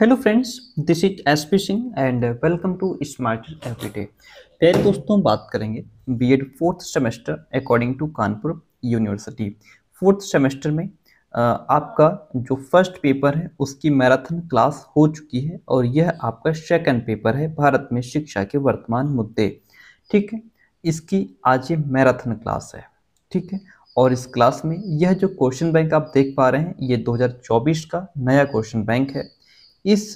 hello friends this is S P Singh and welcome to smart everyday प्यारे दोस्तों बात करेंगे BEd fourth semester according to Kanpur university fourth semester में uh, आपका जो फर्स्ट पेपर है उसकी मैराथन क्लास हो चुकी है और यह आपका सेकंड पेपर है भारत में शिक्षा के वर्तमान मुद्दे ठीक है इसकी आज ये मैराथन क्लास है ठीक है और इस क्लास में यह जो क्वेश्चन बैंक आप देख पा रहे हैं ये 2024 का नया क्वेश्चन बैंक है इस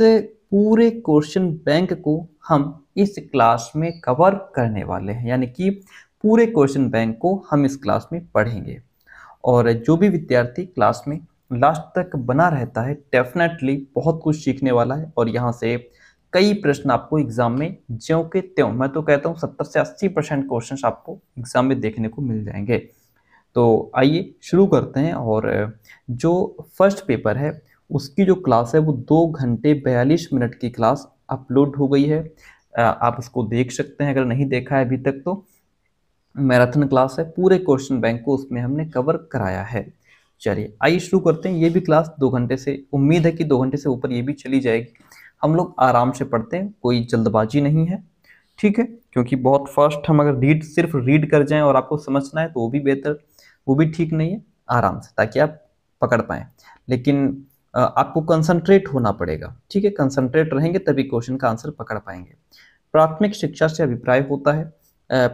पूरे क्वेश्चन बैंक को हम इस क्लास में कवर करने वाले हैं यानी कि पूरे क्वेश्चन बैंक को हम इस क्लास में पढ़ेंगे और जो भी विद्यार्थी क्लास में लास्ट तक बना रहता है डेफिनेटली बहुत कुछ सीखने वाला है और यहाँ से कई प्रश्न आपको एग्जाम में ज्यों के त्यों मैं तो कहता हूँ सत्तर से अस्सी परसेंट क्वेश्चन आपको एग्जाम में देखने को मिल जाएंगे तो आइए शुरू करते हैं और जो फर्स्ट पेपर है उसकी जो क्लास है वो दो घंटे बयालीस मिनट की क्लास अपलोड हो गई है आप उसको देख सकते हैं अगर नहीं देखा है अभी तक तो मैराथन क्लास है पूरे क्वेश्चन बैंक को उसमें हमने कवर कराया है चलिए आइए शुरू करते हैं ये भी क्लास दो घंटे से उम्मीद है कि दो घंटे से ऊपर ये भी चली जाएगी हम लोग आराम से पढ़ते हैं कोई जल्दबाजी नहीं है ठीक है क्योंकि बहुत फास्ट हम अगर रीड सिर्फ रीड कर जाएं और आपको समझना है तो वो भी बेहतर वो भी ठीक नहीं है आराम से ताकि आप पकड़ पाएँ लेकिन आपको कंसंट्रेट होना पड़ेगा ठीक है कंसंट्रेट रहेंगे तभी क्वेश्चन का आंसर पकड़ पाएंगे प्राथमिक शिक्षा से अभिप्राय होता है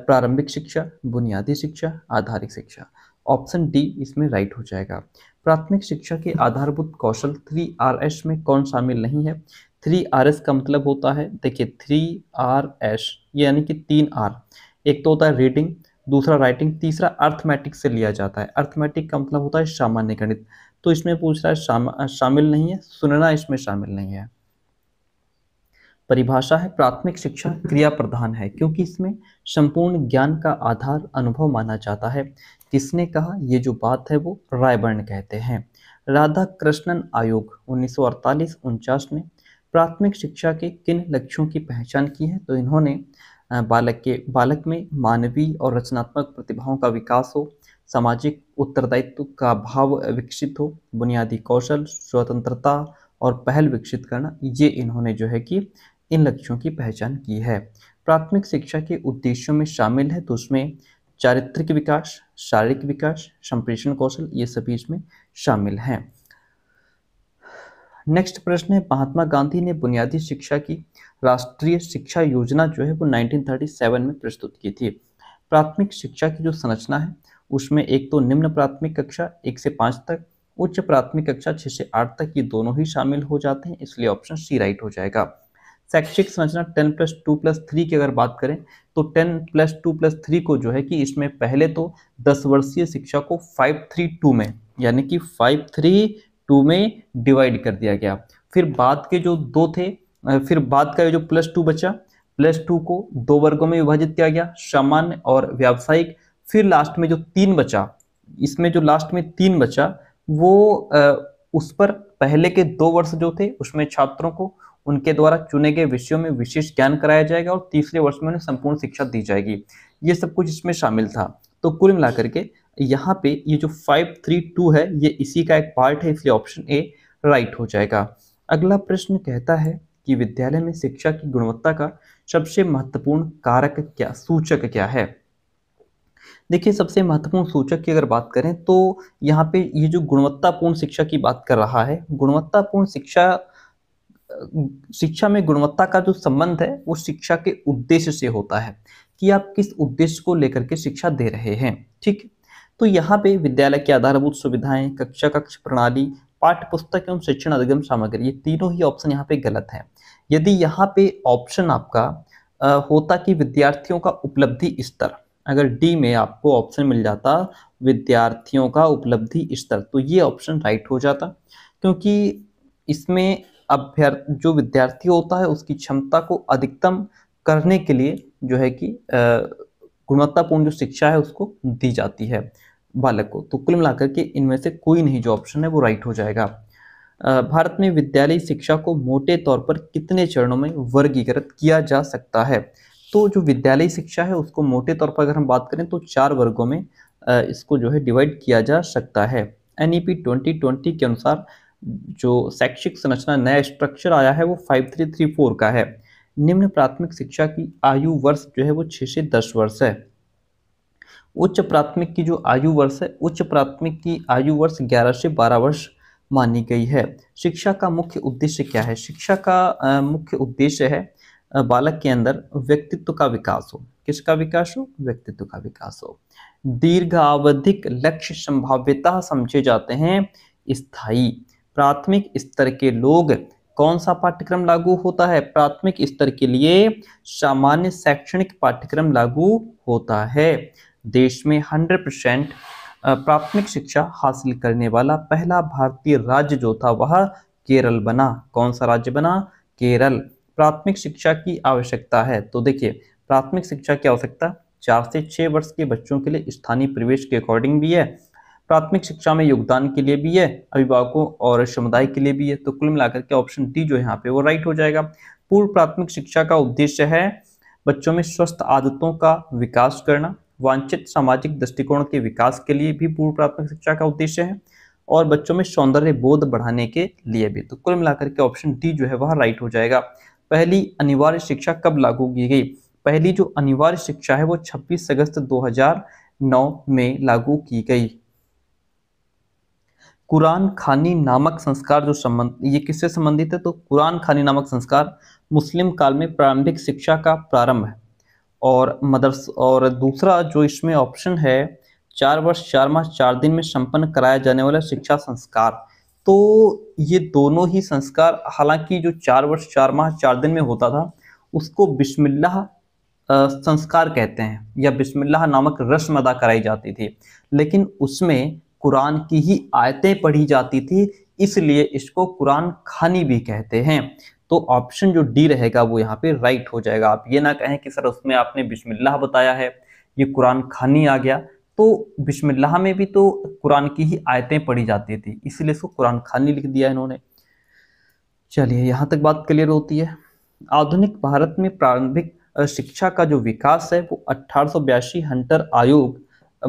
प्रारंभिक शिक्षा बुनियादी शिक्षा आधारिक शिक्षा ऑप्शन डी इसमें राइट हो जाएगा प्राथमिक शिक्षा के आधारभूत कौशल थ्री आर एस में कौन शामिल नहीं है थ्री आर एस का मतलब होता है देखिए थ्री आर एस यानी कि तीन आर एक तो होता है रीडिंग दूसरा राइटिंग तीसरा अर्थमेटिक से लिया जाता है अर्थमेटिक का मतलब होता है सामान्य गणित तो इसमें पूछ रहा है शाम, शामिल नहीं है सुनना इसमें शामिल नहीं है परिभाषा है प्राथमिक शिक्षा क्रिया प्रधान है क्योंकि इसमें संपूर्ण ज्ञान का आधार अनुभव माना जाता है किसने कहा ये जो बात है वो रायबर्ण कहते हैं राधा कृष्णन आयोग उन्नीस सौ ने प्राथमिक शिक्षा के किन लक्ष्यों की पहचान की है तो इन्होंने बालक के बालक में मानवीय और रचनात्मक प्रतिभाओं का विकास हो सामाजिक उत्तरदायित्व का भाव विकसित हो बुनियादी कौशल स्वतंत्रता और पहल विकसित करना ये इन्होंने जो है कि इन लक्ष्यों की पहचान की है प्राथमिक शिक्षा के उद्देश्यों में शामिल है तो उसमें चारित्रिक विकास शारीरिक विकास संप्रेषण कौशल ये सभी इसमें शामिल हैं नेक्स्ट प्रश्न है महात्मा गांधी ने बुनियादी शिक्षा की राष्ट्रीय शिक्षा योजना जो है वो 1937 में प्रस्तुत की थी प्राथमिक शिक्षा की जो संरचना है उसमें एक तो निम्न प्राथमिक कक्षा एक से पाँच तक उच्च प्राथमिक कक्षा छः से आठ तक ये दोनों ही शामिल हो जाते हैं इसलिए ऑप्शन सी राइट हो जाएगा शैक्षिक संरचना ten plus two plus three की अगर बात करें तो ten plus two plus three को जो है कि इसमें पहले तो दस वर्षीय शिक्षा को फाइव थ्री टू में यानी कि फाइव थ्री टू में डिवाइड कर दिया गया फिर बाद के जो दो थे फिर बाद का जो प्लस टू बचा प्लस टू को दो वर्गों में विभाजित किया गया सामान्य और व्यावसायिक फिर लास्ट में जो तीन बचा इसमें जो लास्ट में तीन बचा वो आ, उस पर पहले के दो वर्ष जो थे उसमें छात्रों को उनके द्वारा चुने गए विषयों में विशेष ज्ञान कराया जाएगा और तीसरे वर्ष में उन्हें संपूर्ण शिक्षा दी जाएगी ये सब कुछ इसमें शामिल था तो कुल मिलाकर के यहाँ पे ये जो फाइव थ्री टू है ये इसी का एक पार्ट है इसलिए ऑप्शन ए राइट हो जाएगा अगला प्रश्न कहता है कि विद्यालय में शिक्षा की गुणवत्ता का सबसे महत्वपूर्ण कारक क्या सूचक क्या है देखिए सबसे महत्वपूर्ण सूचक की अगर बात करें तो यहाँ पे ये जो गुणवत्तापूर्ण शिक्षा की बात कर रहा है गुणवत्तापूर्ण शिक्षा शिक्षा में गुणवत्ता का जो संबंध है वो शिक्षा के उद्देश्य से होता है कि आप किस उद्देश्य को लेकर के शिक्षा दे रहे हैं ठीक तो यहाँ पे विद्यालय की आधारभूत सुविधाएं कक्षा कक्ष प्रणाली पाठ्य पुस्तक एवं शिक्षण अधिगम सामग्री ये तीनों ही ऑप्शन यहाँ पे गलत है यदि यहाँ पे ऑप्शन आपका आ, होता कि विद्यार्थियों का उपलब्धि स्तर अगर डी में आपको ऑप्शन मिल जाता विद्यार्थियों का उपलब्धि स्तर तो ये ऑप्शन राइट हो जाता क्योंकि इसमें अभ्यर्थ जो विद्यार्थी होता है उसकी क्षमता को अधिकतम करने के लिए जो है कि गुणवत्तापूर्ण जो शिक्षा है उसको दी जाती है बालक को तो कुल मिलाकर के इनमें से कोई नहीं जो ऑप्शन है वो राइट हो जाएगा भारत में विद्यालयी शिक्षा को मोटे तौर पर कितने चरणों में वर्गीकृत किया जा सकता है तो जो विद्यालय शिक्षा है उसको मोटे तौर पर अगर हम बात करें तो चार वर्गों में इसको जो है डिवाइड किया जा सकता है N E P twenty twenty के अनुसार जो शैक्षिक संरचना नया स्ट्रक्चर आया है वो फाइव थ्री थ्री फोर का है निम्न प्राथमिक शिक्षा की आयु वर्ष जो है वो छः से दस वर्ष है उच्च प्राथमिक की जो आयु वर्ष है उच्च प्राथमिक की आयु वर्ष ग्यारह से बारह वर्ष मानी गई है शिक्षा का मुख्य उद्देश्य क्या है शिक्षा का मुख्य उद्देश्य है बालक के अंदर व्यक्तित्व का विकास हो किसका विकास हो व्यक्तित्व का विकास हो दीर्घावधिक लक्ष्य संभाव्यता समझे जाते हैं स्थाई प्राथमिक स्तर के लोग कौन सा पाठ्यक्रम लागू होता है प्राथमिक स्तर के लिए सामान्य शैक्षणिक पाठ्यक्रम लागू होता है देश में 100 परसेंट प्राथमिक शिक्षा हासिल करने वाला पहला भारतीय राज्य जो था वह केरल बना कौन सा राज्य बना केरल प्राथमिक शिक्षा की आवश्यकता है तो देखिए प्राथमिक शिक्षा की आवश्यकता चार से छः वर्ष के बच्चों के लिए स्थानीय प्रवेश के अकॉर्डिंग भी है प्राथमिक शिक्षा में योगदान के लिए भी है अभिभावकों और समुदाय के लिए भी है तो कुल मिलाकर के ऑप्शन डी जो यहाँ पे वो राइट हो जाएगा पूर्व प्राथमिक शिक्षा का उद्देश्य है बच्चों में स्वस्थ आदतों का विकास करना वांछित सामाजिक दृष्टिकोण के विकास के लिए भी पूर्व प्राथमिक शिक्षा का उद्देश्य है और बच्चों में सौंदर्य बोध बढ़ाने के लिए भी तो कुल मिलाकर के ऑप्शन डी जो है वह राइट हो जाएगा पहली अनिवार्य शिक्षा कब लागू की गई पहली जो अनिवार्य शिक्षा है वो 26 अगस्त 2009 में लागू की गई कुरान खानी नामक संस्कार जो संबंध ये किससे संबंधित है तो कुरान खानी नामक संस्कार मुस्लिम काल में प्रारंभिक शिक्षा का प्रारंभ है और मदरस और दूसरा जो इसमें ऑप्शन है चार वर्ष चार माह चार दिन में संपन्न कराया जाने वाला शिक्षा संस्कार तो ये दोनों ही संस्कार हालांकि जो चार वर्ष चार माह चार दिन में होता था उसको बिस्मिल्लाह संस्कार कहते हैं या बिस्मिल्लाह नामक रस्म अदा कराई जाती थी लेकिन उसमें कुरान की ही आयतें पढ़ी जाती थी इसलिए इसको कुरान खानी भी कहते हैं तो ऑप्शन जो डी रहेगा वो यहाँ पे राइट हो जाएगा आप ये ना कहें कि सर उसमें आपने बिस्मिल्लाह बताया है ये कुरान खानी आ गया तो बिस्मिल्लाह में भी तो कुरान की ही आयतें पढ़ी जाती थी इसलिए इसको कुरान खानी लिख दिया इन्होंने चलिए यहाँ तक बात क्लियर होती है आधुनिक भारत में प्रारंभिक शिक्षा का जो विकास है वो अठारह हंटर आयोग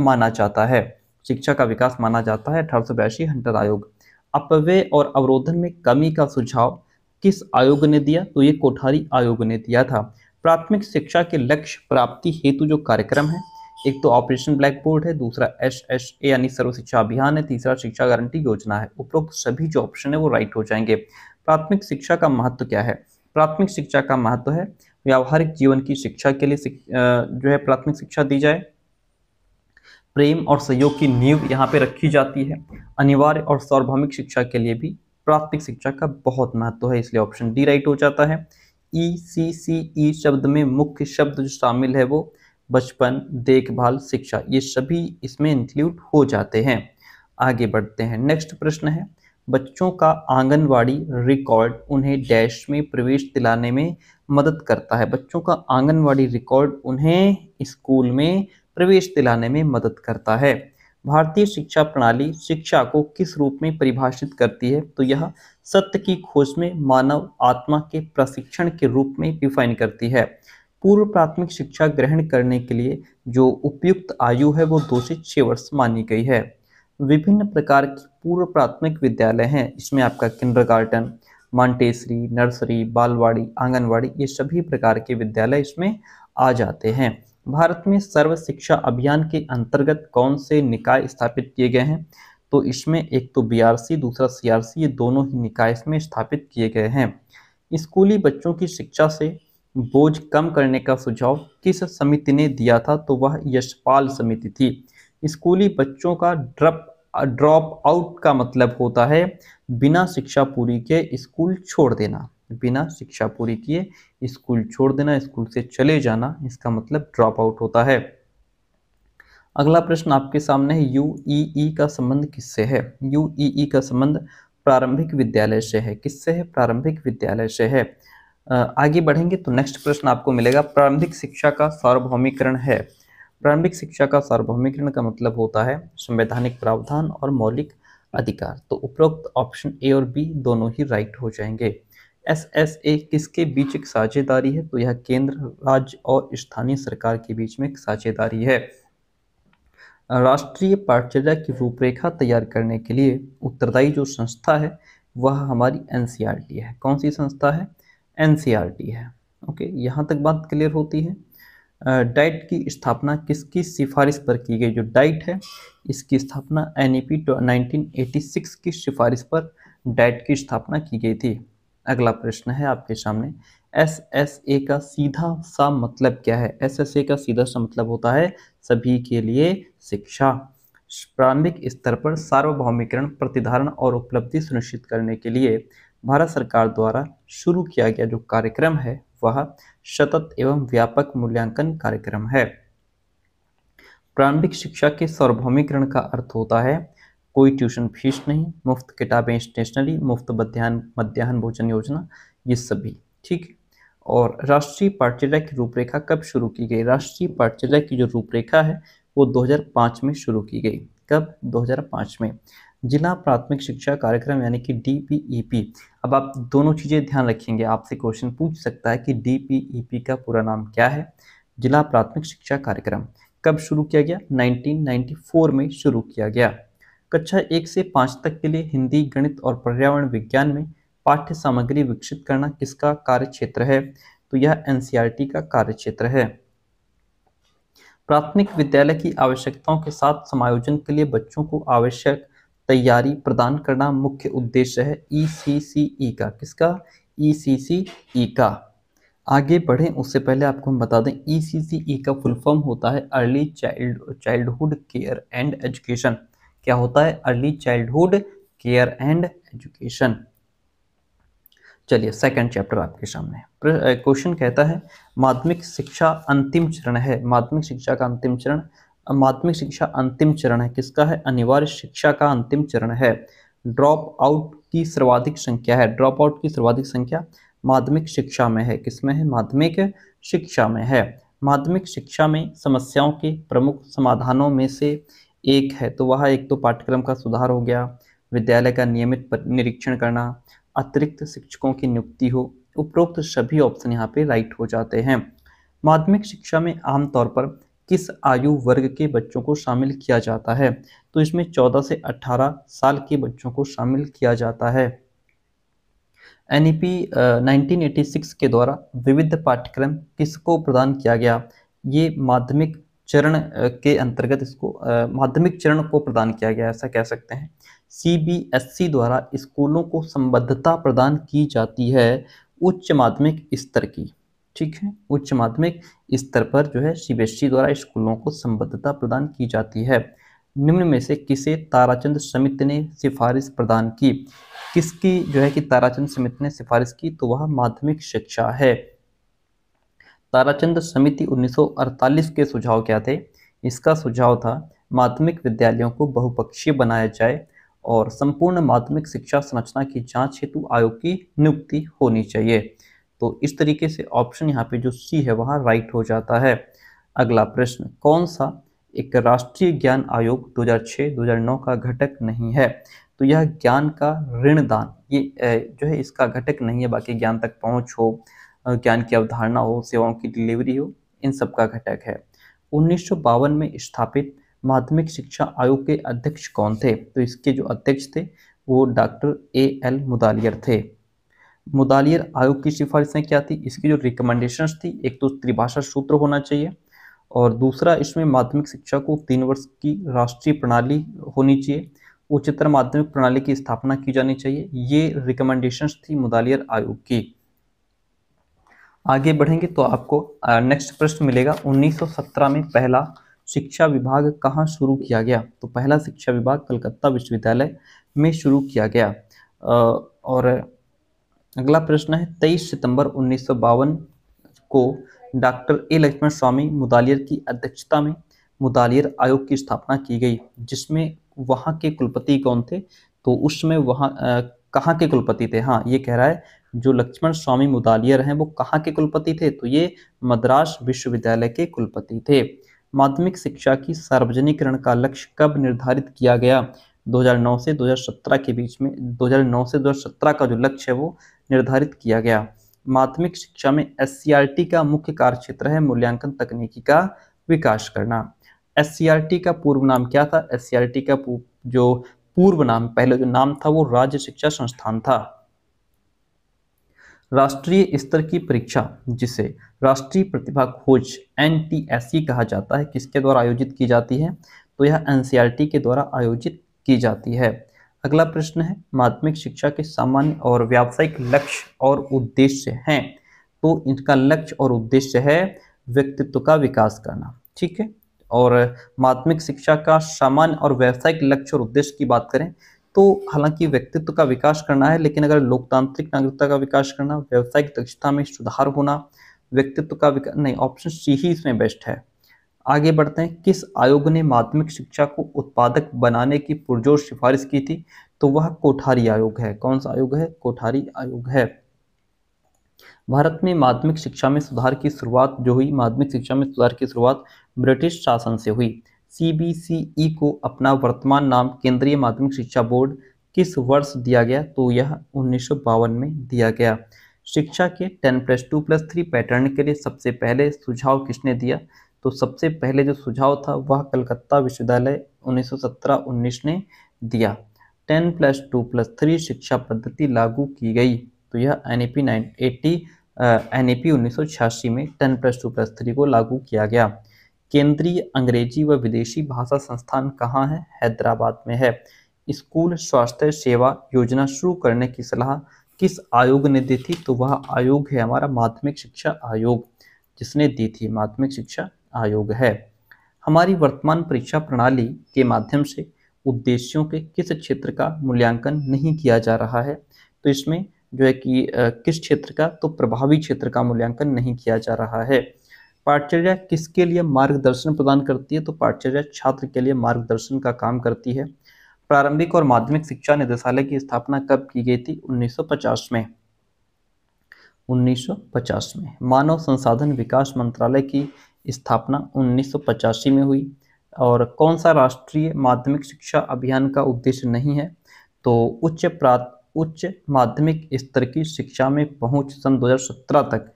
माना जाता है शिक्षा का विकास माना जाता है अठारह हंटर आयोग अपव्यय और अवरोधन में कमी का सुझाव किस आयोग ने दिया तो ये कोठारी आयोग ने दिया था प्राथमिक शिक्षा के लक्ष्य प्राप्ति हेतु जो कार्यक्रम है एक तो ऑपरेशन ब्लैक बोर्ड है दूसरा एस एस ए यानी सर्व शिक्षा अभियान है तीसरा शिक्षा गारंटी योजना है उपरोक्त सभी जो ऑप्शन है वो राइट हो जाएंगे प्राथमिक शिक्षा का महत्व क्या है प्राथमिक शिक्षा का महत्व है व्यावहारिक जीवन की शिक्षा के लिए जो है प्राथमिक शिक्षा दी जाए प्रेम और सहयोग की नींव यहाँ पे रखी जाती है अनिवार्य और सार्वभौमिक शिक्षा के लिए भी प्राथमिक शिक्षा का बहुत महत्व है इसलिए ऑप्शन डी राइट हो जाता है ई सी सी ई शब्द में मुख्य शब्द जो शामिल है वो बचपन देखभाल शिक्षा ये सभी इसमें इंक्लूड हो जाते हैं आगे बढ़ते हैं नेक्स्ट प्रश्न है बच्चों का आंगनवाड़ी रिकॉर्ड उन्हें डैश में प्रवेश दिलाने में मदद करता है बच्चों का आंगनवाड़ी रिकॉर्ड उन्हें स्कूल में प्रवेश दिलाने में मदद करता है भारतीय शिक्षा प्रणाली शिक्षा को किस रूप में परिभाषित करती है तो यह सत्य की खोज में मानव आत्मा के प्रशिक्षण के रूप में डिफाइन करती है पूर्व प्राथमिक शिक्षा ग्रहण करने के लिए जो उपयुक्त आयु है वो दो से छः वर्ष मानी गई है विभिन्न प्रकार की पूर्व प्राथमिक विद्यालय हैं इसमें आपका गार्डन मांटेसरी नर्सरी बालवाड़ी आंगनवाड़ी ये सभी प्रकार के विद्यालय इसमें आ जाते हैं भारत में सर्व शिक्षा अभियान के अंतर्गत कौन से निकाय स्थापित किए गए हैं तो इसमें एक तो बीआरसी दूसरा सीआरसी ये दोनों ही निकाय इसमें स्थापित किए गए हैं स्कूली बच्चों की शिक्षा से बोझ कम करने का सुझाव किस समिति ने दिया था तो वह यशपाल समिति थी स्कूली बच्चों का ड्रप ड्रॉप आउट का मतलब होता है बिना शिक्षा पूरी के स्कूल छोड़ देना बिना शिक्षा पूरी किए स्कूल छोड़ देना स्कूल से चले जाना इसका मतलब ड्रॉप आउट होता है अगला प्रश्न आपके सामने है यू ई का संबंध किससे है यू ई ई का संबंध प्रारंभिक विद्यालय से है किससे है प्रारंभिक विद्यालय से है आगे बढ़ेंगे तो नेक्स्ट प्रश्न आपको मिलेगा प्रारंभिक शिक्षा का सार्वभौमिकरण है प्रारंभिक शिक्षा का सार्वभौमिकरण का मतलब होता है संवैधानिक प्रावधान और मौलिक अधिकार तो उपरोक्त ऑप्शन ए और बी दोनों ही राइट हो जाएंगे एस एस ए किसके बीच एक साझेदारी है तो यह केंद्र राज्य और स्थानीय सरकार के बीच में एक साझेदारी है राष्ट्रीय पाठचर्या की रूपरेखा तैयार करने के लिए उत्तरदायी जो संस्था है वह हमारी एन है कौन सी संस्था है एन है ओके यहाँ तक बात क्लियर होती है डाइट की स्थापना किसकी सिफारिश पर की गई जो डाइट है इसकी स्थापना एन ई पी की सिफारिश पर डाइट की स्थापना की गई थी अगला प्रश्न है आपके सामने एस एस ए का सीधा सा मतलब क्या है एस एस ए का सीधा सा मतलब होता है सभी के लिए शिक्षा प्रारंभिक स्तर पर सार्वभौमिकरण प्रतिधारण और उपलब्धि सुनिश्चित करने के लिए भारत सरकार द्वारा शुरू किया गया जो कार्यक्रम है वह सतत एवं व्यापक मूल्यांकन कार्यक्रम है प्रारंभिक शिक्षा के सार्वभौमिकरण का अर्थ होता है कोई ट्यूशन फीस नहीं मुफ्त किताबें स्टेशनरी मुफ्त मध्यान्ह मध्यान्ह भोजन योजना ये सभी ठीक और राष्ट्रीय पाठ्यचर्या की रूपरेखा कब शुरू की गई राष्ट्रीय पाठ्यचर्या की जो रूपरेखा है वो 2005 में शुरू की गई कब 2005 में जिला प्राथमिक शिक्षा कार्यक्रम यानी कि डी e अब आप दोनों चीज़ें ध्यान रखेंगे आपसे क्वेश्चन पूछ सकता है कि डी e का पूरा नाम क्या है जिला प्राथमिक शिक्षा कार्यक्रम कब शुरू किया गया 1994 में शुरू किया गया कक्षा एक से पाँच तक के लिए हिंदी गणित और पर्यावरण विज्ञान में पाठ्य सामग्री विकसित करना किसका कार्य क्षेत्र है तो यह एन e का कार्य क्षेत्र है प्राथमिक विद्यालय की आवश्यकताओं के साथ समायोजन के लिए बच्चों को आवश्यक तैयारी प्रदान करना मुख्य उद्देश्य है ई e e का किसका ई e का आगे बढ़ें उससे पहले आपको हम बता दें ई का फुल फॉर्म होता है early child childhood care and education क्या होता है early childhood care and education चलिए सेकंड चैप्टर आपके सामने क्वेश्चन कहता है माध्यमिक शिक्षा अंतिम चरण है माध्यमिक शिक्षा का अंतिम चरण माध्यमिक शिक्षा अंतिम चरण है किसका है अनिवार्य शिक्षा का अंतिम चरण है ड्रॉप आउट की सर्वाधिक संख्या है ड्रॉप आउट की सर्वाधिक संख्या माध्यमिक शिक्षा में है किसमें है माध्यमिक शिक्षा में है माध्यमिक शिक्षा में समस्याओं के प्रमुख समाधानों में से एक है तो वह एक तो पाठ्यक्रम का सुधार हो गया विद्यालय का नियमित निरीक्षण करना अतिरिक्त शिक्षकों की नियुक्ति हो उपरोक्त सभी ऑप्शन यहाँ पे राइट हो जाते हैं माध्यमिक शिक्षा में आमतौर पर किस आयु वर्ग के बच्चों को शामिल किया जाता है तो इसमें 14 से 18 साल के बच्चों को शामिल किया जाता है एन ई पी के द्वारा विविध पाठ्यक्रम किसको प्रदान किया गया ये माध्यमिक चरण के अंतर्गत इसको माध्यमिक चरण को प्रदान किया गया ऐसा कह सकते हैं सीबीएसई e द्वारा स्कूलों को संबद्धता प्रदान की जाती है उच्च माध्यमिक स्तर की ठीक है उच्च माध्यमिक स्तर पर जो है सी e द्वारा स्कूलों को संबद्धता प्रदान की जाती है निम्न में से किसे ताराचंद समिति ने सिफारिश प्रदान की किसकी जो है कि ताराचंद समिति ने सिफारिश की तो वह माध्यमिक शिक्षा है ताराचंद समिति 1948 के सुझाव क्या थे इसका सुझाव था माध्यमिक विद्यालयों को बहुपक्षीय बनाया जाए और संपूर्ण माध्यमिक शिक्षा संरचना की जांच हेतु आयोग की नियुक्ति होनी चाहिए तो इस तरीके से ऑप्शन यहाँ पे जो सी है वहाँ राइट हो जाता है अगला प्रश्न कौन सा एक राष्ट्रीय ज्ञान आयोग 2006-2009 का घटक नहीं है तो यह ज्ञान का ऋणदान ये जो है इसका घटक नहीं है बाकी ज्ञान तक पहुँच हो ज्ञान की अवधारणा हो सेवाओं की डिलीवरी हो इन सब का घटक है उन्नीस में स्थापित माध्यमिक शिक्षा आयोग के अध्यक्ष कौन थे तो इसके जो अध्यक्ष थे वो डॉक्टर ए एल मुदालियर थे मुदालियर आयोग की सिफारिशें क्या थी इसकी जो रिकमेंडेशंस थी एक तो त्रिभाषा सूत्र होना चाहिए और दूसरा इसमें माध्यमिक शिक्षा को तीन वर्ष की राष्ट्रीय प्रणाली होनी चाहिए उच्चतर माध्यमिक प्रणाली की स्थापना की जानी चाहिए ये रिकमेंडेशंस थी मुदालियर आयोग की आगे बढ़ेंगे तो आपको नेक्स्ट प्रश्न मिलेगा 1917 में पहला शिक्षा विभाग कहाँ शुरू किया गया तो पहला शिक्षा विभाग कलकत्ता विश्वविद्यालय में शुरू किया गया और अगला प्रश्न है तेईस सितंबर उन्नीस को doctor A Lakshmanaswami Mudaliar की अध्यक्षता में मुदालियर आयोग की स्थापना की गई जिसमें वहाँ के कुलपति कौन थे तो उसमें वहां वहाँ कहाँ के कुलपति थे हाँ ये कह रहा है जो लक्ष्मण स्वामी मुदालियर हैं वो कहाँ के कुलपति थे तो ये मद्रास विश्वविद्यालय के कुलपति थे माध्यमिक शिक्षा की सार्वजनिकरण का लक्ष्य कब निर्धारित किया गया 2009 से 2017 के बीच में 2009 से 2017 का जो लक्ष्य है वो निर्धारित किया गया माध्यमिक शिक्षा में एस का मुख्य कार्य क्षेत्र है मूल्यांकन तकनीकी का विकास करना एस का पूर्व नाम क्या था एस का जो पूर्व नाम पहले जो नाम था वो राज्य शिक्षा संस्थान था राष्ट्रीय स्तर की परीक्षा जिसे राष्ट्रीय प्रतिभा खोज एन कहा जाता है किसके द्वारा आयोजित की जाती है तो यह एनसीआरटी के द्वारा आयोजित की जाती है अगला प्रश्न है माध्यमिक शिक्षा के सामान्य और व्यावसायिक लक्ष्य और उद्देश्य हैं तो इनका लक्ष्य और उद्देश्य है व्यक्तित्व का विकास करना ठीक है और माध्यमिक शिक्षा का सामान्य और व्यावसायिक लक्ष्य और उद्देश्य की बात करें तो हालांकि व्यक्तित्व का विकास करना है लेकिन अगर लोकतांत्रिक नागरिकता का विकास करना व्यावसायिक दक्षता में सुधार होना व्यक्तित्व का विकास नहीं ऑप्शन सी ही इसमें बेस्ट है आगे बढ़ते हैं किस आयोग ने माध्यमिक शिक्षा को उत्पादक बनाने की पुरजोर सिफारिश की थी तो वह कोठारी आयोग है कौन सा आयोग है कोठारी आयोग है भारत में माध्यमिक शिक्षा में सुधार की शुरुआत जो हुई माध्यमिक शिक्षा में सुधार की शुरुआत ब्रिटिश शासन से हुई सीबीसीई e को अपना वर्तमान नाम केंद्रीय माध्यमिक शिक्षा बोर्ड किस वर्ष दिया गया तो यह उन्नीस में दिया गया शिक्षा के ten plus two plus three pattern के लिए सबसे पहले सुझाव किसने दिया तो सबसे पहले जो सुझाव था वह कलकत्ता विश्वविद्यालय 1917-19 ने दिया ten plus two plus three शिक्षा पद्धति लागू की गई तो यह N A P nine eighty N A P उन्नीस में ten plus two plus three को लागू किया गया केंद्रीय अंग्रेजी व विदेशी भाषा संस्थान कहाँ है हैदराबाद में है स्कूल स्वास्थ्य सेवा योजना शुरू करने की सलाह किस आयोग ने दी थी तो वह आयोग है हमारा माध्यमिक शिक्षा आयोग जिसने दी थी माध्यमिक शिक्षा आयोग है हमारी वर्तमान परीक्षा प्रणाली के माध्यम से उद्देश्यों के किस क्षेत्र का मूल्यांकन नहीं किया जा रहा है तो इसमें जो है कि किस क्षेत्र का तो प्रभावी क्षेत्र का मूल्यांकन नहीं किया जा रहा है पाठचर्या किसके लिए मार्गदर्शन प्रदान करती है तो पाठचर्या छात्र के लिए मार्गदर्शन का काम करती है प्रारंभिक और माध्यमिक शिक्षा निदेशालय की स्थापना कब की गई थी 1950 में 1950 में मानव संसाधन विकास मंत्रालय की स्थापना 1985 में हुई और कौन सा राष्ट्रीय माध्यमिक शिक्षा अभियान का उद्देश्य नहीं है तो उच्च प्रा उच्च माध्यमिक स्तर की शिक्षा में पहुंच सन 2017 तक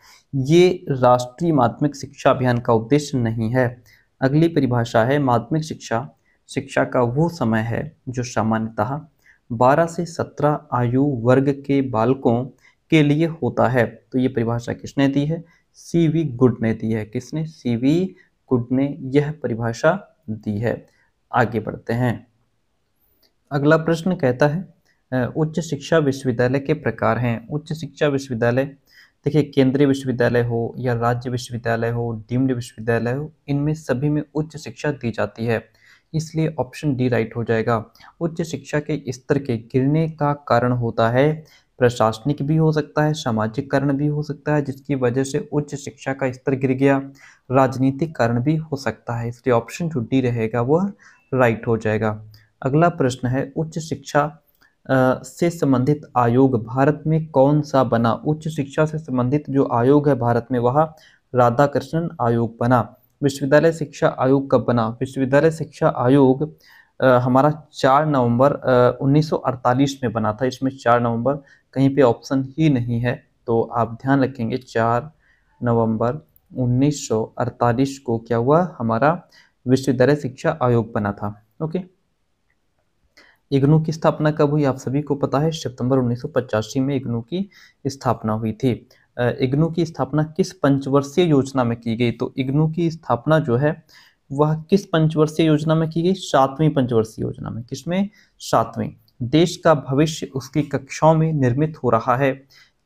ये राष्ट्रीय माध्यमिक शिक्षा अभियान का उद्देश्य नहीं है अगली परिभाषा है माध्यमिक शिक्षा शिक्षा का वो समय है जो सामान्यतः 12 से 17 आयु वर्ग के बालकों के लिए होता है तो ये परिभाषा किसने दी है सी वी गुड ने दी है किसने सी वी गुड ने यह परिभाषा दी है आगे बढ़ते हैं अगला प्रश्न कहता है उच्च शिक्षा विश्वविद्यालय के प्रकार हैं उच्च शिक्षा विश्वविद्यालय देखिए केंद्रीय विश्वविद्यालय हो या राज्य विश्वविद्यालय हो डीम्ड विश्वविद्यालय हो इनमें सभी में उच्च शिक्षा दी जाती है इसलिए ऑप्शन डी राइट हो जाएगा उच्च शिक्षा के स्तर के गिरने का कारण होता है प्रशासनिक भी हो सकता है सामाजिककरण भी हो सकता है जिसकी वजह से उच्च शिक्षा का स्तर गिर गया राजनीतिक कारण भी हो सकता है इसलिए ऑप्शन जो डी रहेगा वह राइट हो जाएगा अगला प्रश्न है उच्च शिक्षा से संबंधित आयोग भारत में कौन सा बना उच्च शिक्षा से संबंधित जो आयोग है भारत में वह राधाकृष्णन आयोग बना विश्वविद्यालय शिक्षा आयोग कब बना विश्वविद्यालय शिक्षा आयोग हमारा 4 नवंबर 1948 में बना था इसमें 4 नवंबर कहीं पे ऑप्शन ही नहीं है तो आप ध्यान रखेंगे 4 नवंबर 1948 को क्या हुआ हमारा विश्वविद्यालय शिक्षा आयोग बना था ओके इग्नू की स्थापना कब हुई आप सभी को पता है सितंबर उन्नीस में इग्नू की स्थापना हुई थी इग्नू की स्थापना किस पंचवर्षीय योजना में की गई तो इग्नू की स्थापना जो है वह किस पंचवर्षीय योजना में की गई सातवीं पंचवर्षीय योजना में किसमें सातवीं देश का भविष्य उसकी कक्षाओं में निर्मित हो रहा है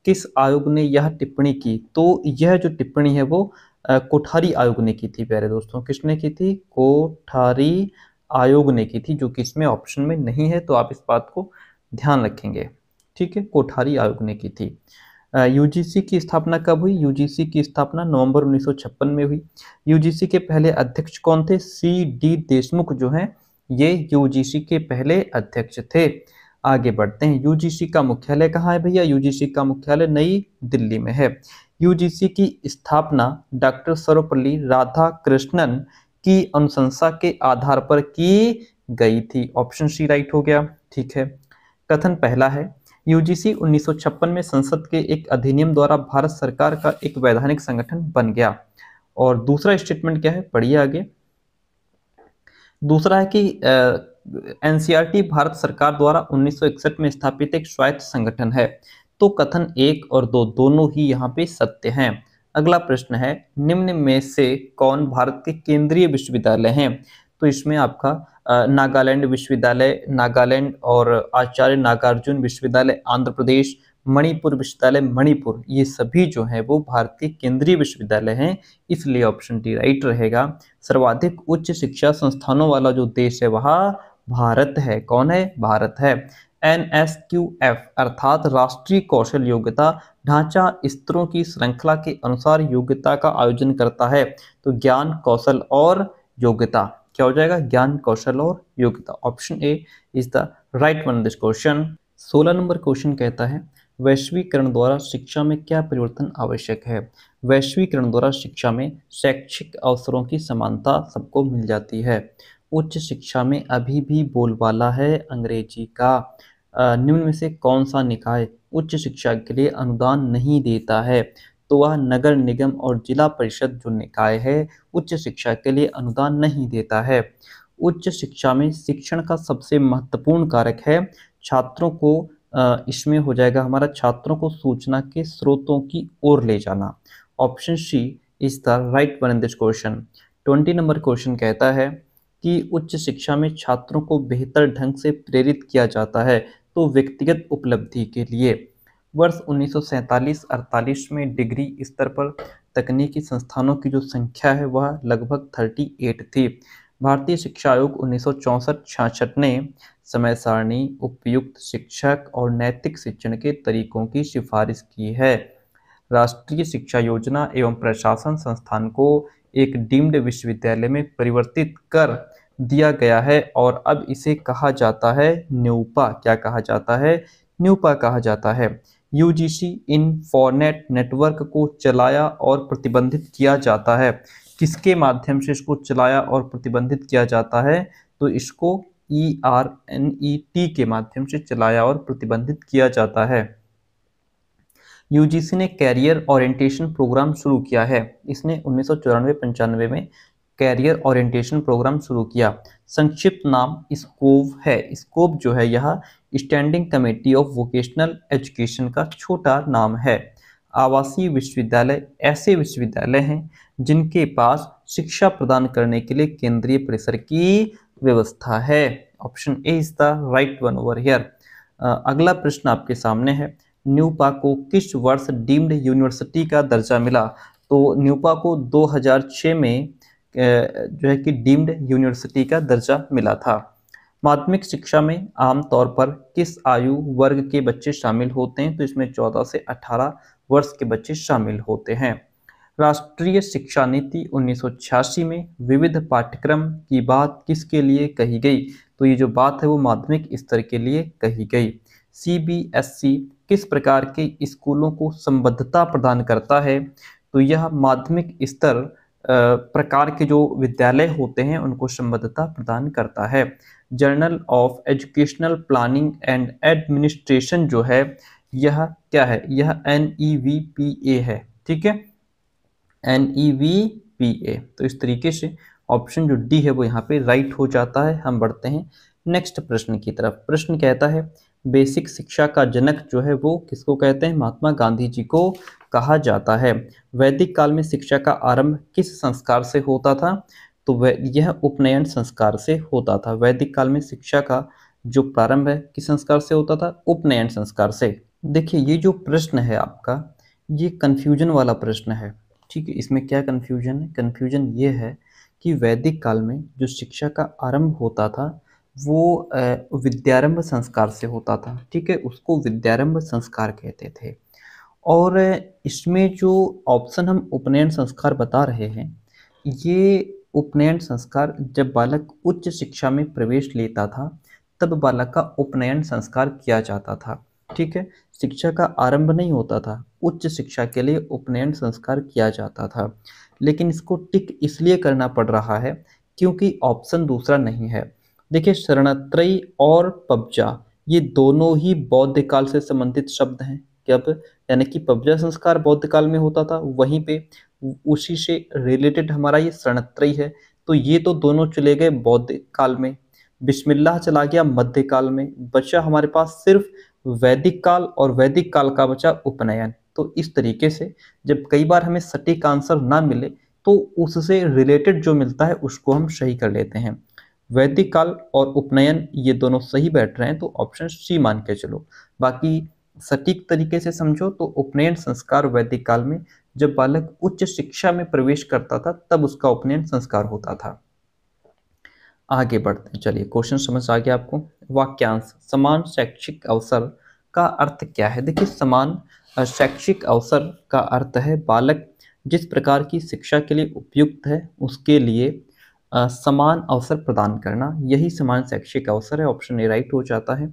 किस आयोग ने यह टिप्पणी की तो यह जो टिप्पणी है वो कोठारी आयोग ने की थी प्यारे दोस्तों किसने की थी कोठारी आयोग ने की थी जो कि इसमें ऑप्शन में नहीं है तो आप इस बात को ध्यान रखेंगे ठीक है कोठारी आयोग ने की थी यूजीसी की स्थापना कब हुई यूजीसी की स्थापना नवंबर 1956 में हुई यूजीसी के पहले अध्यक्ष कौन थे सी डी देशमुख जो हैं ये यूजीसी के पहले अध्यक्ष थे आगे बढ़ते हैं यूजीसी का मुख्यालय कहाँ है भैया यूजीसी का मुख्यालय नई दिल्ली में है यूजीसी की स्थापना डॉक्टर सर्वपल्ली राधा कृष्णन की अनुशंसा के आधार पर की गई थी ऑप्शन सी राइट हो गया ठीक है कथन पहला है यूजीसी 1956 में संसद के एक अधिनियम द्वारा भारत सरकार का एक वैधानिक संगठन बन गया और दूसरा स्टेटमेंट क्या है पढ़िए आगे दूसरा है कि एनसीईआरटी भारत सरकार द्वारा 1961 में स्थापित एक स्वायत्त संगठन है तो कथन एक और दो दोनों ही यहाँ पे सत्य हैं अगला प्रश्न है निम्न में से कौन भारत के केंद्रीय विश्वविद्यालय हैं तो इसमें आपका नागालैंड विश्वविद्यालय नागालैंड और आचार्य नागार्जुन विश्वविद्यालय आंध्र प्रदेश मणिपुर विश्वविद्यालय मणिपुर ये सभी जो है वो भारतीय केंद्रीय विश्वविद्यालय हैं इसलिए ऑप्शन डी राइट रहेगा सर्वाधिक उच्च शिक्षा संस्थानों वाला जो देश है वह भारत है कौन है भारत है एन एस क्यू एफ अर्थात राष्ट्रीय कौशल योग्यता ढांचा स्तरों की श्रृंखला के अनुसार योग्यता का आयोजन करता है तो ज्ञान कौशल और योग्यता क्या हो जाएगा ज्ञान कौशल और योग्यता option A is the right one this question सोलह नंबर क्वेश्चन कहता है वैश्वीकरण द्वारा शिक्षा में क्या परिवर्तन आवश्यक है वैश्वीकरण द्वारा शिक्षा में शैक्षिक अवसरों की समानता सबको मिल जाती है उच्च शिक्षा में अभी भी बोलबाला है अंग्रेजी का निम्न में से कौन सा निकाय उच्च शिक्षा के लिए अनुदान नहीं देता है तो वह नगर निगम और जिला परिषद जो निकाय है उच्च शिक्षा के लिए अनुदान नहीं देता है उच्च शिक्षा में शिक्षण का सबसे महत्वपूर्ण कारक है छात्रों को इसमें हो जाएगा हमारा छात्रों को सूचना के स्रोतों की ओर ले जाना option C is the right one this question twenty number question कहता है कि उच्च शिक्षा में छात्रों को बेहतर ढंग से प्रेरित किया जाता है तो व्यक्तिगत उपलब्धि के लिए वर्ष 1947-48 में डिग्री स्तर पर तकनीकी संस्थानों की जो संख्या है वह लगभग 38 थी भारतीय शिक्षा आयोग उन्नीस सौ ने समय सारणी उपयुक्त शिक्षक और नैतिक शिक्षण के तरीकों की सिफारिश की है राष्ट्रीय शिक्षा योजना एवं प्रशासन संस्थान को एक डीम्ड विश्वविद्यालय में परिवर्तित कर दिया गया है और अब इसे कहा जाता है न्यूपा क्या कहा जाता है न्यूपा कहा जाता है यूजीसी इन फॉरनेट नेटवर्क को चलाया और प्रतिबंधित किया जाता है किसके माध्यम से इसको चलाया और प्रतिबंधित किया जाता है तो इसको E R N E T के माध्यम से चलाया और प्रतिबंधित किया जाता है यूजीसी ने कैरियर ओरिएंटेशन प्रोग्राम शुरू किया है इसने उन्नीस सौ चौरानवे में कैरियर ओरिएंटेशन प्रोग्राम शुरू किया संक्षिप्त नाम स्कोव है स्कोप जो है यह standing committee of vocational education का छोटा नाम है आवासीय विश्वविद्यालय ऐसे विश्वविद्यालय हैं जिनके पास शिक्षा प्रदान करने के लिए केंद्रीय परिसर की व्यवस्था है option A is the right one over here अगला प्रश्न आपके सामने है न्यूपा को किस वर्ष डीम्ड यूनिवर्सिटी का दर्जा मिला तो न्यूपा को 2006 में जो है कि डीम्ड यूनिवर्सिटी का दर्जा मिला था माध्यमिक शिक्षा में आमतौर पर किस आयु वर्ग के बच्चे शामिल होते हैं तो इसमें 14 से 18 वर्ष के बच्चे शामिल होते हैं राष्ट्रीय शिक्षा नीति उन्नीस में विविध पाठ्यक्रम की बात किसके लिए कही गई तो ये जो बात है वो माध्यमिक स्तर के लिए कही गई सी e किस प्रकार के स्कूलों को संबद्धता प्रदान करता है तो यह माध्यमिक स्तर प्रकार के जो विद्यालय होते हैं उनको संबद्धता प्रदान करता है journal of educational planning and administration जो है यह क्या है यह N E V P A है ठीक है N E V P A तो इस तरीके से ऑप्शन जो डी है वो यहाँ पे राइट हो जाता है हम बढ़ते हैं नेक्स्ट प्रश्न की तरफ प्रश्न कहता है बेसिक शिक्षा का जनक जो है वो किसको कहते हैं महात्मा गांधी जी को कहा जाता है वैदिक काल में शिक्षा का आरंभ किस संस्कार से होता था तो वह यह उपनयन संस्कार से होता था वैदिक काल में शिक्षा का जो प्रारंभ है किस संस्कार से होता था उपनयन संस्कार से देखिए ये जो प्रश्न है आपका ये कन्फ्यूजन वाला प्रश्न है ठीक है इसमें क्या कन्फ्यूजन है कन्फ्यूजन ये है कि वैदिक काल में जो शिक्षा का आरंभ होता था वो विद्यारंभ संस्कार से होता था ठीक है उसको विद्यारंभ संस्कार कहते थे और इसमें जो ऑप्शन हम उपनयन संस्कार बता रहे हैं ये उपनयन संस्कार जब बालक उच्च शिक्षा में प्रवेश लेता था तब बालक का उपनयन संस्कार किया जाता था ठीक है शिक्षा का आरंभ नहीं होता था उच्च शिक्षा के लिए उपनयन संस्कार किया जाता था लेकिन इसको टिक इसलिए करना पड़ रहा है क्योंकि ऑप्शन दूसरा नहीं है देखिए शरणत्रयी और पब्जा ये दोनों ही बौद्ध काल से संबंधित शब्द हैं कब यानी कि पब्जा संस्कार बौद्ध काल में होता था वहीं पे उसी से रिलेटेड हमारा ये शरणत्रय है तो ये तो दोनों चले गए बौद्ध काल में बिस्मिल्लाह चला गया मध्य काल में बचा हमारे पास सिर्फ वैदिक काल और वैदिक काल का बचा उपनयन तो इस तरीके से जब कई बार हमें सटीक आंसर ना मिले तो उससे रिलेटेड जो मिलता है उसको हम सही कर लेते हैं वैदिक काल और उपनयन ये दोनों सही बैठ रहे हैं तो ऑप्शन सी मान के चलो बाकी सटीक तरीके से समझो तो उपनयन संस्कार वैदिक काल में जब बालक उच्च शिक्षा में प्रवेश करता था तब उसका उपनयन संस्कार होता था आगे बढ़ते हैं चलिए क्वेश्चन समझ आ गया आपको वाक्यांश समान शैक्षिक अवसर का अर्थ क्या है देखिए समान शैक्षिक अवसर का अर्थ है बालक जिस प्रकार की शिक्षा के लिए उपयुक्त है उसके लिए समान अवसर प्रदान करना यही समान शैक्षिक अवसर है ऑप्शन ए राइट हो जाता है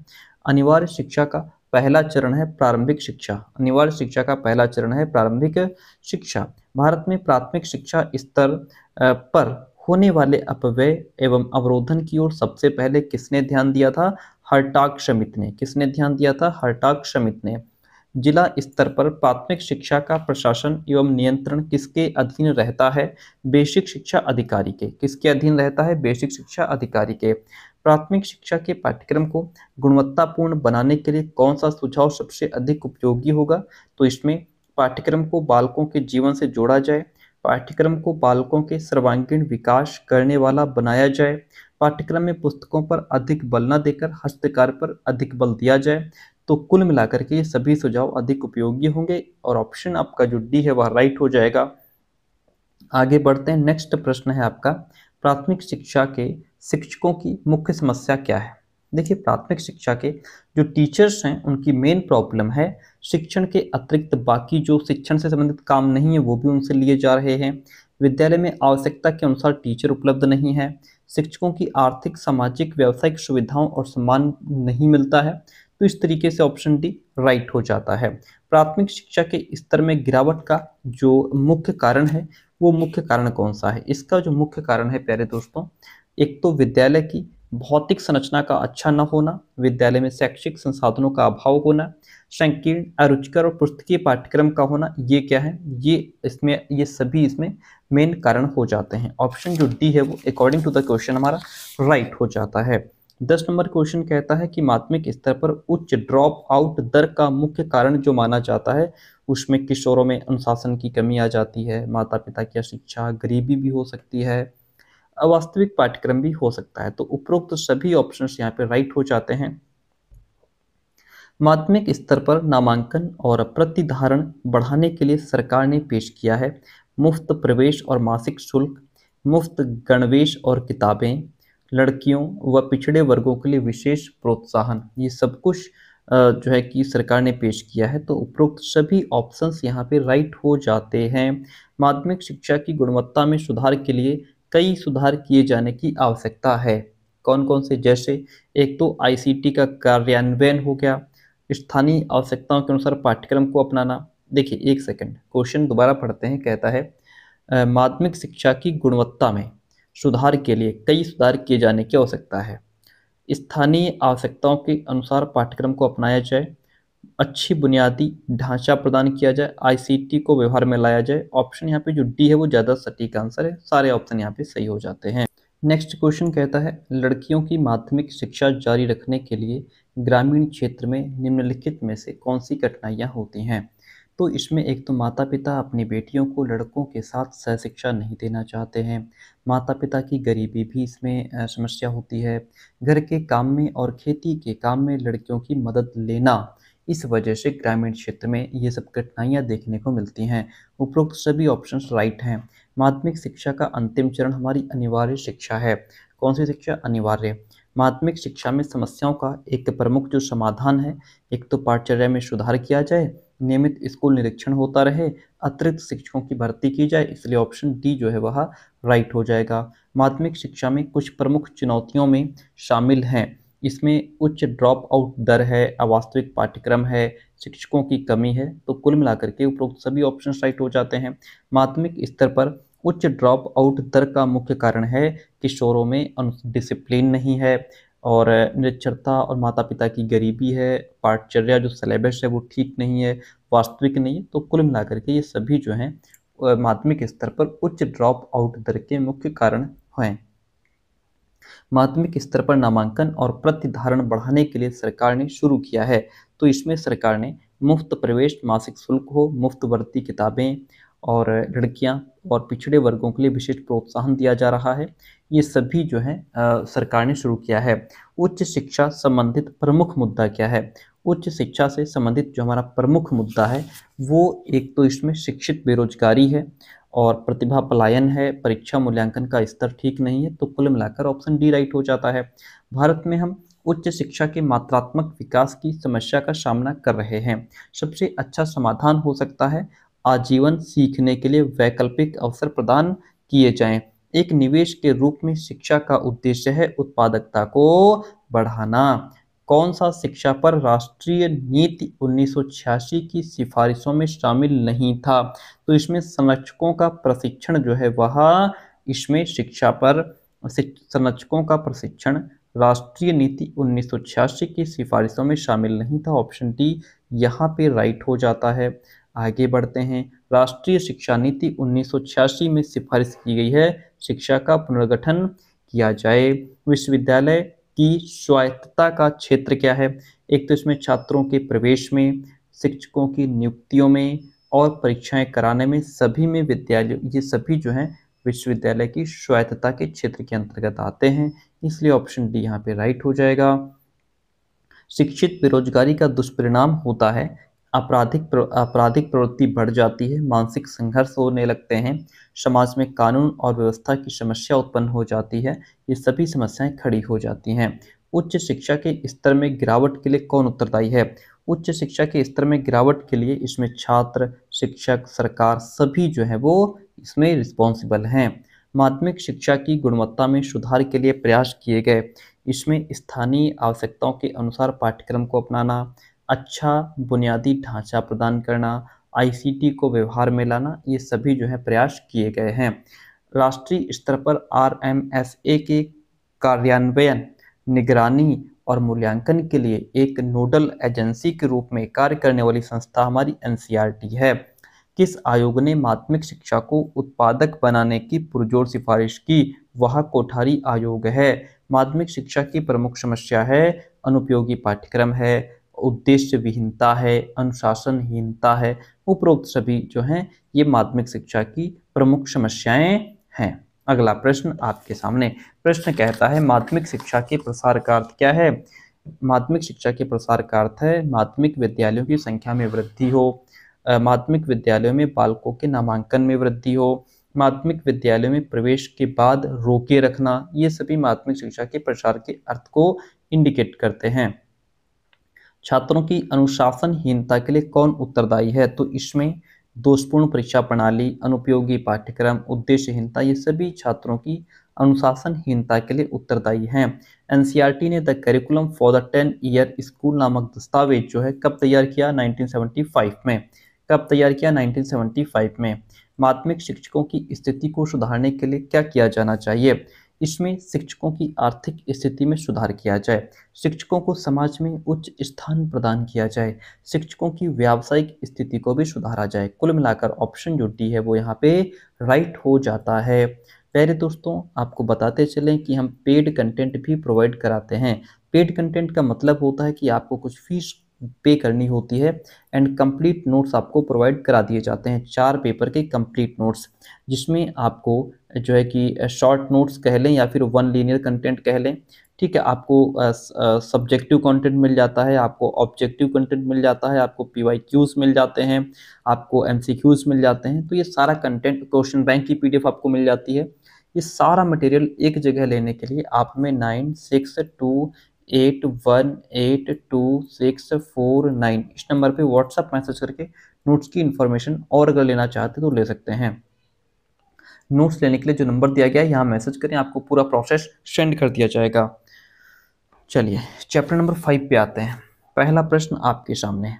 अनिवार्य शिक्षा का पहला चरण है प्रारंभिक शिक्षा अनिवार्य शिक्षा का पहला चरण है प्रारंभिक शिक्षा भारत में प्राथमिक शिक्षा स्तर पर होने वाले अपव्यय एवं अवरोधन की ओर सबसे पहले किसने ध्यान दिया था हरटाक समित ने किसने ध्यान दिया था हरटाक समित ने जिला स्तर पर प्राथमिक शिक्षा का प्रशासन एवं नियंत्रण किसके अधीन रहता है बेसिक शिक्षा अधिकारी के किसके अधीन रहता है बेसिक शिक्षा अधिकारी के प्राथमिक शिक्षा के पाठ्यक्रम को गुणवत्तापूर्ण बनाने के लिए कौन सा सुझाव सबसे अधिक उपयोगी होगा तो इसमें पाठ्यक्रम को बालकों के जीवन से जोड़ा जाए पाठ्यक्रम को बालकों के सर्वांगीण विकास करने वाला बनाया जाए पाठ्यक्रम में पुस्तकों पर अधिक बल न देकर हस्तकार पर अधिक बल दिया जाए तो कुल मिलाकर के ये सभी सुझाव अधिक उपयोगी होंगे और ऑप्शन आपका जो डी है वह राइट हो जाएगा आगे बढ़ते हैं नेक्स्ट प्रश्न है आपका प्राथमिक शिक्षा के शिक्षकों की मुख्य समस्या क्या है देखिए प्राथमिक शिक्षा के जो टीचर्स हैं उनकी मेन प्रॉब्लम है शिक्षण के अतिरिक्त बाकी जो शिक्षण से संबंधित काम नहीं है वो भी उनसे लिए जा रहे हैं विद्यालय में आवश्यकता के अनुसार टीचर उपलब्ध नहीं है शिक्षकों की आर्थिक सामाजिक व्यावसायिक सुविधाओं और सम्मान नहीं मिलता है तो इस तरीके से ऑप्शन डी राइट हो जाता है प्राथमिक शिक्षा के स्तर में गिरावट का जो मुख्य कारण है वो मुख्य कारण कौन सा है इसका जो मुख्य कारण है प्यारे दोस्तों एक तो विद्यालय की भौतिक संरचना का अच्छा न होना विद्यालय में शैक्षिक संसाधनों का अभाव होना संकीर्ण अरुचिकर और पुस्तकीय पाठ्यक्रम का होना ये क्या है ये इसमें ये सभी इसमें मेन कारण हो जाते हैं ऑप्शन जो डी है वो अकॉर्डिंग टू द क्वेश्चन हमारा राइट हो जाता है दस नंबर क्वेश्चन कहता है कि माध्यमिक स्तर पर उच्च ड्रॉप आउट दर का मुख्य कारण जो माना जाता है उसमें किशोरों में अनुशासन की कमी आ जाती है माता पिता की अशिक्षा गरीबी भी हो सकती है अवास्तविक पाठ्यक्रम भी हो सकता है तो उपरोक्त तो सभी ऑप्शन यहाँ पे राइट हो जाते हैं माध्यमिक स्तर पर नामांकन और प्रतिधारण बढ़ाने के लिए सरकार ने पेश किया है मुफ्त प्रवेश और मासिक शुल्क मुफ्त गणवेश और किताबें लड़कियों व पिछड़े वर्गों के लिए विशेष प्रोत्साहन ये सब कुछ जो है कि सरकार ने पेश किया है तो उपरोक्त सभी ऑप्शंस यहाँ पे राइट हो जाते हैं माध्यमिक शिक्षा की गुणवत्ता में सुधार के लिए कई सुधार किए जाने की आवश्यकता है कौन कौन से जैसे एक तो आईसीटी का कार्यान्वयन हो गया स्थानीय आवश्यकताओं के अनुसार पाठ्यक्रम को अपनाना देखिए एक सेकंड क्वेश्चन दोबारा पढ़ते हैं कहता है माध्यमिक शिक्षा की गुणवत्ता में सुधार के लिए कई सुधार किए जाने की आवश्यकता है स्थानीय आवश्यकताओं के अनुसार पाठ्यक्रम को अपनाया जाए अच्छी बुनियादी ढांचा प्रदान किया जाए आईसीटी को व्यवहार में लाया जाए ऑप्शन यहाँ पे जो डी है वो ज़्यादा सटीक आंसर है सारे ऑप्शन यहाँ पे सही हो जाते हैं नेक्स्ट क्वेश्चन कहता है लड़कियों की माध्यमिक शिक्षा जारी रखने के लिए ग्रामीण क्षेत्र में निम्नलिखित में से कौन सी कठिनाइयाँ होती हैं तो इसमें एक तो माता पिता अपनी बेटियों को लड़कों के साथ सह शिक्षा नहीं देना चाहते हैं माता पिता की गरीबी भी इसमें समस्या होती है घर के काम में और खेती के काम में लड़कियों की मदद लेना इस वजह से ग्रामीण क्षेत्र में ये सब कठिनाइयाँ देखने को मिलती हैं उपरोक्त सभी ऑप्शंस राइट हैं माध्यमिक शिक्षा का अंतिम चरण हमारी अनिवार्य शिक्षा है कौन सी शिक्षा अनिवार्य माध्यमिक शिक्षा में समस्याओं का एक प्रमुख जो समाधान है एक तो पाठचर्या में सुधार किया जाए नियमित स्कूल निरीक्षण होता रहे अतिरिक्त शिक्षकों की भर्ती की जाए इसलिए ऑप्शन डी जो है वह राइट हो जाएगा माध्यमिक शिक्षा में कुछ प्रमुख चुनौतियों में शामिल हैं इसमें उच्च ड्रॉप आउट दर है अवास्तविक पाठ्यक्रम है शिक्षकों की कमी है तो कुल मिलाकर के उपरोक्त सभी ऑप्शन राइट हो जाते हैं माध्यमिक स्तर पर उच्च ड्रॉप आउट दर का मुख्य कारण है कि शोरों में डिसिप्लिन नहीं है और निरक्षरता और माता पिता की गरीबी है पाठचर्या जो सिलेबस है वो ठीक नहीं है वास्तविक नहीं है तो कुल मिलाकर के ये सभी जो हैं माध्यमिक स्तर पर उच्च ड्रॉप आउट दर के मुख्य कारण हैं माध्यमिक स्तर पर नामांकन और प्रतिधारण बढ़ाने के लिए सरकार ने शुरू किया है तो इसमें सरकार ने मुफ्त प्रवेश मासिक शुल्क हो मुफ्त वर्ती किताबें और लड़कियां और पिछड़े वर्गों के लिए विशेष प्रोत्साहन दिया जा रहा है ये सभी जो है आ, सरकार ने शुरू किया है उच्च शिक्षा संबंधित प्रमुख मुद्दा क्या है उच्च शिक्षा से संबंधित जो हमारा प्रमुख मुद्दा है वो एक तो इसमें शिक्षित बेरोजगारी है और प्रतिभा पलायन है परीक्षा मूल्यांकन का स्तर ठीक नहीं है तो कुल मिलाकर ऑप्शन डी राइट हो जाता है भारत में हम उच्च शिक्षा के मात्रात्मक विकास की समस्या का सामना कर रहे हैं सबसे अच्छा समाधान हो सकता है आजीवन सीखने के लिए वैकल्पिक अवसर प्रदान किए जाएं एक निवेश के रूप में शिक्षा का उद्देश्य है उत्पादकता को बढ़ाना कौन सा शिक्षा पर राष्ट्रीय नीति 1986 की सिफारिशों में शामिल नहीं था तो इसमें संरक्षकों का प्रशिक्षण जो है वह इसमें शिक्षा पर संरक्षकों का प्रशिक्षण राष्ट्रीय नीति 1986 की सिफारिशों में शामिल नहीं था ऑप्शन डी यहाँ पे राइट हो जाता है आगे बढ़ते हैं राष्ट्रीय शिक्षा नीति उन्नीस में सिफारिश की गई है शिक्षा का पुनर्गठन किया जाए विश्वविद्यालय कि स्वायत्तता का क्षेत्र क्या है एक तो इसमें छात्रों के प्रवेश में शिक्षकों की नियुक्तियों में और परीक्षाएं कराने में सभी में विद्यालय ये सभी जो हैं विश्वविद्यालय की स्वायत्तता के क्षेत्र के अंतर्गत आते हैं इसलिए ऑप्शन डी यहाँ पे राइट हो जाएगा शिक्षित बेरोजगारी का दुष्परिणाम होता है आपराधिक आपराधिक प्रवृत्ति बढ़ जाती है मानसिक संघर्ष होने लगते हैं समाज में कानून और व्यवस्था की समस्या उत्पन्न हो जाती है ये सभी समस्याएं खड़ी हो जाती हैं उच्च शिक्षा के स्तर में गिरावट के लिए कौन उत्तरदायी है उच्च शिक्षा के स्तर में गिरावट के लिए इसमें छात्र शिक्षक सरकार सभी जो है वो इसमें रिस्पॉन्सिबल हैं माध्यमिक शिक्षा की गुणवत्ता में सुधार के लिए प्रयास किए गए इसमें स्थानीय आवश्यकताओं के अनुसार पाठ्यक्रम को अपनाना अच्छा बुनियादी ढांचा प्रदान करना आईसीटी को व्यवहार में लाना ये सभी जो है प्रयास किए गए हैं राष्ट्रीय स्तर पर आरएमएसए के कार्यान्वयन निगरानी और मूल्यांकन के लिए एक नोडल एजेंसी के रूप में कार्य करने वाली संस्था हमारी एनसीईआरटी e है किस आयोग ने माध्यमिक शिक्षा को उत्पादक बनाने की पुरजोर सिफारिश की वह कोठारी आयोग है माध्यमिक शिक्षा की प्रमुख समस्या है अनुपयोगी पाठ्यक्रम है उद्देश्य विहीनता है अनुशासनहीनता है उपरोक्त सभी जो हैं ये माध्यमिक शिक्षा की प्रमुख समस्याएं हैं अगला प्रश्न आपके सामने प्रश्न कहता है माध्यमिक शिक्षा के प्रसार का अर्थ क्या है माध्यमिक शिक्षा के प्रसार का अर्थ है माध्यमिक विद्यालयों की संख्या में वृद्धि हो माध्यमिक विद्यालयों में बालकों के नामांकन में वृद्धि हो माध्यमिक विद्यालयों में प्रवेश के बाद रोके रखना ये सभी माध्यमिक शिक्षा के प्रसार के अर्थ को इंडिकेट करते हैं छात्रों की अनुशासनहीनता के लिए कौन उत्तरदायी है तो इसमें दोषपूर्ण परीक्षा प्रणाली अनुपयोगी पाठ्यक्रम उद्देश्यहीनता ये सभी छात्रों की अनुशासनहीनता के लिए उत्तरदायी हैं एनसीईआरटी ने the curriculum for the ten year school नामक दस्तावेज जो है कब तैयार किया 1975 में कब तैयार किया 1975 में माध्यमिक शिक्षकों की स्थिति को सुधारने के लिए क्या किया जाना चाहिए इसमें शिक्षकों की आर्थिक स्थिति में सुधार किया जाए शिक्षकों को समाज में उच्च स्थान प्रदान किया जाए शिक्षकों की व्यावसायिक स्थिति को भी सुधारा जाए कुल मिलाकर ऑप्शन जो डी है वो यहाँ पे राइट हो जाता है पहले दोस्तों आपको बताते चलें कि हम पेड कंटेंट भी प्रोवाइड कराते हैं पेड कंटेंट का मतलब होता है कि आपको कुछ फीस पे करनी होती है एंड कंप्लीट नोट्स आपको प्रोवाइड करा दिए जाते हैं चार पेपर के कंप्लीट नोट्स जिसमें आपको जो है कि शॉर्ट नोट्स कह लें या फिर वन लीनियर कंटेंट कह लें ठीक है आपको सब्जेक्टिव कंटेंट मिल जाता है आपको ऑब्जेक्टिव कंटेंट मिल जाता है आपको पी वाई क्यूज़ मिल जाते हैं आपको एम सी क्यूज़ मिल जाते हैं तो ये सारा कंटेंट क्वेश्चन बैंक की पी डी एफ आपको मिल जाती है ये सारा मटेरियल एक जगह लेने के लिए आप में nine six two eight one eight two six four nine इस नंबर पे व्हाट्सअप मैसेज करके नोट्स की इन्फॉर्मेशन और अगर लेना चाहते तो ले सकते हैं नोट्स लेने के लिए जो नंबर दिया गया है यहाँ मैसेज करें आपको पूरा प्रोसेस सेंड कर दिया जाएगा चलिए चैप्टर नंबर फाइव पे आते हैं पहला प्रश्न आपके सामने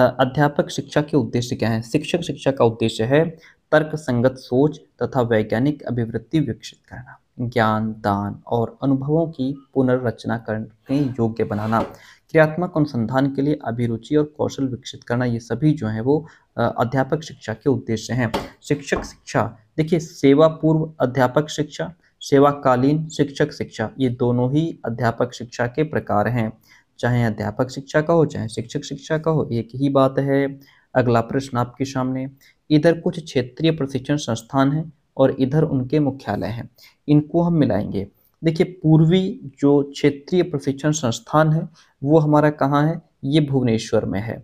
अध्यापक शिक्षा के उद्देश्य क्या है शिक्षक शिक्षा का उद्देश्य है तर्क संगत सोच तथा वैज्ञानिक अभिवृत्ति विकसित करना ज्ञान दान और अनुभवों की पुनर्रचना करने योग्य बनाना क्रियात्मक अनुसंधान के लिए अभिरुचि और कौशल विकसित करना ये सभी जो है वो अध्यापक शिक्षा के उद्देश्य हैं शिक्षक शिक्षा देखिए सेवा पूर्व अध्यापक शिक्षा सेवाकालीन शिक्षक शिक्षा ये दोनों ही अध्यापक शिक्षा के प्रकार हैं चाहे अध्यापक शिक्षा का हो चाहे शिक्षक शिक्षा का हो एक ही बात है अगला प्रश्न आपके सामने इधर कुछ क्षेत्रीय प्रशिक्षण संस्थान हैं और इधर उनके मुख्यालय हैं इनको हम मिलाएंगे देखिए पूर्वी जो क्षेत्रीय प्रशिक्षण संस्थान है वो हमारा कहाँ है ये भुवनेश्वर में है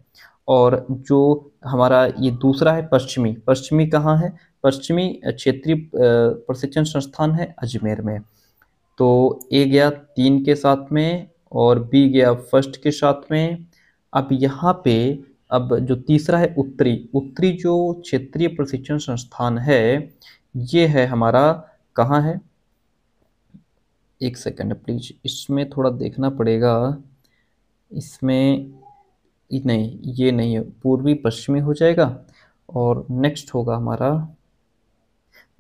और जो हमारा ये दूसरा है पश्चिमी पश्चिमी कहाँ है पश्चिमी क्षेत्रीय प्रशिक्षण संस्थान है अजमेर में तो ए गया तीन के साथ में और बी गया फर्स्ट के साथ में अब यहाँ पे अब जो तीसरा है उत्तरी उत्तरी जो क्षेत्रीय प्रशिक्षण संस्थान है ये है हमारा कहाँ है एक सेकंड प्लीज इसमें थोड़ा देखना पड़ेगा इसमें नहीं ये नहीं है पूर्वी पश्चिमी हो जाएगा और नेक्स्ट होगा हमारा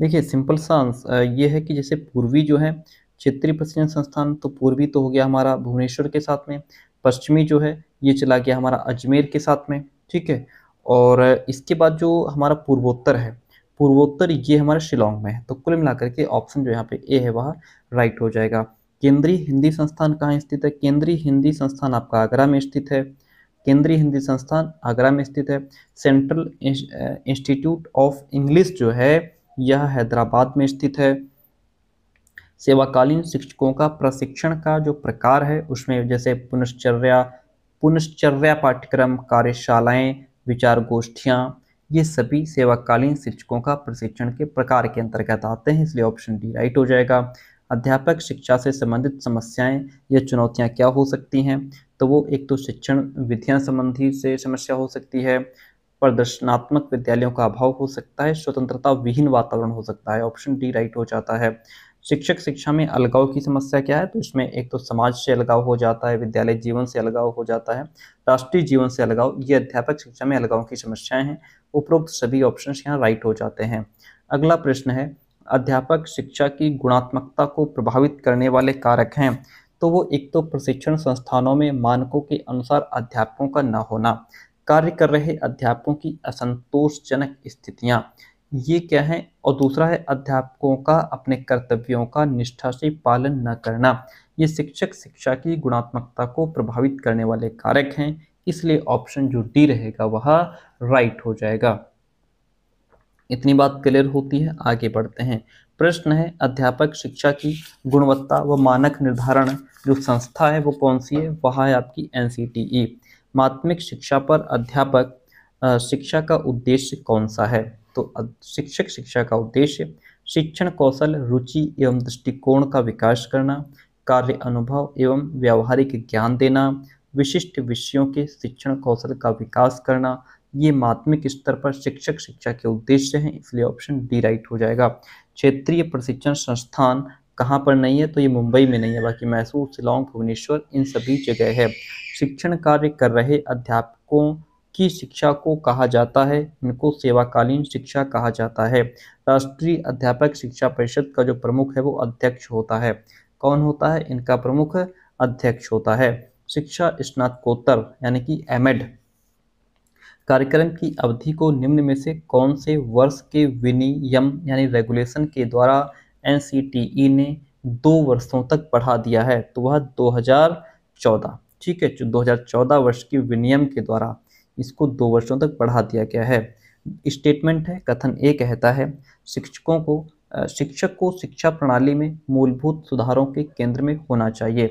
देखिए सिंपल सांस ये है कि जैसे पूर्वी जो है क्षेत्रीय प्रशिक्षण संस्थान तो पूर्वी तो हो गया हमारा भुवनेश्वर के साथ में पश्चिमी जो है ये चला गया हमारा अजमेर के साथ में ठीक है और इसके बाद जो हमारा पूर्वोत्तर है पूर्वोत्तर ये हमारे शिलोंग में है तो कुल मिलाकर के ऑप्शन जो यहाँ पे ए है वह राइट हो जाएगा केंद्रीय हिंदी संस्थान कहाँ स्थित है केंद्रीय हिंदी संस्थान आपका आगरा में स्थित है केंद्रीय हिंदी संस्थान आगरा में स्थित है सेंट्रल इंस्टीट्यूट ऑफ इंग्लिश जो है यह हैदराबाद में स्थित है सेवाकालीन शिक्षकों का प्रशिक्षण का जो प्रकार है उसमें जैसे पुनश्चर्या पुनश्चर्या पाठ्यक्रम कार्यशालाएं विचार गोष्ठियाँ ये सभी सेवाकालीन शिक्षकों का प्रशिक्षण के प्रकार के अंतर्गत आते हैं इसलिए ऑप्शन डी राइट हो जाएगा अध्यापक शिक्षा से संबंधित समस्याएं या चुनौतियां क्या हो सकती हैं तो वो एक तो शिक्षण विधियां संबंधी से समस्या हो सकती है प्रदर्शनात्मक विद्यालयों का अभाव हो सकता है स्वतंत्रता विहीन वातावरण हो सकता है ऑप्शन डी राइट हो जाता है शिक्षक शिक्षा में अलगाव की समस्या क्या है तो इसमें एक तो समाज से अलगाव हो जाता है विद्यालय जीवन से अलगाव हो जाता है राष्ट्रीय जीवन से अलगाव ये अध्यापक शिक्षा में अलगाव की समस्याएं हैं उपरोक्त सभी ऑप्शन यहाँ राइट हो जाते हैं अगला प्रश्न है अध्यापक शिक्षा की गुणात्मकता को प्रभावित करने वाले कारक हैं तो वो एक तो प्रशिक्षण संस्थानों में मानकों के अनुसार अध्यापकों का न होना कार्य कर रहे अध्यापकों की असंतोषजनक स्थितियां ये क्या है और दूसरा है अध्यापकों का अपने कर्तव्यों का निष्ठा से पालन न करना ये शिक्षक शिक्षा की गुणात्मकता को प्रभावित करने वाले कारक हैं इसलिए ऑप्शन जो डी रहेगा वह राइट हो जाएगा इतनी बात क्लियर होती है आगे बढ़ते हैं प्रश्न है अध्यापक शिक्षा की गुणवत्ता व मानक निर्धारण जो संस्था है वो कौन सी है वह है आपकी एन माध्यमिक शिक्षा पर अध्यापक शिक्षा का उद्देश्य कौन सा है तो शिक्षक शिक्षा का उद्देश्य शिक्षण कौशल रुचि एवं दृष्टिकोण का विकास करना कार्य अनुभव एवं व्यावहारिक ज्ञान देना विशिष्ट विषयों के शिक्षण कौशल का विकास करना ये माध्यमिक स्तर पर शिक्षक शिक्षा के उद्देश्य हैं इसलिए ऑप्शन डी राइट हो जाएगा क्षेत्रीय प्रशिक्षण संस्थान कहाँ पर नहीं है तो ये मुंबई में नहीं है बाकी मैसूर शिलोंग भुवनेश्वर इन सभी जगह है शिक्षण कार्य कर रहे अध्यापकों की शिक्षा को कहा जाता है इनको सेवाकालीन शिक्षा कहा जाता है राष्ट्रीय अध्यापक शिक्षा परिषद का जो प्रमुख है वो अध्यक्ष होता है कौन होता है इनका प्रमुख अध्यक्ष होता है शिक्षा स्नातकोत्तर यानी कि एमएड कार्यक्रम की अवधि को निम्न में से कौन से वर्ष के विनियम यानी रेगुलेशन के द्वारा एन ने दो वर्षों तक बढ़ा दिया है तो वह 2014 ठीक है जो 2014 वर्ष के विनियम के द्वारा इसको दो वर्षों तक बढ़ा दिया गया है स्टेटमेंट है कथन ए कहता है शिक्षकों को शिक्षक को शिक्षा प्रणाली में मूलभूत सुधारों के केंद्र में होना चाहिए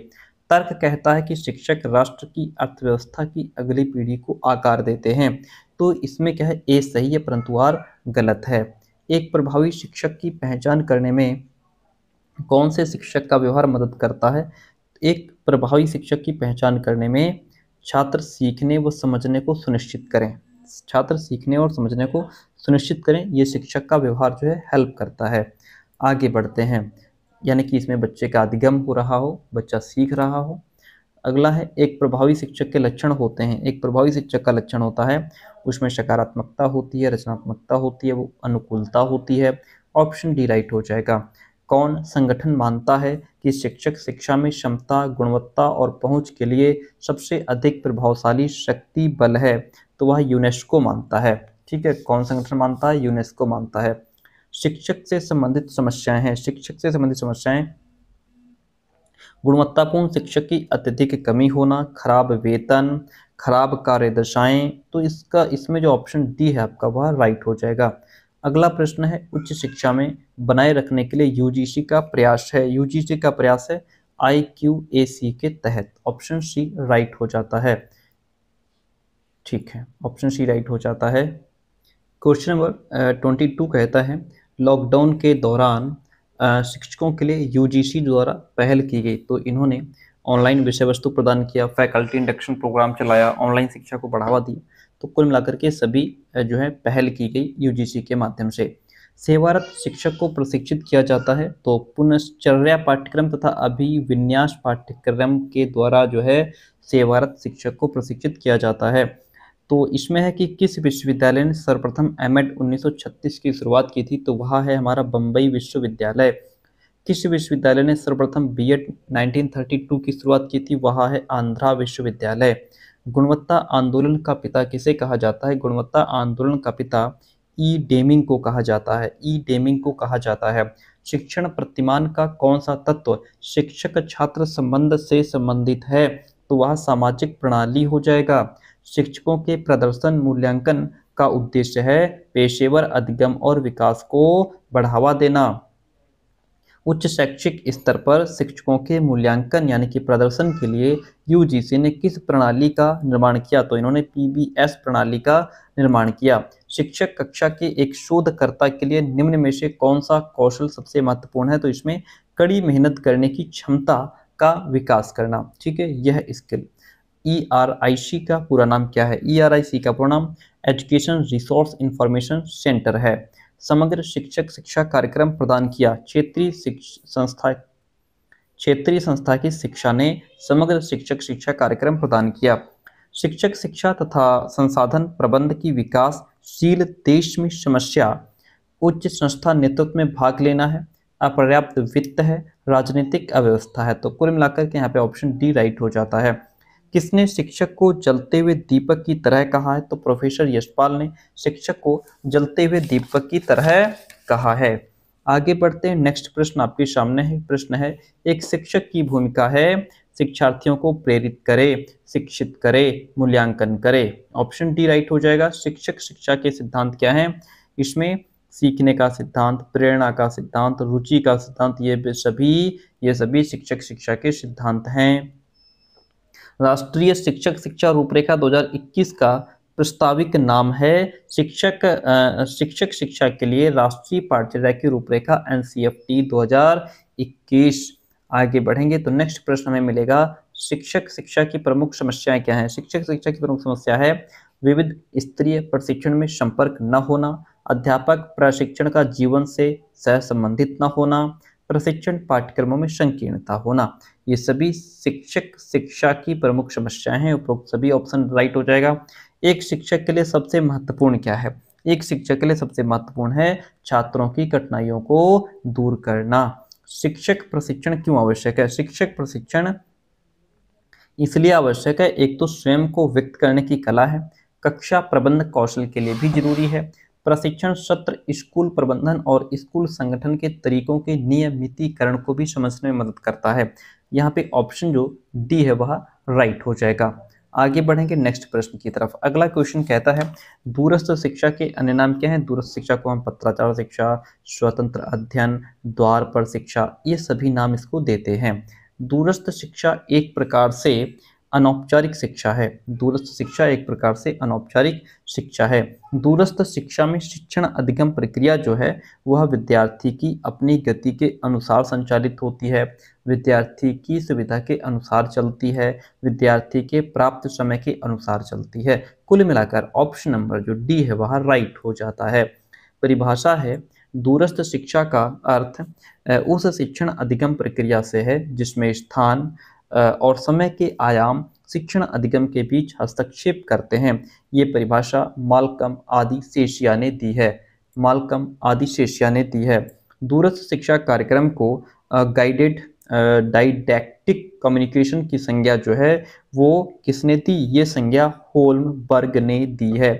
तर्क कहता है कि शिक्षक राष्ट्र की अर्थव्यवस्था की अगली पीढ़ी को आकार देते हैं तो इसमें क्या है ए सही है परंतु आर गलत है एक प्रभावी शिक्षक की पहचान करने में कौन से शिक्षक का व्यवहार मदद करता है एक प्रभावी शिक्षक की पहचान करने में छात्र सीखने व समझने को सुनिश्चित करें छात्र सीखने और समझने को सुनिश्चित करें ये शिक्षक का व्यवहार जो है हेल्प करता है आगे बढ़ते हैं यानी कि इसमें बच्चे का अधिगम हो रहा हो बच्चा सीख रहा हो अगला है एक प्रभावी शिक्षक के लक्षण होते हैं एक प्रभावी शिक्षक का लक्षण होता है उसमें सकारात्मकता होती है रचनात्मकता होती है वो अनुकूलता होती है ऑप्शन डी राइट हो जाएगा कौन संगठन मानता है कि शिक्षक शिक्षा में क्षमता गुणवत्ता और पहुंच के लिए सबसे अधिक प्रभावशाली शक्ति बल है तो वह यूनेस्को मानता है ठीक है कौन संगठन मानता है यूनेस्को मानता है शिक्षक से संबंधित समस्याएं हैं शिक्षक से संबंधित समस्याएं गुणवत्तापूर्ण शिक्षक की अत्यधिक कमी होना खराब वेतन खराब कार्य दशाएं तो इसका इसमें जो ऑप्शन डी है आपका वह राइट हो जाएगा अगला प्रश्न है उच्च शिक्षा में बनाए रखने के लिए यूजीसी का प्रयास है यूजीसी का प्रयास है आई क्यू ए सी के तहत ऑप्शन सी राइट हो जाता है ठीक है ऑप्शन सी राइट हो जाता है क्वेश्चन नंबर ट्वेंटी टू कहता है लॉकडाउन के दौरान शिक्षकों के लिए यूजीसी द्वारा पहल की गई तो इन्होंने ऑनलाइन विषय वस्तु प्रदान किया फैकल्टी इंडक्शन प्रोग्राम चलाया ऑनलाइन शिक्षा को बढ़ावा दिया तो कुल मिलाकर के सभी जो है पहल की गई यू के माध्यम से सेवारत शिक्षक को प्रशिक्षित किया जाता है तो पुनश्चर्या पाठ्यक्रम तथा अभिविन्यास पाठ्यक्रम के द्वारा जो है सेवारत शिक्षक को प्रशिक्षित किया जाता है तो इसमें है कि किस विश्वविद्यालय ने सर्वप्रथम एम एड की शुरुआत की थी तो वह है हमारा बम्बई विश्वविद्यालय किस विश्वविद्यालय ने सर्वप्रथम बी एड की शुरुआत की थी वह है आंध्रा विश्वविद्यालय गुणवत्ता आंदोलन का पिता किसे कहा जाता है गुणवत्ता आंदोलन का पिता ई डेमिंग को कहा जाता है ई डेमिंग को कहा जाता है शिक्षण प्रतिमान का कौन सा तत्व शिक्षक छात्र संबंध से संबंधित है तो वह सामाजिक प्रणाली हो जाएगा शिक्षकों के प्रदर्शन मूल्यांकन का उद्देश्य है पेशेवर अधिगम और विकास को बढ़ावा देना उच्च शैक्षिक स्तर पर शिक्षकों के मूल्यांकन यानी कि प्रदर्शन के लिए यूजीसी ने किस प्रणाली का निर्माण किया तो इन्होंने पीबीएस प्रणाली का निर्माण किया शिक्षक कक्षा के एक शोधकर्ता के लिए निम्न में से कौन सा कौशल सबसे महत्वपूर्ण है तो इसमें कड़ी मेहनत करने की क्षमता का विकास करना ठीक है यह स्किल ई आर आई सी का पूरा नाम क्या है ई आर आई सी का पूरा नाम एजुकेशन रिसोर्स इंफॉर्मेशन सेंटर है समग्र शिक्षक शिक्षा कार्यक्रम प्रदान किया क्षेत्रीय संस्था क्षेत्रीय संस्था की शिक्षा ने समग्र शिक्षक शिक्षा कार्यक्रम प्रदान किया शिक्षक शिक्षा तथा संसाधन प्रबंध की विकासशील देश में समस्या उच्च संस्था नेतृत्व में भाग लेना है अपर्याप्त वित्त है राजनीतिक अव्यवस्था है तो कुल मिलाकर के यहाँ पे ऑप्शन डी राइट हो जाता है किसने शिक्षक को जलते हुए दीपक की तरह कहा है तो प्रोफेसर यशपाल ने शिक्षक को जलते हुए दीपक की तरह कहा है आगे बढ़ते हैं नेक्स्ट प्रश्न आपके सामने है प्रश्न है एक शिक्षक की भूमिका है शिक्षार्थियों को प्रेरित करे शिक्षित करे मूल्यांकन करे ऑप्शन डी राइट हो जाएगा शिक्षक शिक्षा के सिद्धांत क्या है इसमें सीखने का सिद्धांत प्रेरणा का सिद्धांत रुचि का सिद्धांत ये सभी ये सभी शिक्षक शिक्षा के सिद्धांत हैं राष्ट्रीय शिक्षक शिक्षा रूपरेखा 2021 का प्रस्ताविक नाम है शिक्षक शिक्षक शिक्षा के लिए राष्ट्रीय पाठ्यचर्या की रूपरेखा एन सी एफ टी दो इक्कीस आगे बढ़ेंगे तो नेक्स्ट प्रश्न हमें मिलेगा शिक्षक शिक्षा की प्रमुख समस्याएं क्या है शिक्षक शिक्षा की प्रमुख समस्या है विविध स्तरीय प्रशिक्षण में संपर्क न होना अध्यापक प्रशिक्षण का जीवन से सह संबंधित न होना प्रशिक्षण पाठ्यक्रमों में संकीर्णता होना ये सभी शिक्षक शिक्षा की प्रमुख समस्याएं हैं उपरोक्त सभी ऑप्शन राइट हो जाएगा एक शिक्षक के लिए सबसे महत्वपूर्ण क्या है एक शिक्षक के लिए सबसे महत्वपूर्ण है छात्रों की कठिनाइयों को दूर करना शिक्षक प्रशिक्षण क्यों आवश्यक है शिक्षक प्रशिक्षण इसलिए आवश्यक है एक तो स्वयं को व्यक्त करने की कला है कक्षा प्रबंध कौशल के लिए भी जरूरी है प्रशिक्षण सत्र स्कूल प्रबंधन और स्कूल संगठन के तरीकों के नियमितीकरण को भी समझने में मदद करता है यहाँ पे ऑप्शन जो डी है वह राइट हो जाएगा आगे बढ़ेंगे नेक्स्ट प्रश्न की तरफ अगला क्वेश्चन कहता है दूरस्थ शिक्षा के अन्य नाम क्या हैं दूरस्थ शिक्षा को हम पत्राचार शिक्षा स्वतंत्र अध्ययन द्वार पर शिक्षा ये सभी नाम इसको देते हैं दूरस्थ शिक्षा एक प्रकार से अनौपचारिक शिक्षा है दूरस्थ शिक्षा एक प्रकार से अनौपचारिक शिक्षा है दूरस्थ शिक्षा में शिक्षण अधिगम प्रक्रिया जो है वह विद्यार्थी की अपनी गति के अनुसार संचालित होती है विद्यार्थी की सुविधा के अनुसार चलती है विद्यार्थी के प्राप्त समय के अनुसार चलती है कुल मिलाकर ऑप्शन नंबर जो डी है वह राइट हो जाता है परिभाषा है दूरस्थ शिक्षा का अर्थ उस शिक्षण अधिगम प्रक्रिया से है जिसमें स्थान और समय के आयाम शिक्षण अधिगम के बीच हस्तक्षेप करते हैं ये परिभाषा मालकम आदि शेषिया ने दी है मालकम आदि शेषिया ने दी है दूरस्थ शिक्षा कार्यक्रम को गाइडेड डाइडेक्टिक कम्युनिकेशन की संज्ञा जो है वो किसने दी ये संज्ञा होल्म बर्ग ने दी है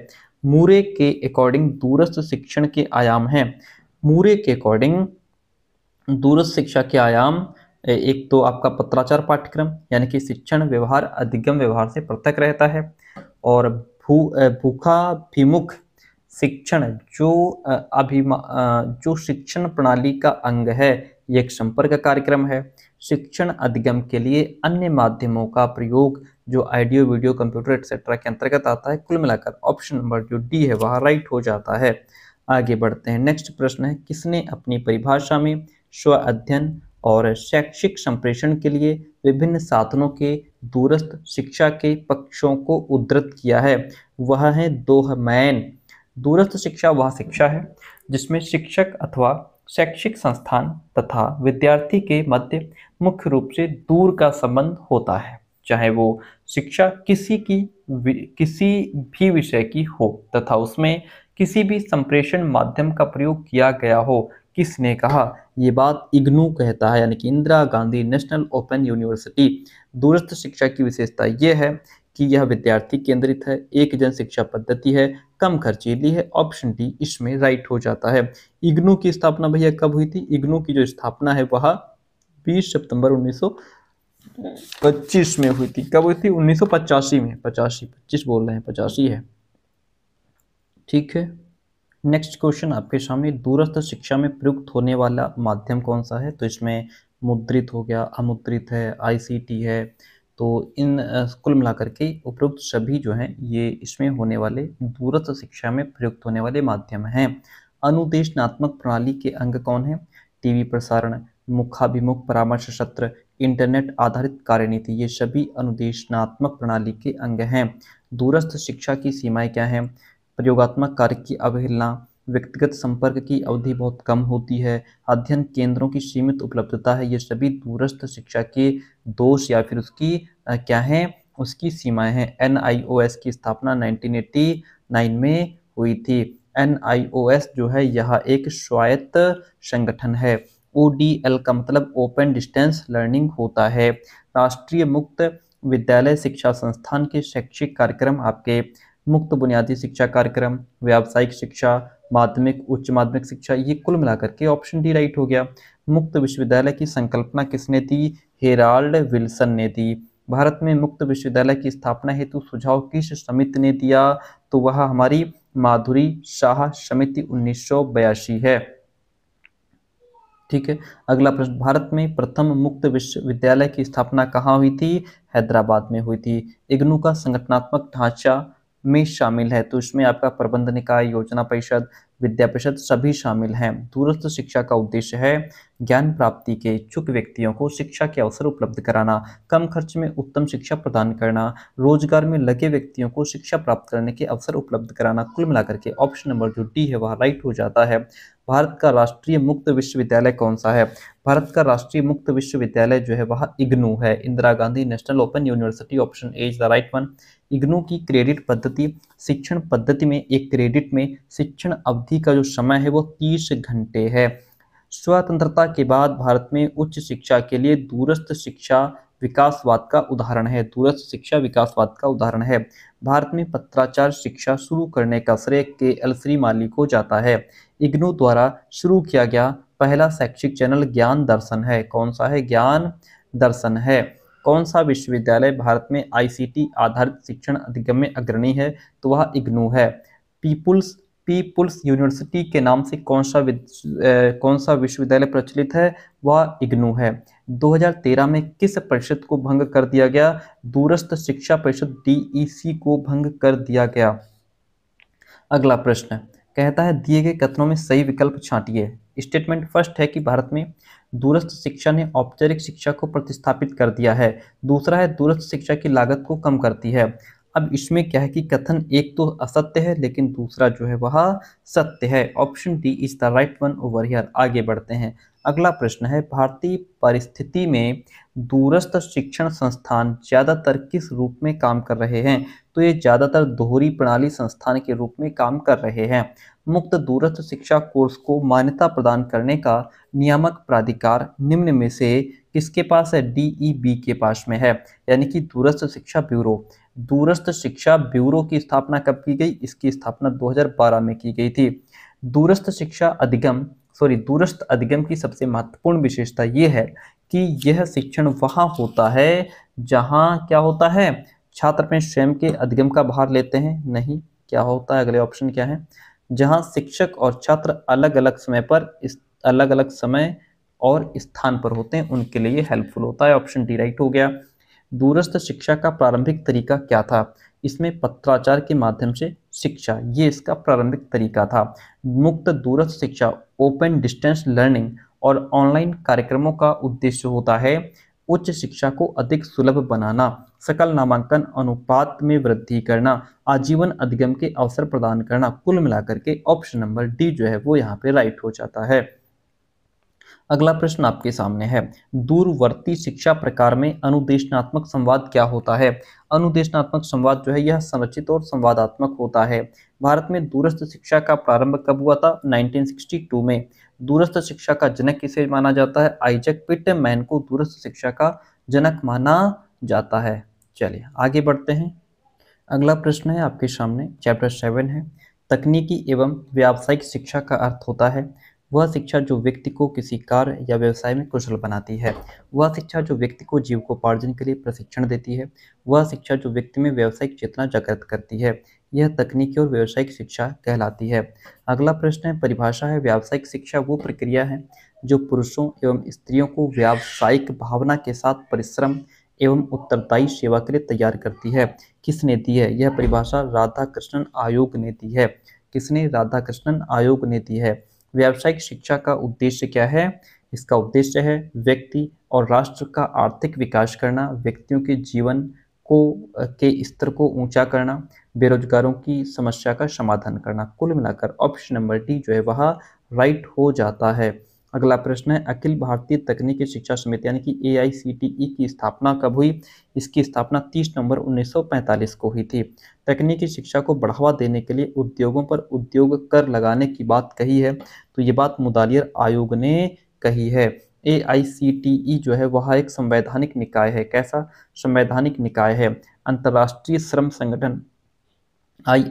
मूरे के अकॉर्डिंग दूरस्थ शिक्षण के आयाम हैं मूरे के अकॉर्डिंग दूरस्थ शिक्षा के आयाम एक तो आपका पत्राचार पाठ्यक्रम यानी कि शिक्षण व्यवहार अधिगम व्यवहार से पृथक रहता है और भू भूखाभिमुख शिक्षण जो अभिमा जो शिक्षण प्रणाली का अंग है ये एक संपर्क कार्यक्रम है शिक्षण अधिगम के लिए अन्य माध्यमों का प्रयोग जो आइडियो वीडियो कंप्यूटर एक्सेट्रा के अंतर्गत आता है कुल मिलाकर ऑप्शन नंबर जो डी है वह राइट हो जाता है आगे बढ़ते हैं नेक्स्ट प्रश्न है किसने अपनी परिभाषा में स्व अध्ययन और शैक्षिक संप्रेषण के लिए विभिन्न साधनों के दूरस्थ शिक्षा के पक्षों को उद्धृत किया है वह है दोहमैन दूरस्थ शिक्षा वह शिक्षा है जिसमें शिक्षक अथवा शैक्षिक संस्थान तथा विद्यार्थी के मध्य मुख्य रूप से दूर का संबंध होता है चाहे वो शिक्षा किसी की किसी भी विषय की हो तथा उसमें किसी भी संप्रेषण माध्यम का प्रयोग किया गया हो किसने कहा ये बात इग्नू कहता है यानी कि Indira Gandhi national open university दूरस्थ शिक्षा की विशेषता ये है कि यह विद्यार्थी केंद्रित है एक जन शिक्षा पद्धति है कम खर्चीली है ऑप्शन डी इसमें राइट हो जाता है इग्नू की स्थापना भैया कब हुई थी इग्नू की जो स्थापना है वह 20 सितंबर 1925 में हुई थी कब हुई थी पचासी में पचासी पच्चीस बोल रहे हैं पचासी है ठीक है नेक्स्ट क्वेश्चन आपके सामने दूरस्थ शिक्षा में प्रयुक्त होने वाला माध्यम कौन सा है तो इसमें मुद्रित हो गया अमुद्रित है आईसीटी है तो इन कुल मिलाकर के उपयुक्त सभी जो हैं ये इसमें होने वाले दूरस्थ शिक्षा में प्रयुक्त होने वाले माध्यम हैं अनुदेशनात्मक प्रणाली के अंग कौन है टीवी प्रसारण मुखाभिमुख परामर्श सत्र इंटरनेट आधारित कार्यनीति ये सभी अनुदेशनात्मक प्रणाली के अंग हैं दूरस्थ शिक्षा की सीमाएं क्या हैं प्रयोगात्मक कार्य की अवहेलना व्यक्तिगत संपर्क की अवधि बहुत कम होती है अध्ययन केंद्रों की सीमित उपलब्धता है ये सभी दूरस्थ शिक्षा के दोष या फिर उसकी आ, क्या है उसकी सीमाएं हैं एन की स्थापना 1989 में हुई थी एन जो है यह एक स्वायत्त संगठन है ओ का मतलब ओपन डिस्टेंस लर्निंग होता है राष्ट्रीय मुक्त विद्यालय शिक्षा संस्थान के शैक्षिक कार्यक्रम आपके मुक्त बुनियादी शिक्षा कार्यक्रम व्यावसायिक शिक्षा माध्यमिक उच्च माध्यमिक शिक्षा ये कुल मिलाकर के ऑप्शन डी राइट हो गया मुक्त विश्वविद्यालय की संकल्पना किसने दी हेराल्ड विल्सन ने दी भारत में मुक्त विश्वविद्यालय की स्थापना हेतु सुझाव किस समिति ने दिया तो वह हमारी माधुरी शाह समिति उन्नीस है ठीक है अगला प्रश्न भारत में प्रथम मुक्त विश्वविद्यालय की स्थापना कहाँ हुई थी हैदराबाद में हुई थी इग्नू का संगठनात्मक ढांचा में शामिल है तो इसमें आपका प्रबंध निकाय योजना परिषद विद्या परिषद सभी शामिल हैं दूरस्थ शिक्षा का उद्देश्य है ज्ञान प्राप्ति के इच्छुक व्यक्तियों को शिक्षा के अवसर उपलब्ध कराना कम खर्च में उत्तम शिक्षा प्रदान करना रोजगार में लगे व्यक्तियों को शिक्षा प्राप्त करने के अवसर उपलब्ध कराना कुल मिलाकर के ऑप्शन नंबर जो डी है वह राइट हो जाता है भारत का राष्ट्रीय मुक्त विश्वविद्यालय कौन सा है भारत का राष्ट्रीय मुक्त विश्वविद्यालय जो है वह इग्नू है Indira Gandhi national open university option A is the right one IGNOU की क्रेडिट पद्धति शिक्षण पद्धति में एक क्रेडिट में शिक्षण अवधि का जो समय है वो तीस घंटे है स्वतंत्रता के बाद भारत में उच्च शिक्षा के लिए दूरस्थ शिक्षा विकासवाद का उदाहरण है दूरस्थ शिक्षा विकासवाद का उदाहरण है भारत में पत्राचार शिक्षा शुरू करने का श्रेय के एल श्री माली को जाता है इग्नू द्वारा शुरू किया गया पहला शैक्षिक चैनल ज्ञान दर्शन है कौन सा है ज्ञान दर्शन है कौन सा विश्वविद्यालय भारत में आईसीटी आधारित शिक्षण अधिगम में अग्रणी है तो वह इग्नू है पीपुल्स पीपुल्स यूनिवर्सिटी के नाम से कौन सा कौन सा विश्वविद्यालय प्रचलित है वह इग्नू है 2013 में किस परिषद को भंग कर दिया गया दूरस्थ शिक्षा परिषद डी e को भंग कर दिया गया अगला प्रश्न कहता है दिए गए कथनों में सही विकल्प छांटिए स्टेटमेंट फर्स्ट है कि भारत में दूरस्थ शिक्षा ने औपचारिक शिक्षा को प्रतिस्थापित कर दिया है दूसरा है दूरस्थ शिक्षा की लागत को कम करती है अब इसमें क्या है कि कथन एक तो असत्य है लेकिन दूसरा जो है वह सत्य है option D is the right one over here आगे बढ़ते हैं अगला प्रश्न है भारतीय परिस्थिति में दूरस्थ शिक्षण संस्थान ज़्यादातर किस रूप में काम कर रहे हैं तो ये ज़्यादातर दोहरी प्रणाली संस्थान के रूप में काम कर रहे हैं मुक्त दूरस्थ शिक्षा कोर्स को मान्यता प्रदान करने का नियामक प्राधिकार निम्न में से किसके पास है डीईबी e के पास में है यानी कि दूरस्थ शिक्षा ब्यूरो दूरस्थ शिक्षा ब्यूरो की स्थापना कब की गई इसकी स्थापना 2012 में की गई थी दूरस्थ शिक्षा अधिगम सॉरी दूरस्थ अधिगम की सबसे महत्वपूर्ण विशेषता ये है कि यह शिक्षण वहाँ होता है जहाँ क्या होता है छात्र अपने स्वयं के अधिगम का भार लेते हैं नहीं क्या होता है अगले ऑप्शन क्या है जहाँ शिक्षक और छात्र अलग अलग समय पर इस अलग अलग समय और स्थान पर होते हैं उनके लिए हेल्पफुल होता है ऑप्शन डी राइट हो गया दूरस्थ शिक्षा का प्रारंभिक तरीका क्या था इसमें पत्राचार के माध्यम से शिक्षा ये इसका प्रारंभिक तरीका था मुक्त दूरस्थ शिक्षा ओपन डिस्टेंस लर्निंग और ऑनलाइन कार्यक्रमों का उद्देश्य होता है उच्च शिक्षा को अधिक सुलभ बनाना सकल नामांकन अनुपात में वृद्धि करना आजीवन अधिगम के अवसर प्रदान करना कुल मिलाकर के ऑप्शन नंबर डी जो है वो यहाँ पे राइट हो जाता है अगला प्रश्न आपके सामने है दूरवर्ती शिक्षा प्रकार में अनुदेशनात्मक संवाद क्या होता है अनुदेशनात्मक संवाद जो है यह संरचित और संवादात्मक होता है भारत में दूरस्थ शिक्षा का प्रारंभ कब हुआ था 1962 में दूरस्थ शिक्षा का जनक किसे माना जाता है आइजक मैन को दूरस्थ शिक्षा का जनक माना जाता है चलिए आगे बढ़ते हैं अगला प्रश्न है आपके सामने चैप्टर सेवन है तकनीकी एवं व्यावसायिक शिक्षा का अर्थ होता है वह शिक्षा जो व्यक्ति को किसी कार्य या व्यवसाय में कुशल बनाती है वह शिक्षा जो व्यक्ति को जीवकोपार्जन के लिए प्रशिक्षण देती है वह शिक्षा जो व्यक्ति में व्यावसायिक चेतना जागृत करती है यह तकनीकी और व्यावसायिक शिक्षा कहलाती है अगला प्रश्न है परिभाषा है व्यावसायिक शिक्षा वो प्रक्रिया है जो पुरुषों एवं स्त्रियों को व्यावसायिक भावना के साथ परिश्रम एवं उत्तरदायी सेवा के लिए तैयार करती है किसने दी है यह परिभाषा राधा कृष्णन आयोग ने दी है किसने राधा कृष्णन आयोग ने दी है व्यावसायिक शिक्षा का उद्देश्य क्या है इसका उद्देश्य है व्यक्ति और राष्ट्र का आर्थिक विकास करना व्यक्तियों के जीवन को के स्तर को ऊंचा करना बेरोजगारों की समस्या का समाधान करना कुल मिलाकर ऑप्शन नंबर डी जो है वह राइट हो जाता है अगला प्रश्न है अखिल भारतीय तकनीकी शिक्षा समिति यानी कि ए e की स्थापना कब हुई इसकी स्थापना 30 नवंबर 1945 को हुई थी तकनीकी शिक्षा को बढ़ावा देने के लिए उद्योगों पर उद्योग कर लगाने की बात कही है तो ये बात मुदालियर आयोग ने कही है ए e जो है वह एक संवैधानिक निकाय है कैसा संवैधानिक निकाय है अंतर्राष्ट्रीय श्रम संगठन आई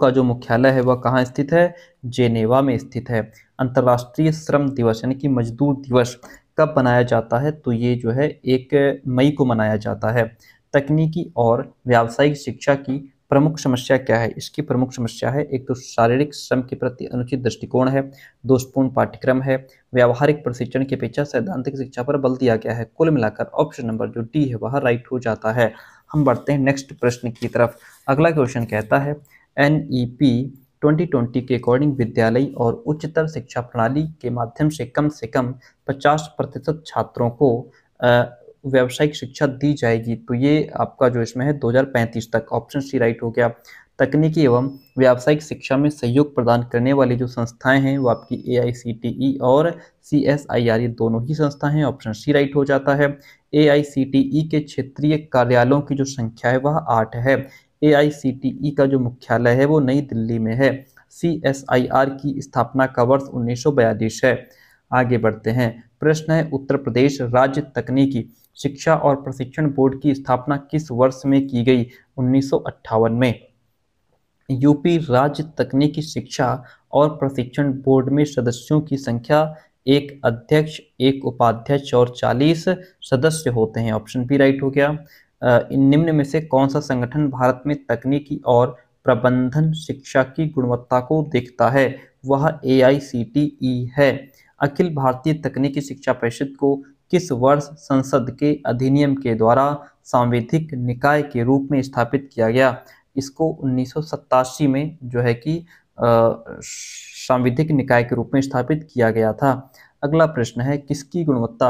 का जो मुख्यालय है वह कहाँ स्थित है जेनेवा में स्थित है अंतर्राष्ट्रीय श्रम दिवस यानी कि मजदूर दिवस कब मनाया जाता है तो ये जो है एक मई को मनाया जाता है तकनीकी और व्यावसायिक शिक्षा की प्रमुख समस्या क्या है इसकी प्रमुख समस्या है एक तो शारीरिक श्रम के प्रति अनुचित दृष्टिकोण है दोषपूर्ण पाठ्यक्रम है व्यावहारिक प्रशिक्षण की अपेक्षा सैद्धांतिक शिक्षा पर बल दिया गया है कुल मिलाकर ऑप्शन नंबर जो डी है वह राइट हो जाता है हम बढ़ते हैं नेक्स्ट प्रश्न की तरफ अगला क्वेश्चन कहता है एन ई पी 2020 के अकॉर्डिंग विद्यालय और उच्चतर शिक्षा प्रणाली के माध्यम से कम से कम 50 प्रतिशत छात्रों को व्यावसायिक शिक्षा दी जाएगी तो ये आपका जो इसमें है 2035 तक ऑप्शन सी राइट हो गया तकनीकी एवं व्यावसायिक शिक्षा में सहयोग प्रदान करने वाली जो संस्थाएं हैं वो आपकी ए e और सी ये दोनों ही संस्थाएं हैं ऑप्शन सी राइट हो जाता है ए e के क्षेत्रीय कार्यालयों की जो संख्या है वह आठ है ए e का जो मुख्यालय है वो नई दिल्ली में है सी की स्थापना का वर्ष उन्नीस है आगे बढ़ते हैं प्रश्न है उत्तर प्रदेश राज्य तकनीकी शिक्षा और प्रशिक्षण बोर्ड की स्थापना किस वर्ष में की गई उन्नीस में यूपी राज्य तकनीकी शिक्षा और प्रशिक्षण बोर्ड में सदस्यों की संख्या एक अध्यक्ष एक उपाध्यक्ष और 40 सदस्य होते हैं ऑप्शन बी राइट हो गया निम्न में से कौन सा संगठन भारत में तकनीकी और प्रबंधन शिक्षा की गुणवत्ता को देखता है वह ए e है अखिल भारतीय तकनीकी शिक्षा परिषद को किस वर्ष संसद के अधिनियम के द्वारा सांविधिक निकाय के रूप में स्थापित किया गया इसको उन्नीस में जो है कि सांविधिक निकाय के रूप में स्थापित किया गया था अगला प्रश्न है किसकी गुणवत्ता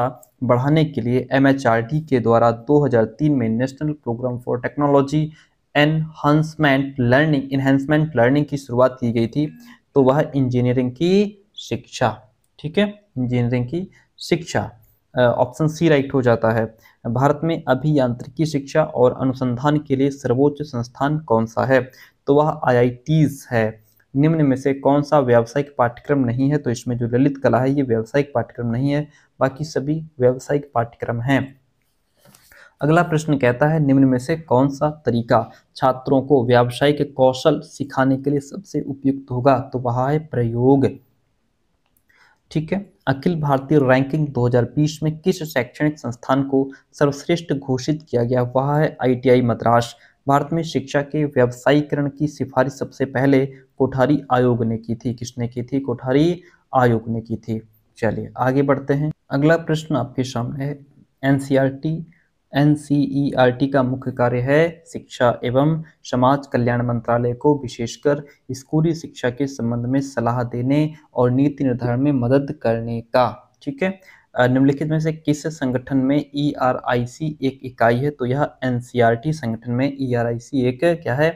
बढ़ाने के लिए एम के द्वारा 2003 में national program for technology enhancement learning enhancement learning की शुरुआत की गई थी तो वह इंजीनियरिंग की शिक्षा ठीक है इंजीनियरिंग की शिक्षा ऑप्शन सी राइट हो जाता है भारत में अभियांत्रिकी शिक्षा और अनुसंधान के लिए सर्वोच्च संस्थान कौन सा है तो वह आई है निम्न में से कौन सा व्यावसायिक पाठ्यक्रम नहीं है तो इसमें जो ललित कला है ये व्यावसायिक पाठ्यक्रम नहीं है बाकी सभी व्यावसायिक पाठ्यक्रम हैं अगला प्रश्न कहता है निम्न में से कौन सा तरीका छात्रों को व्यावसायिक कौशल सिखाने के लिए सबसे उपयुक्त होगा तो वह है प्रयोग ठीक है अखिल भारतीय रैंकिंग 2020 में किस शैक्षणिक संस्थान को सर्वश्रेष्ठ घोषित किया गया वह है आईटीआई मद्रास भारत में शिक्षा के व्यवसायीकरण की सिफारिश सबसे पहले कोठारी आयोग ने की थी किसने की थी कोठारी आयोग ने की थी चलिए आगे बढ़ते हैं अगला प्रश्न आपके सामने है एनसीईआरटी एनसीईआरटी का मुख्य कार्य है शिक्षा एवं समाज कल्याण मंत्रालय को विशेषकर स्कूली शिक्षा के संबंध में सलाह देने और नीति निर्धारण में मदद करने का ठीक है निम्नलिखित में से किस संगठन में ई आर आई सी एक इकाई है तो यह एन सी आर टी संगठन में ई आर आई सी एक क्या है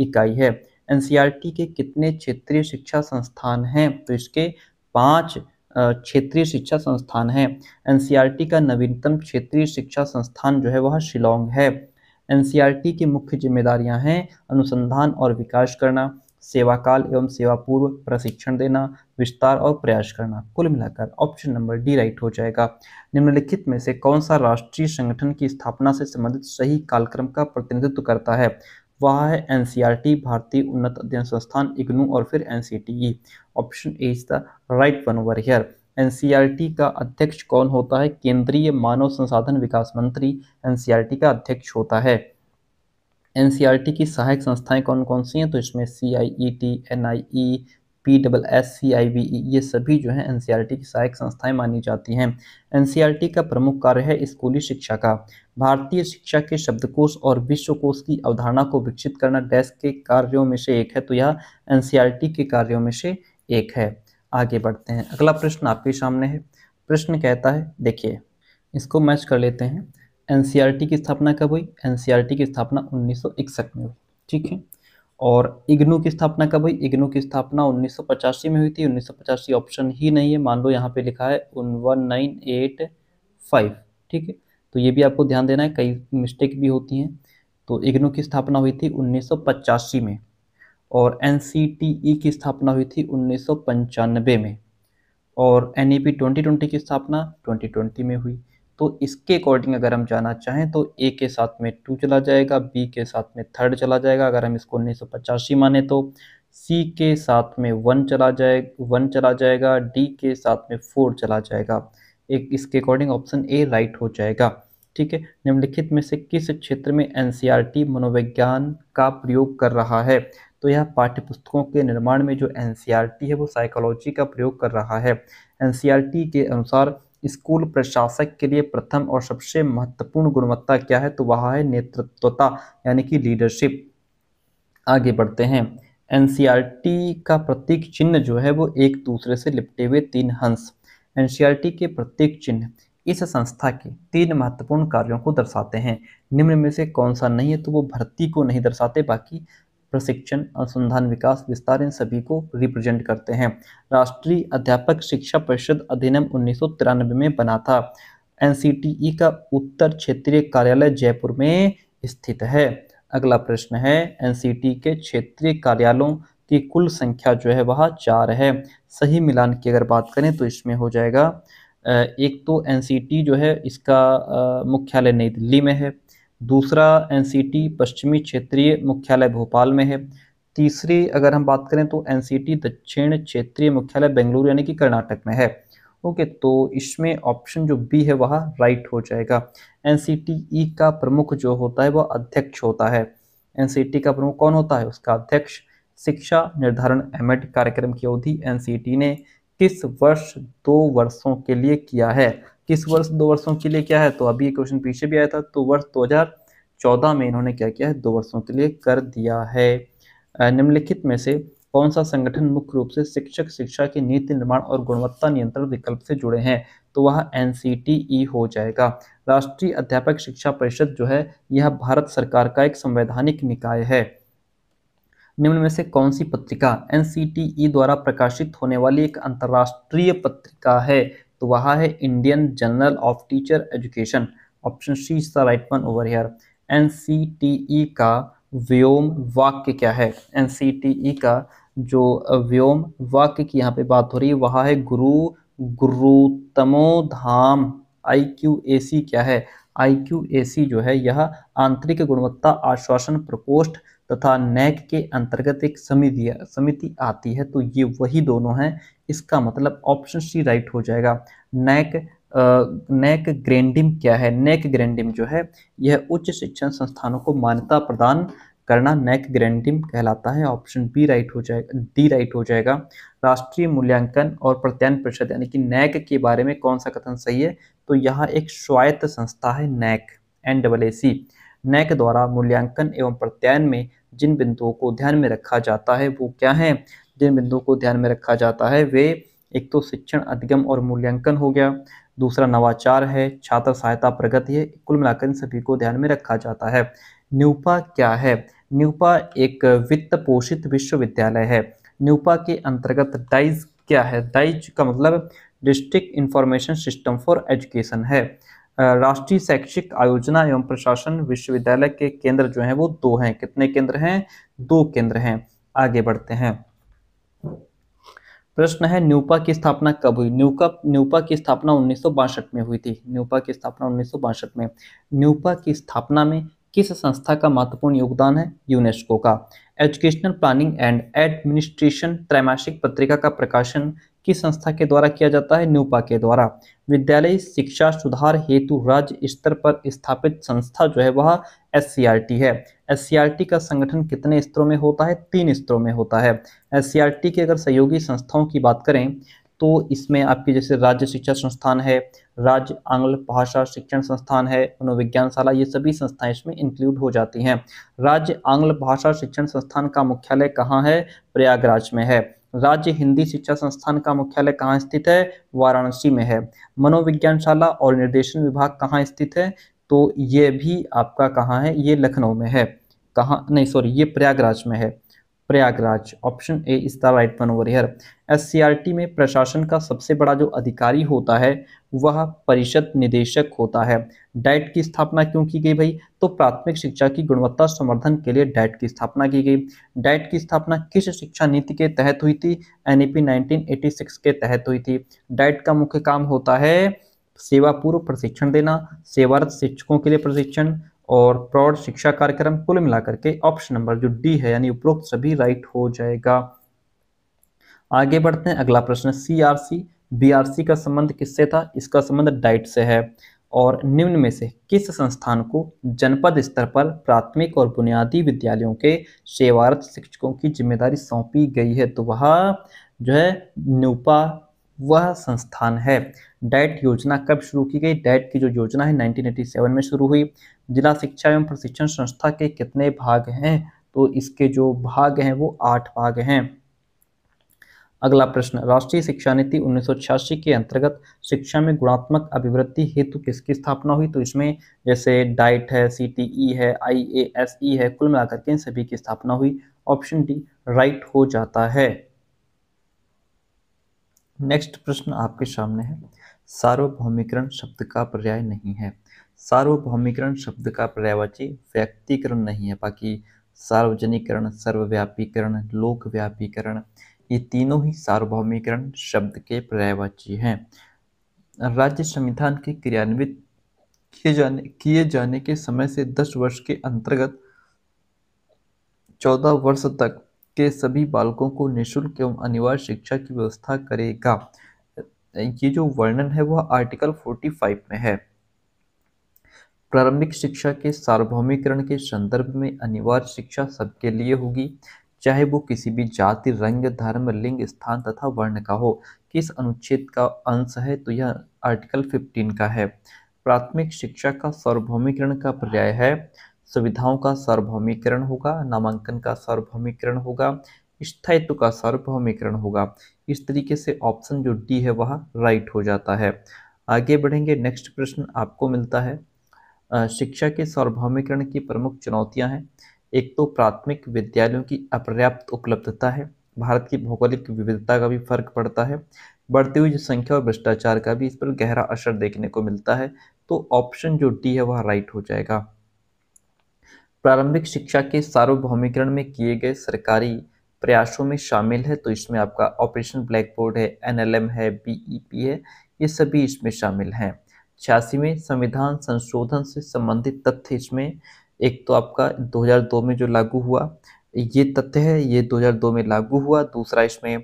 इकाई है एन सी आर टी के कितने क्षेत्रीय शिक्षा संस्थान हैं तो इसके पाँच क्षेत्रीय शिक्षा संस्थान हैं एन का नवीनतम क्षेत्रीय शिक्षा संस्थान जो है वह शिलोंग है एन की मुख्य जिम्मेदारियां हैं अनुसंधान और विकास करना सेवाकाल एवं सेवा पूर्व प्रशिक्षण देना विस्तार और प्रयास करना कुल मिलाकर ऑप्शन नंबर डी राइट हो जाएगा निम्नलिखित में से कौन सा राष्ट्रीय संगठन की स्थापना से संबंधित सही कालक्रम का प्रतिनिधित्व करता है वह है एनसीईआरटी e भारतीय उन्नत अध्ययन संस्थान इग्नू और फिर N option A is the right one over here N का अध्यक्ष कौन होता है केंद्रीय मानव संसाधन विकास मंत्री एन e का अध्यक्ष होता है एन की सहायक संस्थाएं कौन कौन सी हैं तो इसमें C I E T N I E P double S C I V E ये सभी जो है एन की सहायक संस्थाएं मानी जाती हैं एन का प्रमुख कार्य है स्कूली शिक्षा का भारतीय शिक्षा के शब्दकोश और विश्वकोश की अवधारणा को विकसित करना डेस्क के कार्यों में से एक है तो यह एन के कार्यों में से एक है आगे बढ़ते हैं अगला प्रश्न आपके सामने है प्रश्न कहता है देखिए इसको मैच कर लेते हैं एनसीईआरटी की स्थापना कब हुई एनसीईआरटी की स्थापना 1961 में हुई ठीक है और इग्नू की स्थापना कब हुई इग्नू की स्थापना उन्नीस में हुई थी उन्नीस ऑप्शन ही नहीं है मान लो यहाँ पे लिखा है वन ठीक है तो ये भी आपको ध्यान देना है कई मिस्टेक भी होती हैं तो इग्नू की स्थापना हुई थी उन्नीस में और एन की स्थापना हुई थी उन्नीस में और एन ई की स्थापना 2020 में हुई तो इसके अकॉर्डिंग अगर हम जाना चाहें तो ए के साथ में टू चला जाएगा बी के साथ में थर्ड चला जाएगा अगर हम इसको उन्नीस माने तो सी के साथ में वन चला जाए वन चला जाएगा डी के साथ में फोर चला जाएगा एक इसके अकॉर्डिंग ऑप्शन ए राइट हो जाएगा ठीक है निम्नलिखित में से किस क्षेत्र में एन e मनोविज्ञान का प्रयोग कर रहा है तो यह पाठ्य पुस्तकों के निर्माण में जो एन e है वो साइकोलॉजी का प्रयोग कर रहा है एन e के अनुसार स्कूल प्रशासक के लिए प्रथम और सबसे महत्वपूर्ण गुणवत्ता क्या है तो वह है नेतृत्वता यानी कि लीडरशिप आगे बढ़ते हैं एन e का प्रतीक चिन्ह जो है वो एक दूसरे से लिपटे हुए तीन हंस एन e के प्रतीक चिन्ह इस संस्था के तीन महत्वपूर्ण कार्यों को दर्शाते हैं निम्न में से कौन सा नहीं है तो वो भर्ती को नहीं दर्शाते बाकी प्रशिक्षण अनुसंधान विकास विस्तार इन सभी को रिप्रेजेंट करते हैं राष्ट्रीय अध्यापक शिक्षा परिषद अधिनियम उन्नीस में बना था एन का उत्तर क्षेत्रीय कार्यालय जयपुर में स्थित है अगला प्रश्न है एन के क्षेत्रीय कार्यालयों की कुल संख्या जो है वह चार है सही मिलान की अगर बात करें तो इसमें हो जाएगा एक तो एन जो है इसका मुख्यालय नई दिल्ली में है दूसरा एनसीटी पश्चिमी क्षेत्रीय मुख्यालय भोपाल में है तीसरी अगर हम बात करें तो एनसीटी दक्षिण क्षेत्रीय मुख्यालय बेंगलुरु यानी कि कर्नाटक में है ओके तो इसमें ऑप्शन जो बी है वह राइट हो जाएगा ई e का प्रमुख जो होता है वह अध्यक्ष होता है एनसीटी का प्रमुख कौन होता है उसका अध्यक्ष शिक्षा निर्धारण एमएड कार्यक्रम की अवधि एनसीटी ने किस वर्ष दो वर्षों के लिए किया है किस वर्ष दो वर्षों के लिए क्या है तो अभी क्वेश्चन पीछे भी आया था तो वर्ष चौदह में इन्होंने क्या किया है दो वर्षों के लिए कर दिया है निम्नलिखित में से कौन सा संगठन मुख्य रूप से शिक्षक शिक्षा के नीति निर्माण और गुणवत्ता नियंत्रण विकल्प से जुड़े हैं तो वह एन e हो जाएगा राष्ट्रीय अध्यापक शिक्षा परिषद जो है यह भारत सरकार का एक संवैधानिक निकाय है निम्न में से कौन सी पत्रिका एन e द्वारा प्रकाशित होने वाली एक अंतर्राष्ट्रीय पत्रिका है तो वहाँ है Indian journal of teacher education option C is the right one over here N का व्योम वाक्य क्या है एन सी टी ई का जो व्योम uh, वाक्य की यहाँ पे बात हो रही है वहाँ है गुरु गुरुतमो धाम आई क्यू ए सी क्या है आई क्यू ए सी जो है यह आंतरिक गुणवत्ता आश्वासन प्रकोष्ठ तथा नैक के अंतर्गत एक समिति समिति आती है तो ये वही दोनों हैं इसका मतलब ऑप्शन सी राइट हो जाएगा नैक नेक ग्रेंडिम क्या है नेक ग्रेंडिम जो है यह उच्च शिक्षण संस्थानों को मान्यता प्रदान करना नेक ग्रेंडिम कहलाता है ऑप्शन बी राइट हो जाएगा डी राइट हो जाएगा राष्ट्रीय मूल्यांकन और प्रत्ययन परिषद यानी कि नैक के बारे में कौन सा कथन सही है तो यहाँ एक स्वायत्त संस्था है NAAC N double A C NAAC द्वारा मूल्यांकन एवं प्रत्ययन में जिन बिंदुओं को ध्यान में रखा जाता है वो क्या है जिन बिंदुओं को ध्यान में रखा जाता है वे एक तो शिक्षण अधिगम और मूल्यांकन हो गया दूसरा नवाचार है छात्र सहायता प्रगति है कुल मिलाकर सभी को ध्यान में रखा जाता है न्यूपा क्या है न्यूपा एक वित्त पोषित विश्वविद्यालय है न्यूपा के अंतर्गत डाइज क्या है डाइज का मतलब district information system for education है राष्ट्रीय शैक्षिक आयोजना एवं प्रशासन विश्वविद्यालय के केंद्र जो हैं वो दो हैं कितने केंद्र हैं दो केंद्र हैं आगे बढ़ते हैं प्रश्न है न्यूपा की स्थापना कब हुई न्यूका न्यूपा की स्थापना उन्नीस में हुई थी न्यूपा की स्थापना उन्नीस में न्यूपा की स्थापना में किस संस्था का महत्वपूर्ण योगदान है यूनेस्को का एजुकेशनल प्लानिंग एंड एडमिनिस्ट्रेशन त्रैमासिक पत्रिका का प्रकाशन किस संस्था के द्वारा किया जाता है न्यूपा के द्वारा विद्यालय शिक्षा सुधार हेतु राज्य स्तर पर स्थापित संस्था जो है वह एस है एस का संगठन कितने स्तरों में होता है तीन स्तरों में होता है एस के अगर सहयोगी संस्थाओं की बात करें तो इसमें आपकी जैसे राज्य शिक्षा संस्थान है राज्य आंग्ल भाषा शिक्षण संस्थान है मनोविज्ञानशाला ये सभी संस्थाएं इसमें इंक्लूड हो जाती हैं राज्य आंग्ल भाषा शिक्षण संस्थान का मुख्यालय कहाँ है प्रयागराज में है राज्य हिंदी शिक्षा संस्थान का मुख्यालय कहाँ स्थित है वाराणसी में है मनोविज्ञानशाला और निर्देशन विभाग कहाँ स्थित है तो ये भी आपका कहाँ है ये लखनऊ में है कहाँ नहीं सॉरी ये प्रयागराज में है Prayagraj option A is the right one over here S में प्रशासन का सबसे बड़ा जो अधिकारी होता है वह परिषद निदेशक होता है डाइट की स्थापना क्यों की गई भाई तो प्राथमिक शिक्षा की गुणवत्ता समर्थन के लिए डाइट की स्थापना की गई डाइट की स्थापना किस शिक्षा नीति के तहत हुई थी एन 1986 e के तहत हुई थी डाइट का मुख्य काम होता है सेवा पूर्व प्रशिक्षण देना सेवारत शिक्षकों के लिए प्रशिक्षण और प्रौढ़ शिक्षा कार्यक्रम कुल मिलाकर के ऑप्शन नंबर जो डी है यानी उपरोक्त सभी राइट हो जाएगा आगे बढ़ते हैं अगला प्रश्न सीआरसी बीआरसी का संबंध किससे था इसका संबंध डाइट से है और निम्न में से किस संस्थान को जनपद स्तर पर प्राथमिक और बुनियादी विद्यालयों के सेवारत शिक्षकों की जिम्मेदारी सौंपी गई है तो वह जो है न्यूपा वह संस्थान है डाइट योजना कब शुरू की गई डाइट की जो योजना है 1987 में शुरू हुई जिला शिक्षा एवं प्रशिक्षण संस्था के कितने भाग हैं तो इसके जो भाग हैं वो आठ भाग हैं अगला प्रश्न राष्ट्रीय शिक्षा नीति उन्नीस के अंतर्गत शिक्षा में गुणात्मक अभिवृत्ति हेतु किसकी स्थापना हुई तो इसमें जैसे डाइट है सीटीई e है आईएएसई e है कुल मिलाकर के इन सभी की स्थापना हुई ऑप्शन डी राइट हो जाता है नेक्स्ट प्रश्न आपके सामने है सार्वभौमिकरण शब्द का पर्याय नहीं है सार्वभौमिकरण शब्द का पर्यावाची व्यक्तिकरण नहीं है बाकी सार्वजनिकरण सर्वव्यापीकरण लोकव्यापीकरण ये तीनों ही सार्वभौमिकरण शब्द के पर्यायवाची हैं राज्य संविधान के क्रियान्वित किए जाने किए जाने के समय से दस वर्ष के अंतर्गत चौदह वर्ष तक के सभी बालकों को निःशुल्क एवं अनिवार्य शिक्षा की व्यवस्था करेगा ये जो वर्णन है वह आर्टिकल 45 में है प्रारंभिक शिक्षा के सार्वभौमिकरण के संदर्भ में अनिवार्य शिक्षा सबके लिए होगी चाहे वो किसी भी जाति रंग धर्म लिंग स्थान तथा वर्ण का हो किस अनुच्छेद का अंश है तो यह आर्टिकल 15 का है प्राथमिक शिक्षा का सार्वभौमिकरण का पर्याय है सुविधाओं का सार्वभौमिकरण होगा नामांकन का सार्वभौमिकरण होगा स्थायित्व का सार्वभौमिकरण होगा इस तरीके से ऑप्शन जो डी है वह राइट हो जाता है आगे बढ़ेंगे नेक्स्ट प्रश्न आपको मिलता है शिक्षा के सार्वभौमिकरण की प्रमुख चुनौतियां हैं एक तो प्राथमिक विद्यालयों की अपर्याप्त उपलब्धता है भारत की भौगोलिक विविधता का भी फर्क पड़ता है बढ़ती हुई जनसंख्या और भ्रष्टाचार का भी इस पर गहरा असर देखने को मिलता है तो ऑप्शन जो डी है वह राइट हो जाएगा प्रारंभिक शिक्षा के सार्वभौमिकरण में किए गए सरकारी प्रयासों में शामिल है तो इसमें आपका ऑपरेशन ब्लैक बोर्ड है एनएलएम है बीईपी है ये सभी इसमें शामिल हैं छियासी में संविधान संशोधन से संबंधित तथ्य इसमें एक तो आपका 2002 में जो लागू हुआ ये तथ्य है ये 2002 में लागू हुआ दूसरा इसमें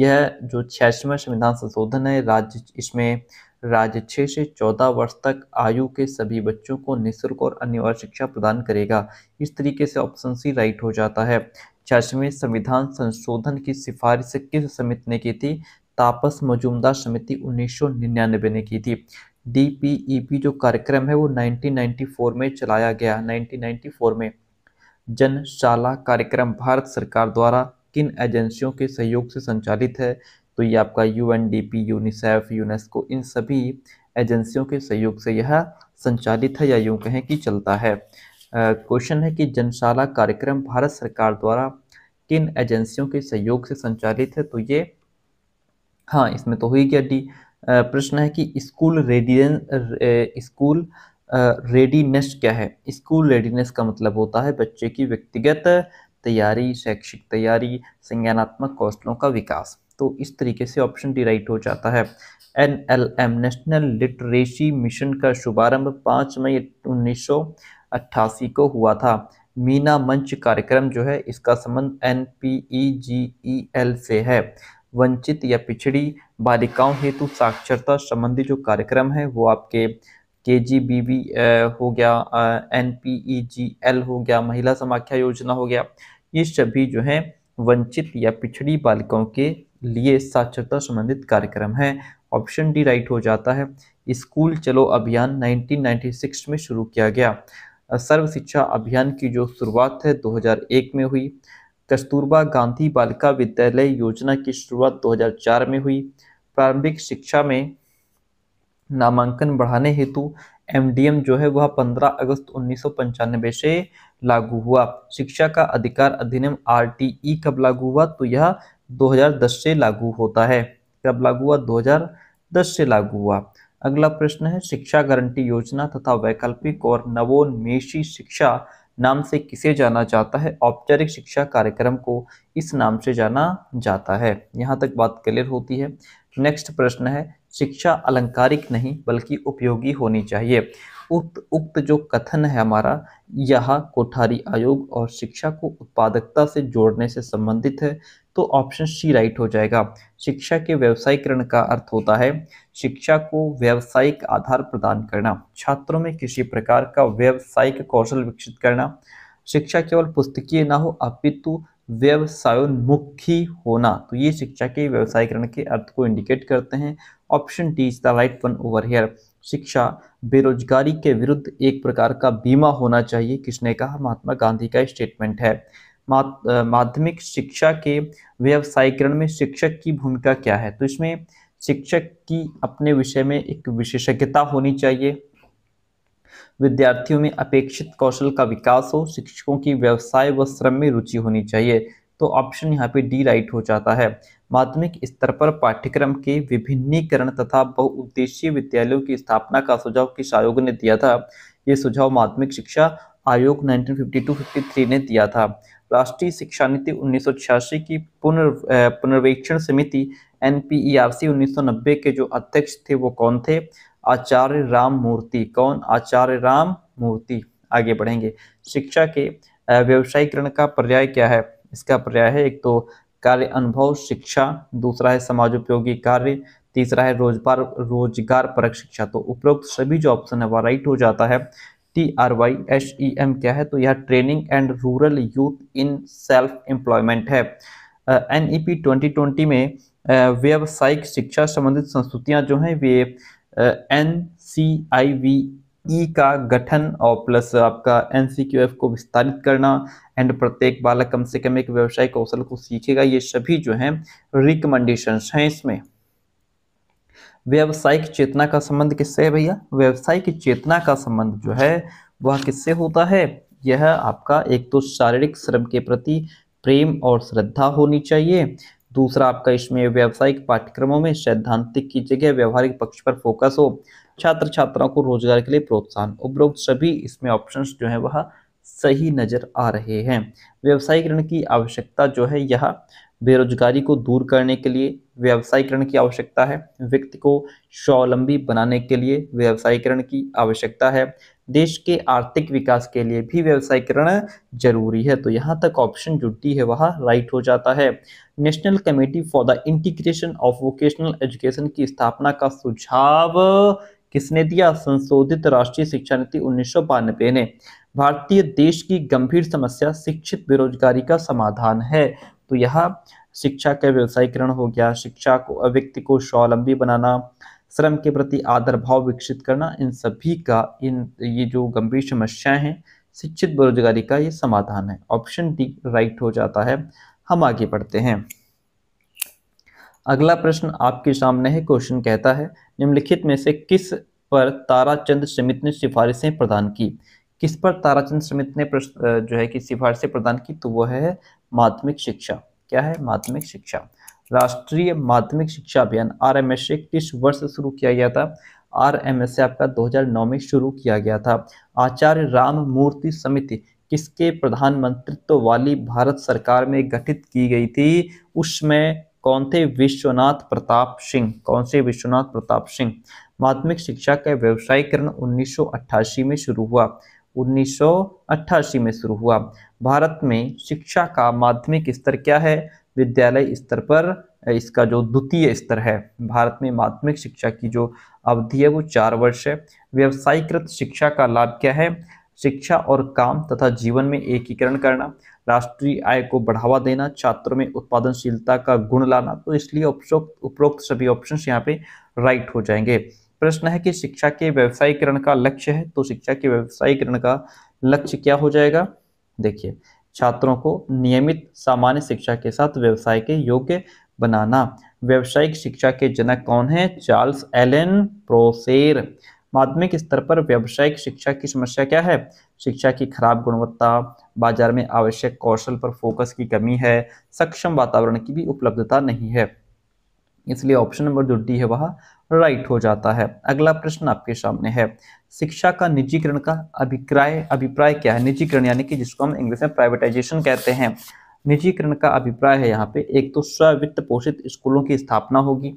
यह जो छियासीवा संविधान संशोधन है राज्य इसमें राज्य छः से चौदह वर्ष तक आयु के सभी बच्चों को निःशुल्क और अनिवार्य शिक्षा प्रदान करेगा इस तरीके से ऑप्शन सी राइट हो जाता है छियासीवें संविधान संशोधन की सिफारिश किस समिति ने की थी तापस मजूमदार समिति 1999 ने की थी डी e जो कार्यक्रम है वो 1994 में चलाया गया 1994 में जनशाला कार्यक्रम भारत सरकार द्वारा किन एजेंसियों के सहयोग से संचालित है तो ये आपका यूएनडीपी यूनिसेफ यूनेस्को इन सभी एजेंसियों के सहयोग से यह संचालित है या यूँ कहें कि चलता है क्वेश्चन है कि जनशाला कार्यक्रम भारत सरकार द्वारा किन एजेंसियों के सहयोग से संचालित है तो ये हाँ इसमें तो हो ही गया डी प्रश्न है कि स्कूल रेडियन स्कूल रेडीनेस क्या है स्कूल रेडीनेस का मतलब होता है बच्चे की व्यक्तिगत तैयारी शैक्षिक तैयारी संज्ञानात्मक कौशलों का विकास तो इस तरीके से ऑप्शन डी राइट हो जाता है N L M national literacy mission का शुभारंभ पाँच मई उन्नीस को हुआ था मीना मंच कार्यक्रम जो है इसका संबंध N P E G E L से है वंचित या पिछड़ी बालिकाओं हेतु साक्षरता संबंधी जो कार्यक्रम है वो आपके के जी बी बी हो गया N P E G L हो गया महिला समाख्या योजना हो गया ये सभी जो है वंचित या पिछड़ी बालिकाओं के लिए साक्षरता संबंधित कार्यक्रम है ऑप्शन डी राइट हो जाता है स्कूल चलो अभियान 1996 में शुरू किया गया सर्व शिक्षा अभियान की जो शुरुआत है 2001 में हुई कस्तूरबा गांधी बालिका विद्यालय योजना की शुरुआत 2004 में हुई प्रारंभिक शिक्षा में नामांकन बढ़ाने हेतु एमडीएम जो है वह 15 अगस्त उन्नीस से लागू हुआ शिक्षा का अधिकार अधिनियम आरटीई कब लागू हुआ तो यह 2010 से लागू होता है कब लागू हुआ 2010 से लागू हुआ अगला प्रश्न है शिक्षा गारंटी योजना तथा वैकल्पिक और नवोन्मेषी शिक्षा नाम से किसे जाना जाता है औपचारिक शिक्षा कार्यक्रम को इस नाम से जाना जाता है यहाँ तक बात क्लियर होती है नेक्स्ट प्रश्न है शिक्षा अलंकारिक नहीं बल्कि उपयोगी होनी चाहिए उक्त उक्त जो कथन है हमारा यह कोठारी आयोग और शिक्षा को उत्पादकता से जोड़ने से संबंधित है तो ऑप्शन सी राइट हो जाएगा शिक्षा के व्यवसायीकरण का अर्थ होता है शिक्षा को व्यावसायिक आधार प्रदान करना छात्रों में किसी प्रकार का व्यावसायिक कौशल विकसित करना शिक्षा केवल पुस्तकीय ना हो अपितु व्यवसायोन्मुखी होना तो ये शिक्षा के व्यवसायीकरण के अर्थ को इंडिकेट करते हैं option D is the right one over here शिक्षा बेरोजगारी के विरुद्ध एक प्रकार का बीमा होना चाहिए किसने कहा महात्मा गांधी का स्टेटमेंट है माध्यमिक शिक्षा के व्यवसायीकरण में शिक्षक की भूमिका क्या है तो इसमें शिक्षक की अपने विषय में एक विशेषज्ञता होनी चाहिए विद्यार्थियों में अपेक्षित कौशल का विकास हो शिक्षकों की व्यवसाय व श्रम में रुचि होनी चाहिए तो ऑप्शन यहाँ पे डी राइट हो जाता है माध्यमिक स्तर पर पाठ्यक्रम के विभिन्नीकरण तथा बहुउद्देशीय विद्यालयों की स्थापना का सुझाव किस आयोग ने दिया था ये सुझाव माध्यमिक शिक्षा आयोग 1952-53 ने दिया था राष्ट्रीय शिक्षा नीति उन्नीस की पुनर् पुनर्वेक्षण समिति एन पी के जो अध्यक्ष थे वो कौन थे आचार्य राम मूर्ति कौन आचार्य राम मूर्ति आगे बढ़ेंगे शिक्षा के व्यवसायीकरण का पर्याय क्या है इसका पर्याय है एक तो कार्य अनुभव शिक्षा दूसरा है समाज उपयोगी कार्य तीसरा है रोजगार रोजगार परक शिक्षा तो उपरोक्त सभी जो ऑप्शन है वह राइट हो जाता है T R Y H E M क्या है तो यह training and rural youth in self employment है N E P twenty twenty में व्यावसायिक शिक्षा संबंधित संस्तुतियाँ जो हैं वे एन सी आई वी ई का गठन और प्लस आपका एन सी क्यू एफ को विस्तारित करना एंड प्रत्येक बालक कम से कम एक व्यवसायिक कौशल को सीखेगा ये सभी जो हैं रिकमेंडेशंस हैं इसमें व्यवसायिक चेतना का संबंध किससे है भैया व्यवसायिक चेतना का संबंध जो है वह किससे होता है यह आपका एक तो शारीरिक श्रम के प्रति प्रेम और श्रद्धा होनी चाहिए दूसरा आपका इसमें व्यावसायिक पाठ्यक्रमों में सैद्धांतिक की जगह व्यवहारिक पक्ष पर फोकस हो छात्र छात्राओं को रोजगार के लिए प्रोत्साहन उपरोक्त सभी इसमें ऑप्शन जो है वह सही नजर आ रहे हैं व्यावसायिक ऋण की आवश्यकता जो है यह बेरोजगारी को दूर करने के लिए व्यवसायीकरण की आवश्यकता है व्यक्ति को स्वावलंबी बनाने के लिए व्यवसायीकरण की आवश्यकता है देश के आर्थिक विकास के लिए भी व्यवसायीकरण जरूरी है तो यहाँ तक ऑप्शन जो डी है वह राइट हो जाता है national committee for the integration of vocational education की स्थापना का सुझाव किसने दिया संशोधित राष्ट्रीय शिक्षा नीति उन्नीस ने भारतीय देश की गंभीर समस्या शिक्षित बेरोजगारी का समाधान है तो यहाँ शिक्षा का व्यवसायीकरण हो गया शिक्षा को व्यक्ति को स्वावलंबी बनाना श्रम के प्रति आदर भाव विकसित करना इन सभी का इन ये जो गंभीर समस्याएं हैं शिक्षित बेरोजगारी का ये समाधान है ऑप्शन डी राइट हो जाता है हम आगे बढ़ते हैं अगला प्रश्न आपके सामने है क्वेश्चन कहता है निम्नलिखित में से किस पर ताराचंद समित ने सिफारिशें प्रदान की किस पर ताराचंद समित ने जो है कि सिफारिशें प्रदान की तो वह है माध्यमिक शिक्षा क्या है माध्यमिक शिक्षा राष्ट्रीय माध्यमिक शिक्षा अभियान आर एम एस किस वर्ष शुरू किया गया था आर एम एस आपका 2009 में शुरू किया गया था आचार्य राम मूर्ति समिति किसके प्रधानमंत्रित्व वाली भारत सरकार में गठित की गई थी उसमें कौन थे विश्वनाथ प्रताप सिंह कौन से विश्वनाथ प्रताप सिंह माध्यमिक शिक्षा का व्यवसायीकरण 1988 में शुरू हुआ उन्नीस में शुरू हुआ भारत में शिक्षा का माध्यमिक स्तर क्या है विद्यालय स्तर पर इसका जो द्वितीय स्तर है भारत में माध्यमिक शिक्षा की जो अवधि है वो चार वर्ष है व्यवसायीकृत शिक्षा का लाभ क्या है शिक्षा और काम तथा जीवन में एकीकरण करना राष्ट्रीय आय को बढ़ावा देना छात्रों में उत्पादनशीलता का गुण लाना तो इसलिए उपरोक्त उपरोक्त सभी ऑप्शन यहाँ पे राइट हो जाएंगे प्रश्न है कि शिक्षा के व्यवसायीकरण का लक्ष्य है तो शिक्षा के व्यवसायीकरण का लक्ष्य क्या हो जाएगा देखिए छात्रों को नियमित सामान्य शिक्षा के साथ व्यवसाय के योग्य बनाना व्यवसायिक शिक्षा के जनक कौन है चार्ल्स एलेन प्रोसेर माध्यमिक स्तर पर व्यवसायिक शिक्षा की समस्या क्या है शिक्षा की खराब गुणवत्ता बाजार में आवश्यक कौशल पर फोकस की कमी है सक्षम वातावरण की भी उपलब्धता नहीं है इसलिए ऑप्शन नंबर जो डी है वह राइट हो जाता है अगला प्रश्न आपके सामने है शिक्षा का निजीकरण का अभिप्राय अभिप्राय क्या है निजीकरण यानी कि जिसको हम इंग्लिश में प्राइवेटाइजेशन कहते हैं निजीकरण का अभिप्राय है यहाँ पे एक तो स्वित्त पोषित स्कूलों की स्थापना होगी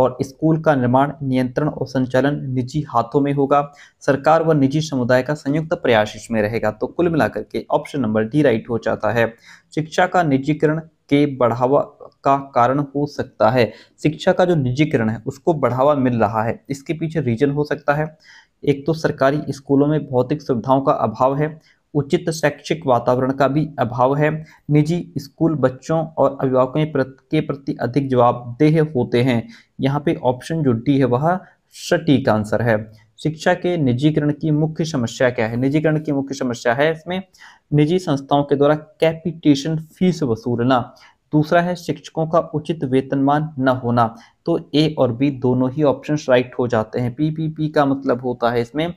और स्कूल का निर्माण नियंत्रण और संचालन निजी हाथों में होगा सरकार व निजी समुदाय का संयुक्त प्रयास इसमें रहेगा तो कुल मिलाकर के ऑप्शन नंबर डी राइट हो जाता है शिक्षा का निजीकरण के बढ़ावा का कारण हो सकता है शिक्षा का जो निजीकरण है उसको बढ़ावा मिल रहा है इसके पीछे रीजन हो सकता है एक तो सरकारी स्कूलों में भौतिक सुविधाओं का अभाव है उचित शैक्षिक वातावरण का भी अभाव है निजी स्कूल बच्चों और अभिभावकों के प्रति अधिक जवाबदेह होते हैं यहाँ पे ऑप्शन जो डी है वह सटीक आंसर है शिक्षा के निजीकरण की मुख्य समस्या क्या है निजीकरण की मुख्य समस्या है इसमें निजी संस्थाओं के द्वारा कैपिटेशन फीस वसूलना दूसरा है शिक्षकों का उचित वेतनमान न होना तो ए और बी दोनों ही ऑप्शन राइट हो जाते हैं पीपीपी का मतलब होता है इसमें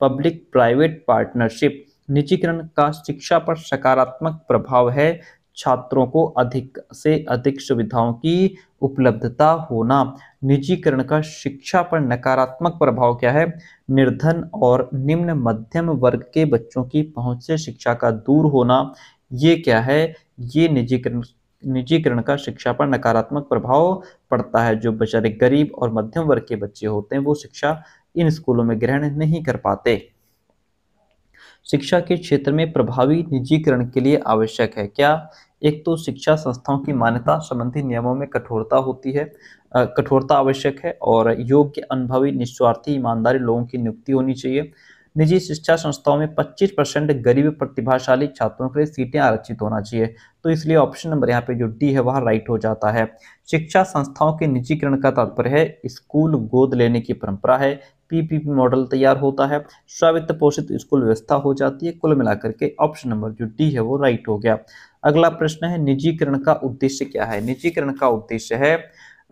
पब्लिक प्राइवेट पार्टनरशिप निजीकरण का शिक्षा पर सकारात्मक प्रभाव है छात्रों को अधिक से अधिक सुविधाओं की उपलब्धता होना निजीकरण का शिक्षा पर नकारात्मक प्रभाव क्या है निर्धन और निम्न मध्यम वर्ग के बच्चों की पहुंच से शिक्षा का दूर होना ये क्या है ये निजीकरण निजीकरण का शिक्षा पर नकारात्मक प्रभाव पड़ता है जो बेचारे गरीब और मध्यम वर्ग के बच्चे होते हैं वो शिक्षा इन स्कूलों में ग्रहण नहीं कर पाते शिक्षा के क्षेत्र में प्रभावी निजीकरण के लिए आवश्यक है क्या एक तो शिक्षा संस्थाओं की मान्यता संबंधी नियमों में कठोरता होती है कठोरता आवश्यक है और योग्य अनुभवी निस्वार्थी ईमानदारी लोगों की नियुक्ति होनी चाहिए निजी शिक्षा संस्थाओं में 25 परसेंट गरीब प्रतिभाशाली छात्रों के लिए सीटें आरक्षित होना चाहिए तो इसलिए ऑप्शन नंबर यहाँ पे जो डी है वह राइट हो जाता है शिक्षा संस्थाओं के निजीकरण का तात्पर्य है स्कूल गोद लेने की परंपरा है पीपीपी मॉडल तैयार होता है स्वावित्त पोषित स्कूल व्यवस्था हो जाती है कुल मिलाकर के ऑप्शन नंबर जो डी है वो राइट हो गया अगला प्रश्न है निजीकरण का उद्देश्य क्या है निजीकरण का उद्देश्य है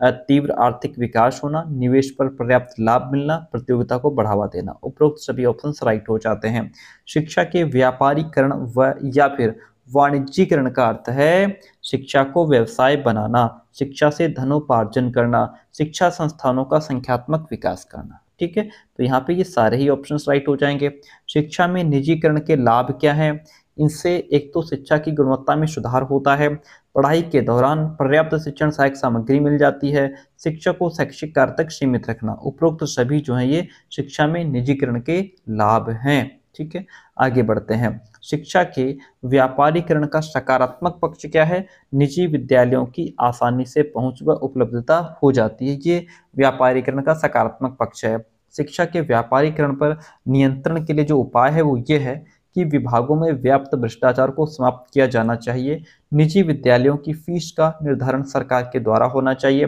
तीव्र आर्थिक विकास होना निवेश पर पर्याप्त लाभ मिलना प्रतियोगिता को बढ़ावा देना उपरोक्त सभी ऑप्शन राइट हो जाते हैं शिक्षा के व्यापारीकरण व या फिर वाणिज्यीकरण का अर्थ है शिक्षा को व्यवसाय बनाना शिक्षा से धनोपार्जन करना शिक्षा संस्थानों का संख्यात्मक विकास करना ठीक है तो यहाँ पे ये सारे ही ऑप्शंस राइट हो जाएंगे शिक्षा में निजीकरण के लाभ क्या हैं इनसे एक तो शिक्षा की गुणवत्ता में सुधार होता है पढ़ाई के दौरान पर्याप्त शिक्षण सहायक सामग्री मिल जाती है शिक्षा को शैक्षिक कार्य तक सीमित रखना उपरोक्त सभी जो है ये शिक्षा में निजीकरण के लाभ हैं ठीक है आगे बढ़ते हैं शिक्षा के व्यापारीकरण का सकारात्मक पक्ष क्या है निजी विद्यालयों की आसानी से पहुंच व उपलब्धता हो जाती है ये व्यापारीकरण का सकारात्मक पक्ष है शिक्षा के व्यापारीकरण पर नियंत्रण के लिए जो उपाय है वो ये है कि विभागों में व्याप्त भ्रष्टाचार को समाप्त किया जाना चाहिए निजी विद्यालयों की फीस का निर्धारण सरकार के द्वारा होना चाहिए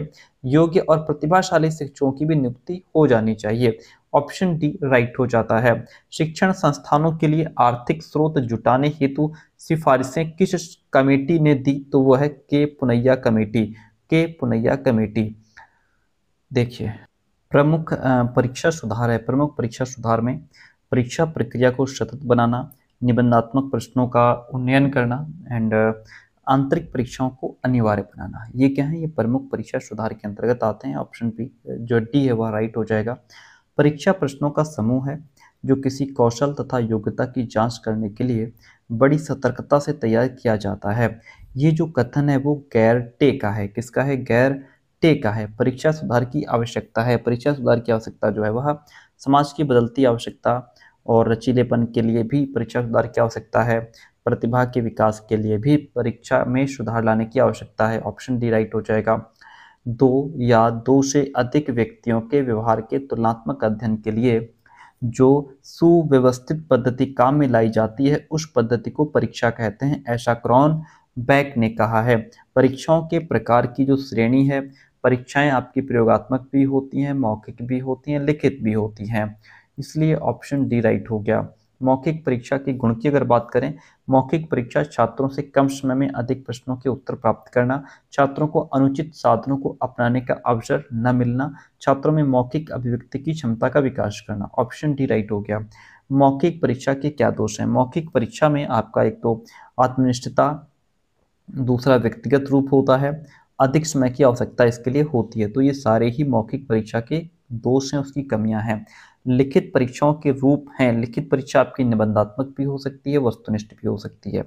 योग्य और प्रतिभाशाली शिक्षकों की भी नियुक्ति हो जानी चाहिए ऑप्शन डी राइट हो जाता है शिक्षण संस्थानों के लिए आर्थिक स्रोत जुटाने हेतु सिफारिशें किस कमेटी ने दी तो वह है के पुनैया कमेटी के पुनैया कमेटी देखिए प्रमुख परीक्षा सुधार है प्रमुख परीक्षा सुधार में परीक्षा प्रक्रिया को सतत बनाना निबंधात्मक प्रश्नों का उन्नयन करना एंड uh, आंतरिक परीक्षाओं को अनिवार्य बनाना ये क्या है ये प्रमुख परीक्षा सुधार के अंतर्गत आते हैं ऑप्शन बी जो डी है वह राइट हो जाएगा परीक्षा प्रश्नों का समूह है जो किसी कौशल तथा योग्यता की जांच करने के लिए बड़ी सतर्कता से तैयार किया जाता है ये जो कथन है वो गैर टे का है किसका है गैर टे का है परीक्षा सुधार की आवश्यकता है परीक्षा सुधार की आवश्यकता जो है वह समाज की बदलती आवश्यकता और रचीलेपन के लिए भी परीक्षा सुधार की आवश्यकता है प्रतिभा के विकास के लिए भी परीक्षा में सुधार लाने की आवश्यकता है ऑप्शन डी राइट हो जाएगा दो या दो से अधिक व्यक्तियों के व्यवहार के तुलनात्मक अध्ययन के लिए जो सुव्यवस्थित पद्धति काम में लाई जाती है उस पद्धति को परीक्षा कहते हैं ऐसा क्रॉन बैक ने कहा है परीक्षाओं के प्रकार की जो श्रेणी है परीक्षाएं आपकी प्रयोगात्मक भी होती हैं मौखिक भी होती हैं लिखित भी होती हैं इसलिए ऑप्शन डी राइट हो गया मौखिक परीक्षा के गुण की अगर बात करें मौखिक परीक्षा छात्रों से कम समय में अधिक प्रश्नों के उत्तर प्राप्त करना छात्रों को अनुचित साधनों को अपनाने का अवसर न मिलना छात्रों में मौखिक अभिव्यक्ति की क्षमता का विकास करना ऑप्शन डी राइट हो गया मौखिक परीक्षा के क्या दोष हैं मौखिक परीक्षा में आपका एक तो आत्मनिष्ठता दूसरा व्यक्तिगत रूप होता है अधिक समय की आवश्यकता इसके लिए होती है तो ये सारे ही मौखिक परीक्षा के दोष हैं उसकी कमियां हैं लिखित परीक्षाओं के रूप हैं लिखित परीक्षा आपकी निबंधात्मक भी हो सकती है वस्तुनिष्ठ भी हो सकती है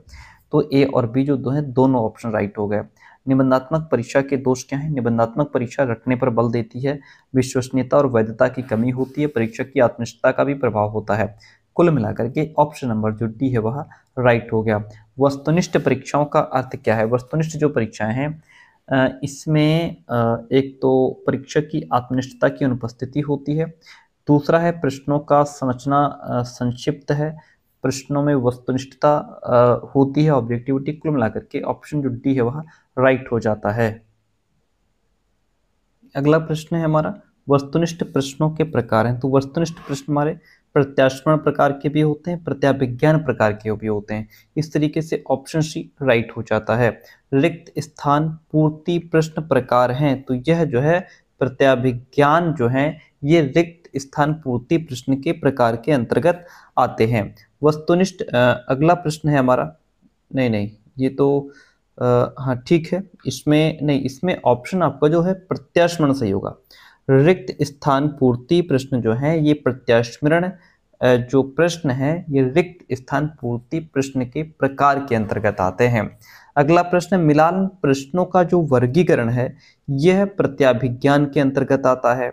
तो ए और बी जो दो हैं दोनों ऑप्शन राइट हो गए निबंधात्मक परीक्षा के दोष क्या हैं निबंधात्मक परीक्षा रटने पर बल देती है विश्वसनीयता और वैधता की कमी होती है परीक्षा की आत्मनिष्ठता का भी प्रभाव होता है कुल मिलाकर के ऑप्शन नंबर जो डी है वह राइट हो गया वस्तुनिष्ठ परीक्षाओं का अर्थ क्या है वस्तुनिष्ठ जो परीक्षाएं हैं इसमें एक तो परीक्षक की आत्मनिष्ठता की अनुपस्थिति होती है दूसरा है प्रश्नों का संरचना संक्षिप्त है प्रश्नों में वस्तुनिष्ठता होती है ऑब्जेक्टिविटी कुल मिलाकर के ऑप्शन जो डी है वह राइट हो जाता है अगला प्रश्न है हमारा वस्तुनिष्ठ प्रश्नों के प्रकार हैं तो वस्तुनिष्ठ प्रश्न हमारे प्रत्यास्मरण प्रकार के भी होते हैं प्रत्याभिज्ञान प्रकार के भी होते हैं इस तरीके से ऑप्शन सी राइट हो जाता है रिक्त स्थान पूर्ति प्रश्न प्रकार हैं तो यह जो है प्रत्याभिज्ञान जो है ये रिक्त स्थान पूर्ति प्रश्न के प्रकार के अंतर्गत आते हैं वस्तुनिष्ठ अगला प्रश्न है हमारा नहीं नहीं ये तो आ, हाँ ठीक है इसमें नहीं इसमें ऑप्शन आपका जो है प्रत्याशमरण सही होगा रिक्त स्थान पूर्ति प्रश्न जो है ये प्रत्याशमरण जो प्रश्न है ये रिक्त स्थान पूर्ति प्रश्न के प्रकार के अंतर्गत आते हैं अगला प्रश्न मिलान प्रश्नों का जो वर्गीकरण है यह प्रत्याभिज्ञान के अंतर्गत आता है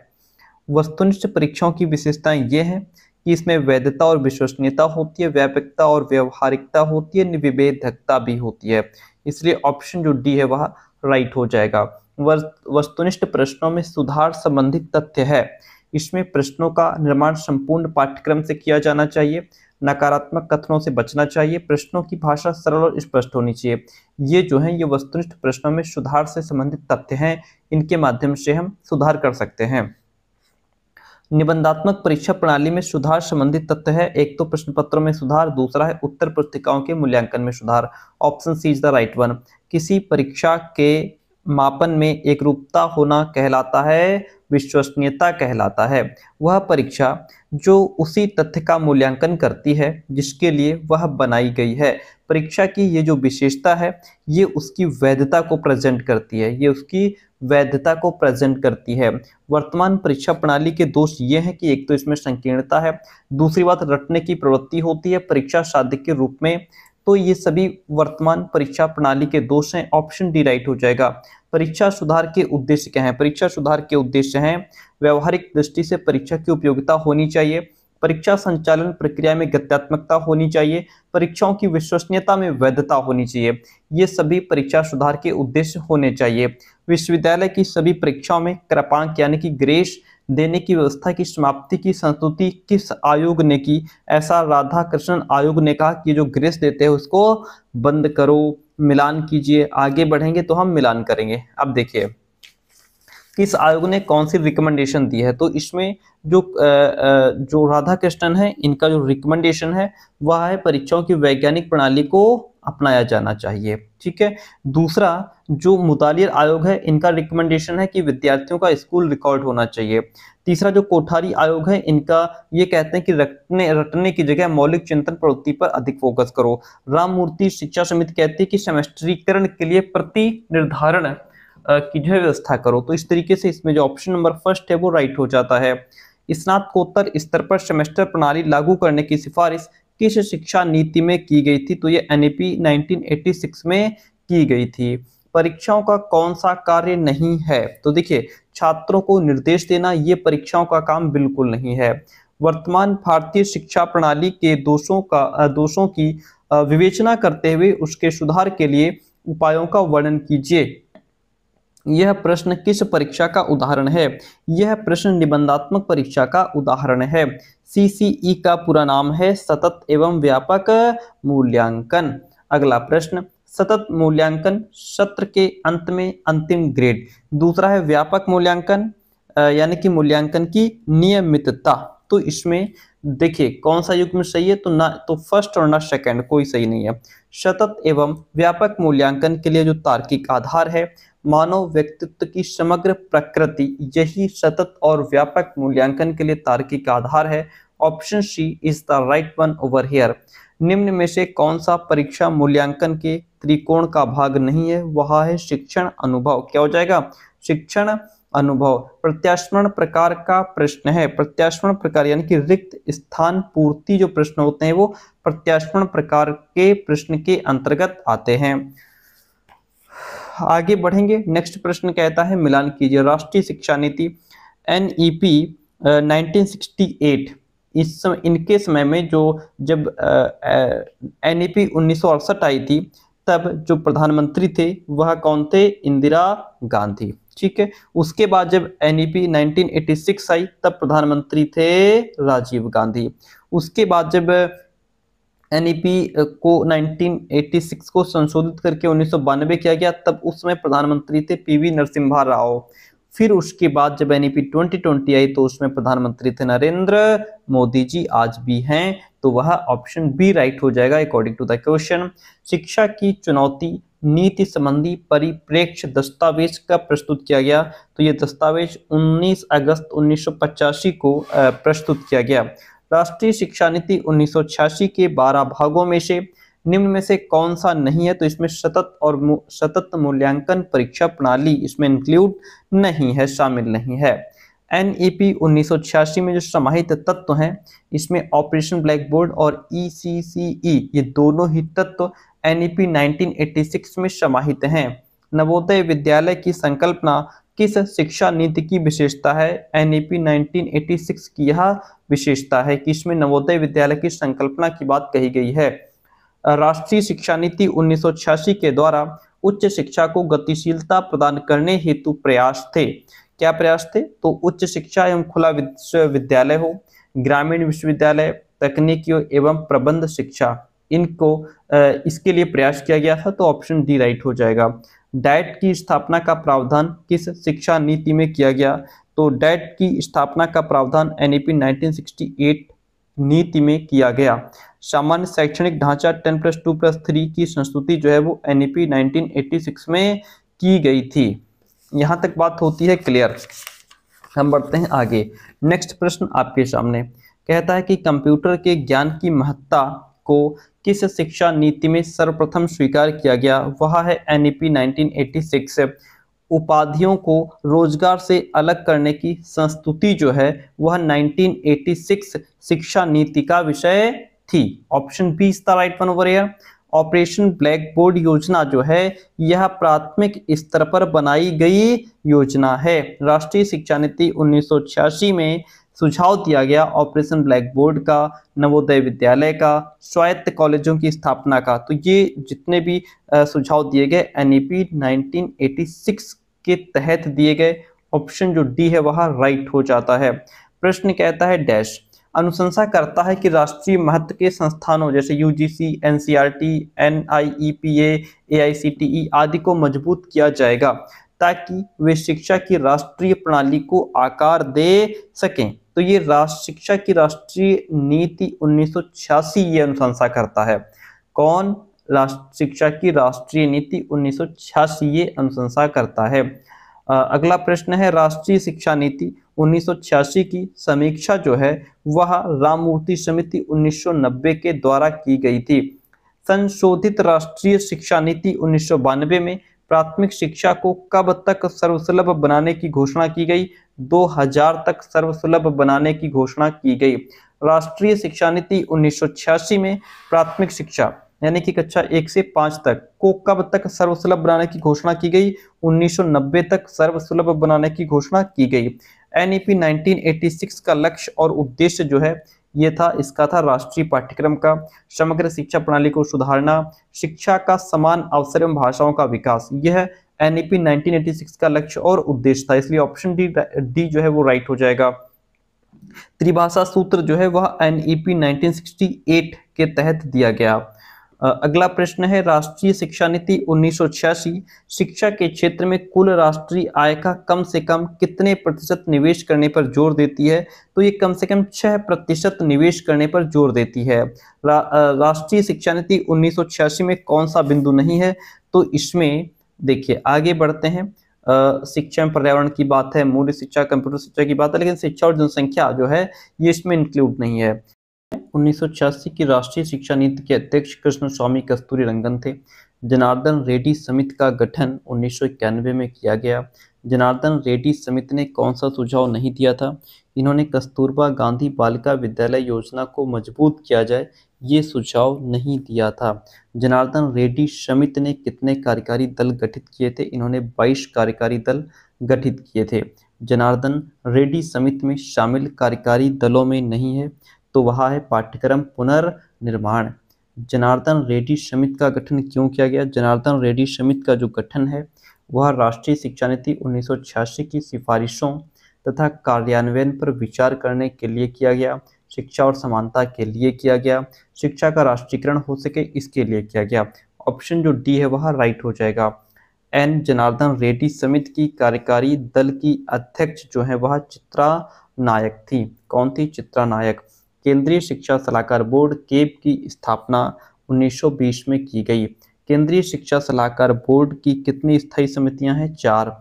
वस्तुनिष्ठ परीक्षाओं की विशेषताएं ये हैं कि इसमें वैधता और विश्वसनीयता होती है व्यापकता और व्यवहारिकता होती है निविभेदकता भी होती है इसलिए ऑप्शन जो डी है वह राइट हो जाएगा वस्तुनिष्ठ प्रश्नों में सुधार संबंधित तथ्य है इसमें प्रश्नों का निर्माण संपूर्ण पाठ्यक्रम से किया जाना चाहिए नकारात्मक कथनों से बचना चाहिए प्रश्नों की भाषा सरल और स्पष्ट होनी चाहिए ये जो है ये वस्तुनिष्ठ प्रश्नों में सुधार से संबंधित तथ्य हैं इनके माध्यम से हम सुधार कर सकते हैं निबंधात्मक परीक्षा प्रणाली में सुधार संबंधित तथ्य है एक तो प्रश्न पत्रों में सुधार दूसरा है उत्तर पुस्तिकाओं के मूल्यांकन में सुधार option C is the right one किसी परीक्षा के मापन में एक रूपता होना कहलाता है विश्वसनीयता कहलाता है वह परीक्षा जो उसी तथ्य का मूल्यांकन करती है जिसके लिए वह बनाई गई है परीक्षा की ये जो विशेषता है ये उसकी वैधता को प्रेजेंट करती है ये उसकी वैधता को प्रेजेंट करती है वर्तमान परीक्षा प्रणाली के दोष ये हैं कि एक तो इसमें संकीर्णता है दूसरी बात रटने की प्रवृत्ति होती है परीक्षा साध्य के रूप में तो ये सभी वर्तमान परीक्षा प्रणाली के दोष हैं ऑप्शन डी राइट हो जाएगा परीक्षा सुधार के उद्देश्य क्या हैं परीक्षा सुधार के उद्देश्य हैं व्यवहारिक दृष्टि से परीक्षा की उपयोगिता होनी चाहिए परीक्षा संचालन प्रक्रिया में गत्यात्मकता होनी चाहिए परीक्षाओं की विश्वसनीयता में वैधता होनी चाहिए ये सभी परीक्षा सुधार के उद्देश्य होने चाहिए विश्वविद्यालय की सभी परीक्षाओं में कृपांक यानी कि ग्रेस देने की व्यवस्था की समाप्ति की संस्तुति किस आयोग ने की ऐसा राधा कृष्ण आयोग ने कहा कि जो ग्रेस देते हैं उसको बंद करो मिलान कीजिए आगे बढ़ेंगे तो हम मिलान करेंगे अब देखिए किस आयोग ने कौन सी रिकमेंडेशन दी है तो इसमें जो जो राधा कृष्णन है इनका जो रिकमेंडेशन है वह है परीक्षाओं की वैज्ञानिक प्रणाली को अपनाया जाना चाहिए ठीक है दूसरा जो मुतालिर आयोग है इनका रिकमेंडेशन है कि विद्यार्थियों का स्कूल रिकॉर्ड होना चाहिए तीसरा जो कोठारी आयोग है इनका ये कहते हैं कि रटने रटने की जगह मौलिक चिंतन प्रवृत्ति पर अधिक फोकस करो राम मूर्ति शिक्षा समिति कहती है कि सेमेस्टरीकरण के लिए प्रति निर्धारण की जो है व्यवस्था करो तो इस तरीके से इसमें जो ऑप्शन नंबर फर्स्ट है वो राइट हो जाता है स्नातकोत्तर स्तर पर सेमेस्टर प्रणाली लागू करने की सिफारिश किस शिक्षा नीति में की गई थी तो ये एन ए में की गई थी परीक्षाओं का कौन सा कार्य नहीं है तो देखिए छात्रों को निर्देश देना ये परीक्षाओं का काम बिल्कुल नहीं है वर्तमान भारतीय शिक्षा प्रणाली के दोषों का दोषों की विवेचना करते हुए उसके सुधार के लिए उपायों का वर्णन कीजिए यह प्रश्न किस परीक्षा का उदाहरण है यह प्रश्न निबंधात्मक परीक्षा का उदाहरण है सीसीई e का पूरा नाम है सतत एवं व्यापक मूल्यांकन अगला प्रश्न सतत मूल्यांकन सत्र के अंत में अंतिम ग्रेड दूसरा है व्यापक मूल्यांकन यानी कि मूल्यांकन की नियमितता तो इसमें देखिए कौन सा युग्म सही है तो ना तो फर्स्ट और ना सेकंड कोई सही नहीं है सतत एवं व्यापक मूल्यांकन के लिए जो तार्किक आधार है मानव व्यक्तित्व की समग्र प्रकृति यही सतत और व्यापक मूल्यांकन के लिए तार्किक आधार है option C is the right one over here निम्न में से कौन सा परीक्षा मूल्यांकन के त्रिकोण का भाग नहीं है वह है शिक्षण अनुभव क्या हो जाएगा शिक्षण अनुभव प्रत्याश्मण प्रकार का प्रश्न है प्रत्याश्मण प्रकार यानी कि रिक्त स्थान पूर्ति जो प्रश्न होते हैं वो प्रत्याश्मण प्रकार के प्रश्न के अंतर्गत आते हैं आगे बढ़ेंगे नेक्स्ट प्रश्न कहता है मिलान कीजिए राष्ट्रीय शिक्षा नीति एन ई पी इस समय इनके समय में जो जब एन ई पी उन्नीस आई थी तब जो प्रधानमंत्री थे वह कौन थे इंदिरा गांधी ठीक है उसके बाद जब e एनईपी 1986 आई तब प्रधानमंत्री थे राजीव गांधी उसके बाद जब एनईपी e को 1986 को संशोधित करके उन्नीस किया गया तब उसमें प्रधानमंत्री थे पीवी नरसिम्हा राव फिर उसके बाद जब एनईपी e 2020 आई तो उसमें प्रधानमंत्री थे नरेंद्र मोदी जी आज भी हैं तो वह ऑप्शन बी राइट हो जाएगा अकॉर्डिंग टू द क्वेश्चन शिक्षा की चुनौती नीति संबंधी परिप्रेक्ष्य दस्तावेज का प्रस्तुत किया गया तो ये दस्तावेज 19 अगस्त 1985 को प्रस्तुत किया गया राष्ट्रीय शिक्षा नीति उन्नीस के 12 भागों में से निम्न में से कौन सा नहीं है तो इसमें सतत और सतत मूल्यांकन परीक्षा प्रणाली इसमें इंक्लूड नहीं है शामिल नहीं है एन पी e उन्नीस में जो समाहित तत्व हैं इसमें ऑपरेशन ब्लैक बोर्ड और ई सी सी ई ये दोनों ही तत्व एन ई पी नाइनटीन में समाहित हैं नवोदय विद्यालय की संकल्पना किस शिक्षा नीति की विशेषता है एन ई पी की यह विशेषता है कि इसमें नवोदय विद्यालय की संकल्पना की बात कही गई है राष्ट्रीय शिक्षा नीति उन्नीस के द्वारा उच्च शिक्षा को गतिशीलता प्रदान करने हेतु प्रयास थे क्या प्रयास थे तो उच्च शिक्षा एवं खुला विश्वविद्यालय हो ग्रामीण विश्वविद्यालय तकनीकी एवं प्रबंध शिक्षा इनको इसके लिए प्रयास किया गया था तो ऑप्शन डी राइट हो जाएगा डाइट की स्थापना का प्रावधान किस शिक्षा नीति में किया गया तो डाइट की स्थापना का प्रावधान एनईपी 1968 नीति में किया गया सामान्य शैक्षणिक ढांचा ten plus two plus three की संस्तुति जो है वो एनईपी 1986 में की गई थी यहां तक बात होती है क्लियर हम बढ़ते हैं आगे नेक्स्ट प्रश्न आपके सामने कहता है कि कंप्यूटर के ज्ञान की महत्ता को किस शिक्षा नीति में सर्वप्रथम स्वीकार किया गया वह है एनईपी 1986 e उपाधियों को रोजगार से अलग करने की संस्तुति जो है वह 1986 शिक्षा नीति का विषय थी option B is the right one over here operation black board योजना जो है यह प्राथमिक स्तर पर बनाई गई योजना है राष्ट्रीय शिक्षा नीति उन्नीस में सुझाव दिया गया ऑपरेशन ब्लैक बोर्ड का नवोदय विद्यालय का स्वायत्त कॉलेजों की स्थापना का तो ये जितने भी सुझाव दिए गए एन e 1986 के तहत दिए गए ऑप्शन जो डी है वह राइट हो जाता है प्रश्न कहता है डैश अनुशंसा करता है कि राष्ट्रीय महत्व के संस्थानों जैसे U G C N C R T N I E E P A A I C T E को मजबूत किया जाएगा ताकि वे शिक्षा की राष्ट्रीय प्रणाली को आकार दे सकें तो ये राष्ट्र शिक्षा की राष्ट्रीय नीति उन्नीस ये अनुशंसा करता है कौन राष्ट्र शिक्षा की राष्ट्रीय नीति उन्नीस ये अनुशंसा करता है अगला प्रश्न है राष्ट्रीय शिक्षा नीति 1986 की समीक्षा जो है वह राममूर्ति समिति 1990 के द्वारा की गई थी संशोधित राष्ट्रीय शिक्षा नीति उन्नीस में प्राथमिक शिक्षा को कब तक सर्वसुलभ बनाने की घोषणा की गई 2000 तक सर्वसुलभ बनाने की घोषणा की गई राष्ट्रीय शिक्षा नीति 1986 में प्राथमिक शिक्षा यानी कि कक्षा एक से पांच तक को कब तक सर्वसुलभ बनाने की घोषणा की गई 1990 तक सर्वसुलभ बनाने की घोषणा की गई एन e 1986 का लक्ष्य और उद्देश्य जो है ये था इसका था राष्ट्रीय पाठ्यक्रम का समग्र शिक्षा प्रणाली को सुधारना शिक्षा का समान अवसर एवं भाषाओं का विकास यह e एनईपी 1986 का लक्ष्य और उद्देश्य था इसलिए ऑप्शन डी डी जो है वो राइट हो जाएगा त्रिभाषा सूत्र जो है वह एनईपी e 1968 के तहत दिया गया अगला प्रश्न है राष्ट्रीय शिक्षा नीति उन्नीस शिक्षा के क्षेत्र में कुल राष्ट्रीय आय का कम से कम कितने प्रतिशत निवेश करने पर जोर देती है तो ये कम से कम छह प्रतिशत निवेश करने पर जोर देती है रा, राष्ट्रीय शिक्षा नीति उन्नीस में कौन सा बिंदु नहीं है तो इसमें देखिए आगे बढ़ते हैं शिक्षा में पर्यावरण की बात है मूल्य शिक्षा कंप्यूटर शिक्षा की बात है लेकिन शिक्षा और जनसंख्या जो है ये इसमें इंक्लूड नहीं है उन्नीस की राष्ट्रीय शिक्षा नीति के अध्यक्ष कृष्ण स्वामी कस्तूरी रंगन थे जनार्दन रेड्डी समिति का गठन उन्नीस में किया गया जनार्दन रेड्डी समिति ने कौन सा सुझाव नहीं दिया था इन्होंने कस्तूरबा गांधी बालिका विद्यालय योजना को मजबूत किया जाए ये सुझाव नहीं दिया था जनार्दन रेड्डी समिति ने कितने कार्यकारी दल गठित किए थे इन्होंने 22 कार्यकारी दल गठित किए थे जनार्दन रेड्डी समिति में शामिल कार्यकारी दलों में नहीं है तो वह है पाठ्यक्रम पुनर्निर्माण जनार्दन रेड्डी समिति का गठन क्यों किया गया जनार्दन रेड्डी समिति का जो गठन है वह राष्ट्रीय शिक्षा नीति उन्नीस की सिफारिशों तथा कार्यान्वयन पर विचार करने के लिए किया गया शिक्षा और समानता के लिए किया गया शिक्षा का राष्ट्रीयकरण हो सके इसके लिए किया गया ऑप्शन जो डी है वह राइट हो जाएगा एन जनार्दन रेड्डी समिति की कार्यकारी दल की अध्यक्ष जो है वह चित्रा नायक थी कौन थी चित्रा नायक केंद्रीय शिक्षा सलाहकार बोर्ड केप की स्थापना 1920 में की गई केंद्रीय शिक्षा सलाहकार बोर्ड की कितनी स्थायी समितियां हैं चार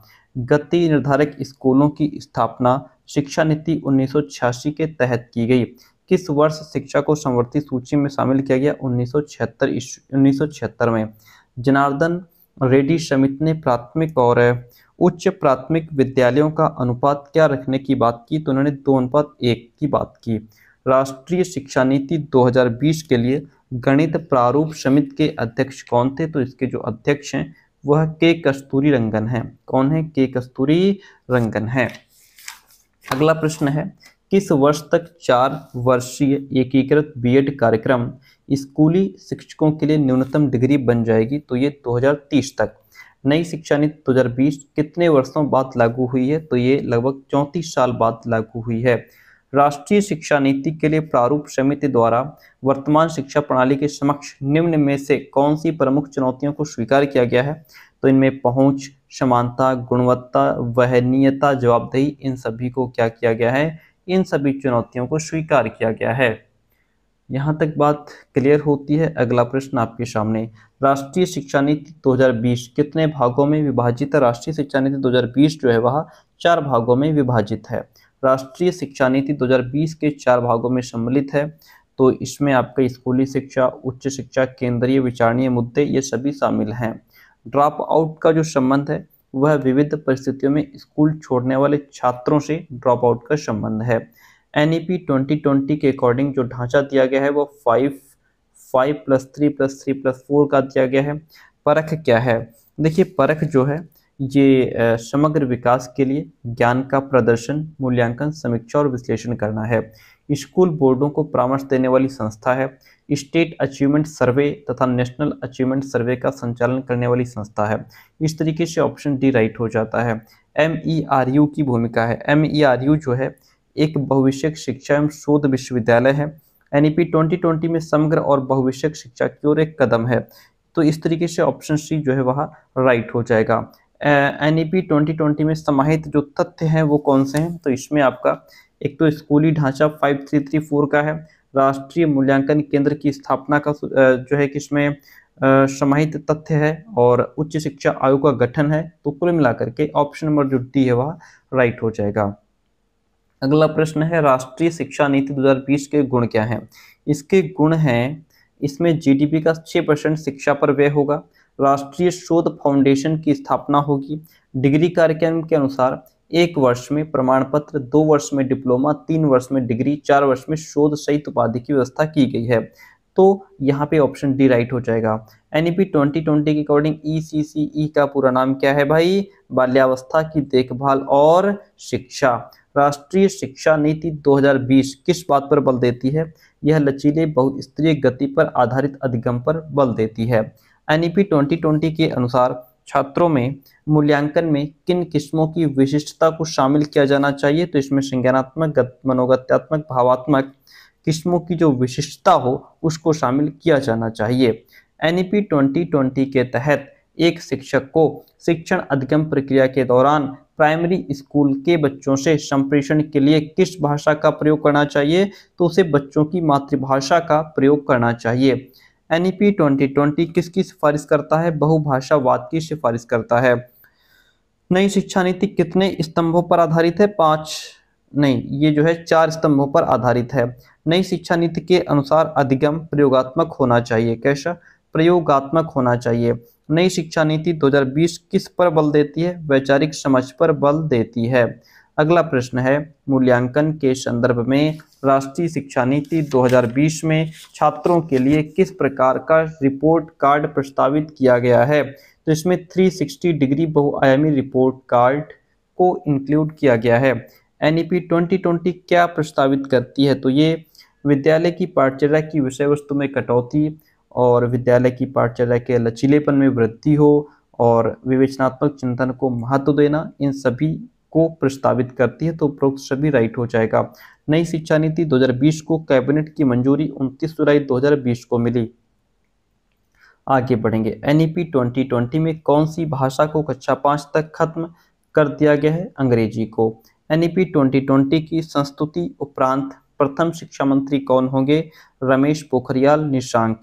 गति निर्धारक स्कूलों की स्थापना शिक्षा नीति उन्नीस के तहत की गई किस वर्ष शिक्षा को समवर्ती सूची में शामिल किया गया उन्नीस 1976 में जनार्दन रेड्डी समिति ने प्राथमिक और उच्च प्राथमिक विद्यालयों का अनुपात क्या रखने की बात की तो उन्होंने दो अनुपात एक की बात की राष्ट्रीय शिक्षा नीति 2020 के लिए गणित प्रारूप समिति के अध्यक्ष कौन थे तो इसके जो अध्यक्ष हैं वह के कस्तूरी रंगन है कौन है के कस्तूरी रंगन है अगला प्रश्न है किस वर्ष तक चार वर्षीय एकीकृत बीएड कार्यक्रम स्कूली शिक्षकों के लिए न्यूनतम डिग्री बन जाएगी तो ये 2030 तक नई शिक्षा नीति 2020 कितने वर्षों बाद लागू हुई है तो ये लगभग चौंतीस साल बाद लागू हुई है राष्ट्रीय शिक्षा नीति के लिए प्रारूप समिति द्वारा वर्तमान शिक्षा प्रणाली के समक्ष निम्न में से कौन सी प्रमुख चुनौतियों को स्वीकार किया गया है तो इनमें पहुंच समानता गुणवत्ता वहनीयता जवाबदेही इन सभी को क्या किया गया है इन सभी चुनौतियों को स्वीकार किया गया है यहाँ तक बात क्लियर होती है अगला प्रश्न आपके सामने राष्ट्रीय शिक्षा नीति 2020 कितने भागों में विभाजित है राष्ट्रीय शिक्षा नीति 2020 जो है वह चार भागों में विभाजित है राष्ट्रीय शिक्षा नीति 2020 के चार भागों में सम्मिलित है तो इसमें आपका स्कूली शिक्षा उच्च शिक्षा केंद्रीय विचारणीय मुद्दे ये सभी शामिल हैं ड्रॉप आउट का जो संबंध है वह विविध परिस्थितियों में स्कूल छोड़ने वाले छात्रों से ड्रॉप आउट का संबंध है N E P twenty twenty के अकॉर्डिंग जो ढांचा दिया गया है वो five five plus three plus three plus four का दिया गया है परख क्या है देखिए परख जो है ये समग्र विकास के लिए ज्ञान का प्रदर्शन मूल्यांकन समीक्षा और विश्लेषण करना है स्कूल बोर्डों को परामर्श देने वाली संस्था है स्टेट अचीवमेंट सर्वे तथा नेशनल अचीवमेंट सर्वे का संचालन करने वाली संस्था है इस तरीके से ऑप्शन डी राइट हो जाता है एम ई आर यू की भूमिका है एम ई आर यू जो है एक भविष्यक शिक्षा एवं शोध विश्वविद्यालय है N E P twenty twenty में समग्र और भविष्यक शिक्षा की ओर एक कदम है तो इस तरीके से ऑप्शन सी जो है वह राइट हो जाएगा N E P twenty twenty में समाहित जो तथ्य हैं वो कौन से हैं तो इसमें आपका एक तो स्कूली ढांचा फाइव थ्री थ्री फोर का है राष्ट्रीय मूल्यांकन केंद्र की स्थापना का जो है कि इसमें समाहित तथ्य है और उच्च शिक्षा आयोग का गठन है तो कुल मिलाकर के ऑप्शन नंबर जो डी है वह राइट हो जाएगा अगला प्रश्न है राष्ट्रीय शिक्षा नीति 2020 के गुण क्या हैं इसके गुण हैं इसमें जीडीपी का 6 परसेंट शिक्षा पर व्यय होगा राष्ट्रीय शोध फाउंडेशन की स्थापना होगी डिग्री कार्यक्रम के अनुसार एक वर्ष में प्रमाण पत्र दो वर्ष में डिप्लोमा तीन वर्ष में डिग्री चार वर्ष में शोध सहित उपाधि की व्यवस्था की गई है तो यहाँ पे ऑप्शन डी राइट हो जाएगा N E P twenty twenty के according E C C E का पूरा नाम क्या है भाई बाल्यावस्था की देखभाल और शिक्षा राष्ट्रीय शिक्षा नीति 2020 किस बात पर बल देती है यह लचीले बहुस्तरीय गति पर आधारित अधिगम पर बल देती है एन ई e के अनुसार छात्रों में मूल्यांकन में किन किस्मों की विशिष्टता को शामिल किया जाना चाहिए तो इसमें संज्ञानात्मक मनोगत्यात्मक भावात्मक किस्मों की जो विशिष्टता हो उसको शामिल किया जाना चाहिए एन ई e के तहत एक शिक्षक को शिक्षण अधिगम प्रक्रिया के दौरान प्राइमरी स्कूल के बच्चों से संप्रेषण के लिए किस भाषा का प्रयोग करना चाहिए तो उसे बच्चों की मातृभाषा का प्रयोग करना चाहिए N E P twenty twenty किसकी सिफारिश करता है बहुभाषावाद की सिफारिश करता है नई शिक्षा नीति कितने स्तंभों पर आधारित है पांच नहीं ये जो है चार स्तंभों पर आधारित है नई शिक्षा नीति के अनुसार अधिगम प्रयोगात्मक होना चाहिए कैसा प्रयोगात्मक होना चाहिए नई शिक्षा नीति 2020 किस पर बल देती है वैचारिक समझ पर बल देती है अगला प्रश्न है मूल्यांकन के संदर्भ में राष्ट्रीय शिक्षा नीति 2020 में छात्रों के लिए किस प्रकार का रिपोर्ट कार्ड प्रस्तावित किया गया है तो इसमें 360 डिग्री बहुआयामी रिपोर्ट कार्ड को इंक्लूड किया गया है एन ई पी क्या प्रस्तावित करती है तो ये विद्यालय की पाठचर्या की विषय वस्तु में कटौती और विद्यालय की पाठचर्या के लचीलेपन में वृद्धि हो और विवेचनात्मक चिंतन को महत्व देना इन सभी को प्रस्तावित करती है तो उपरोक्त सभी राइट हो जाएगा नई शिक्षा नीति 2020 को कैबिनेट की मंजूरी 29 जुलाई 2020 को मिली आगे बढ़ेंगे एन e ट्वेंटी में कौन सी भाषा को कक्षा पाँच तक खत्म कर दिया गया है अंग्रेजी को एन e ट्वेंटी की संस्तुति उपरांत प्रथम शिक्षा मंत्री कौन होंगे रमेश पोखरियाल निशांक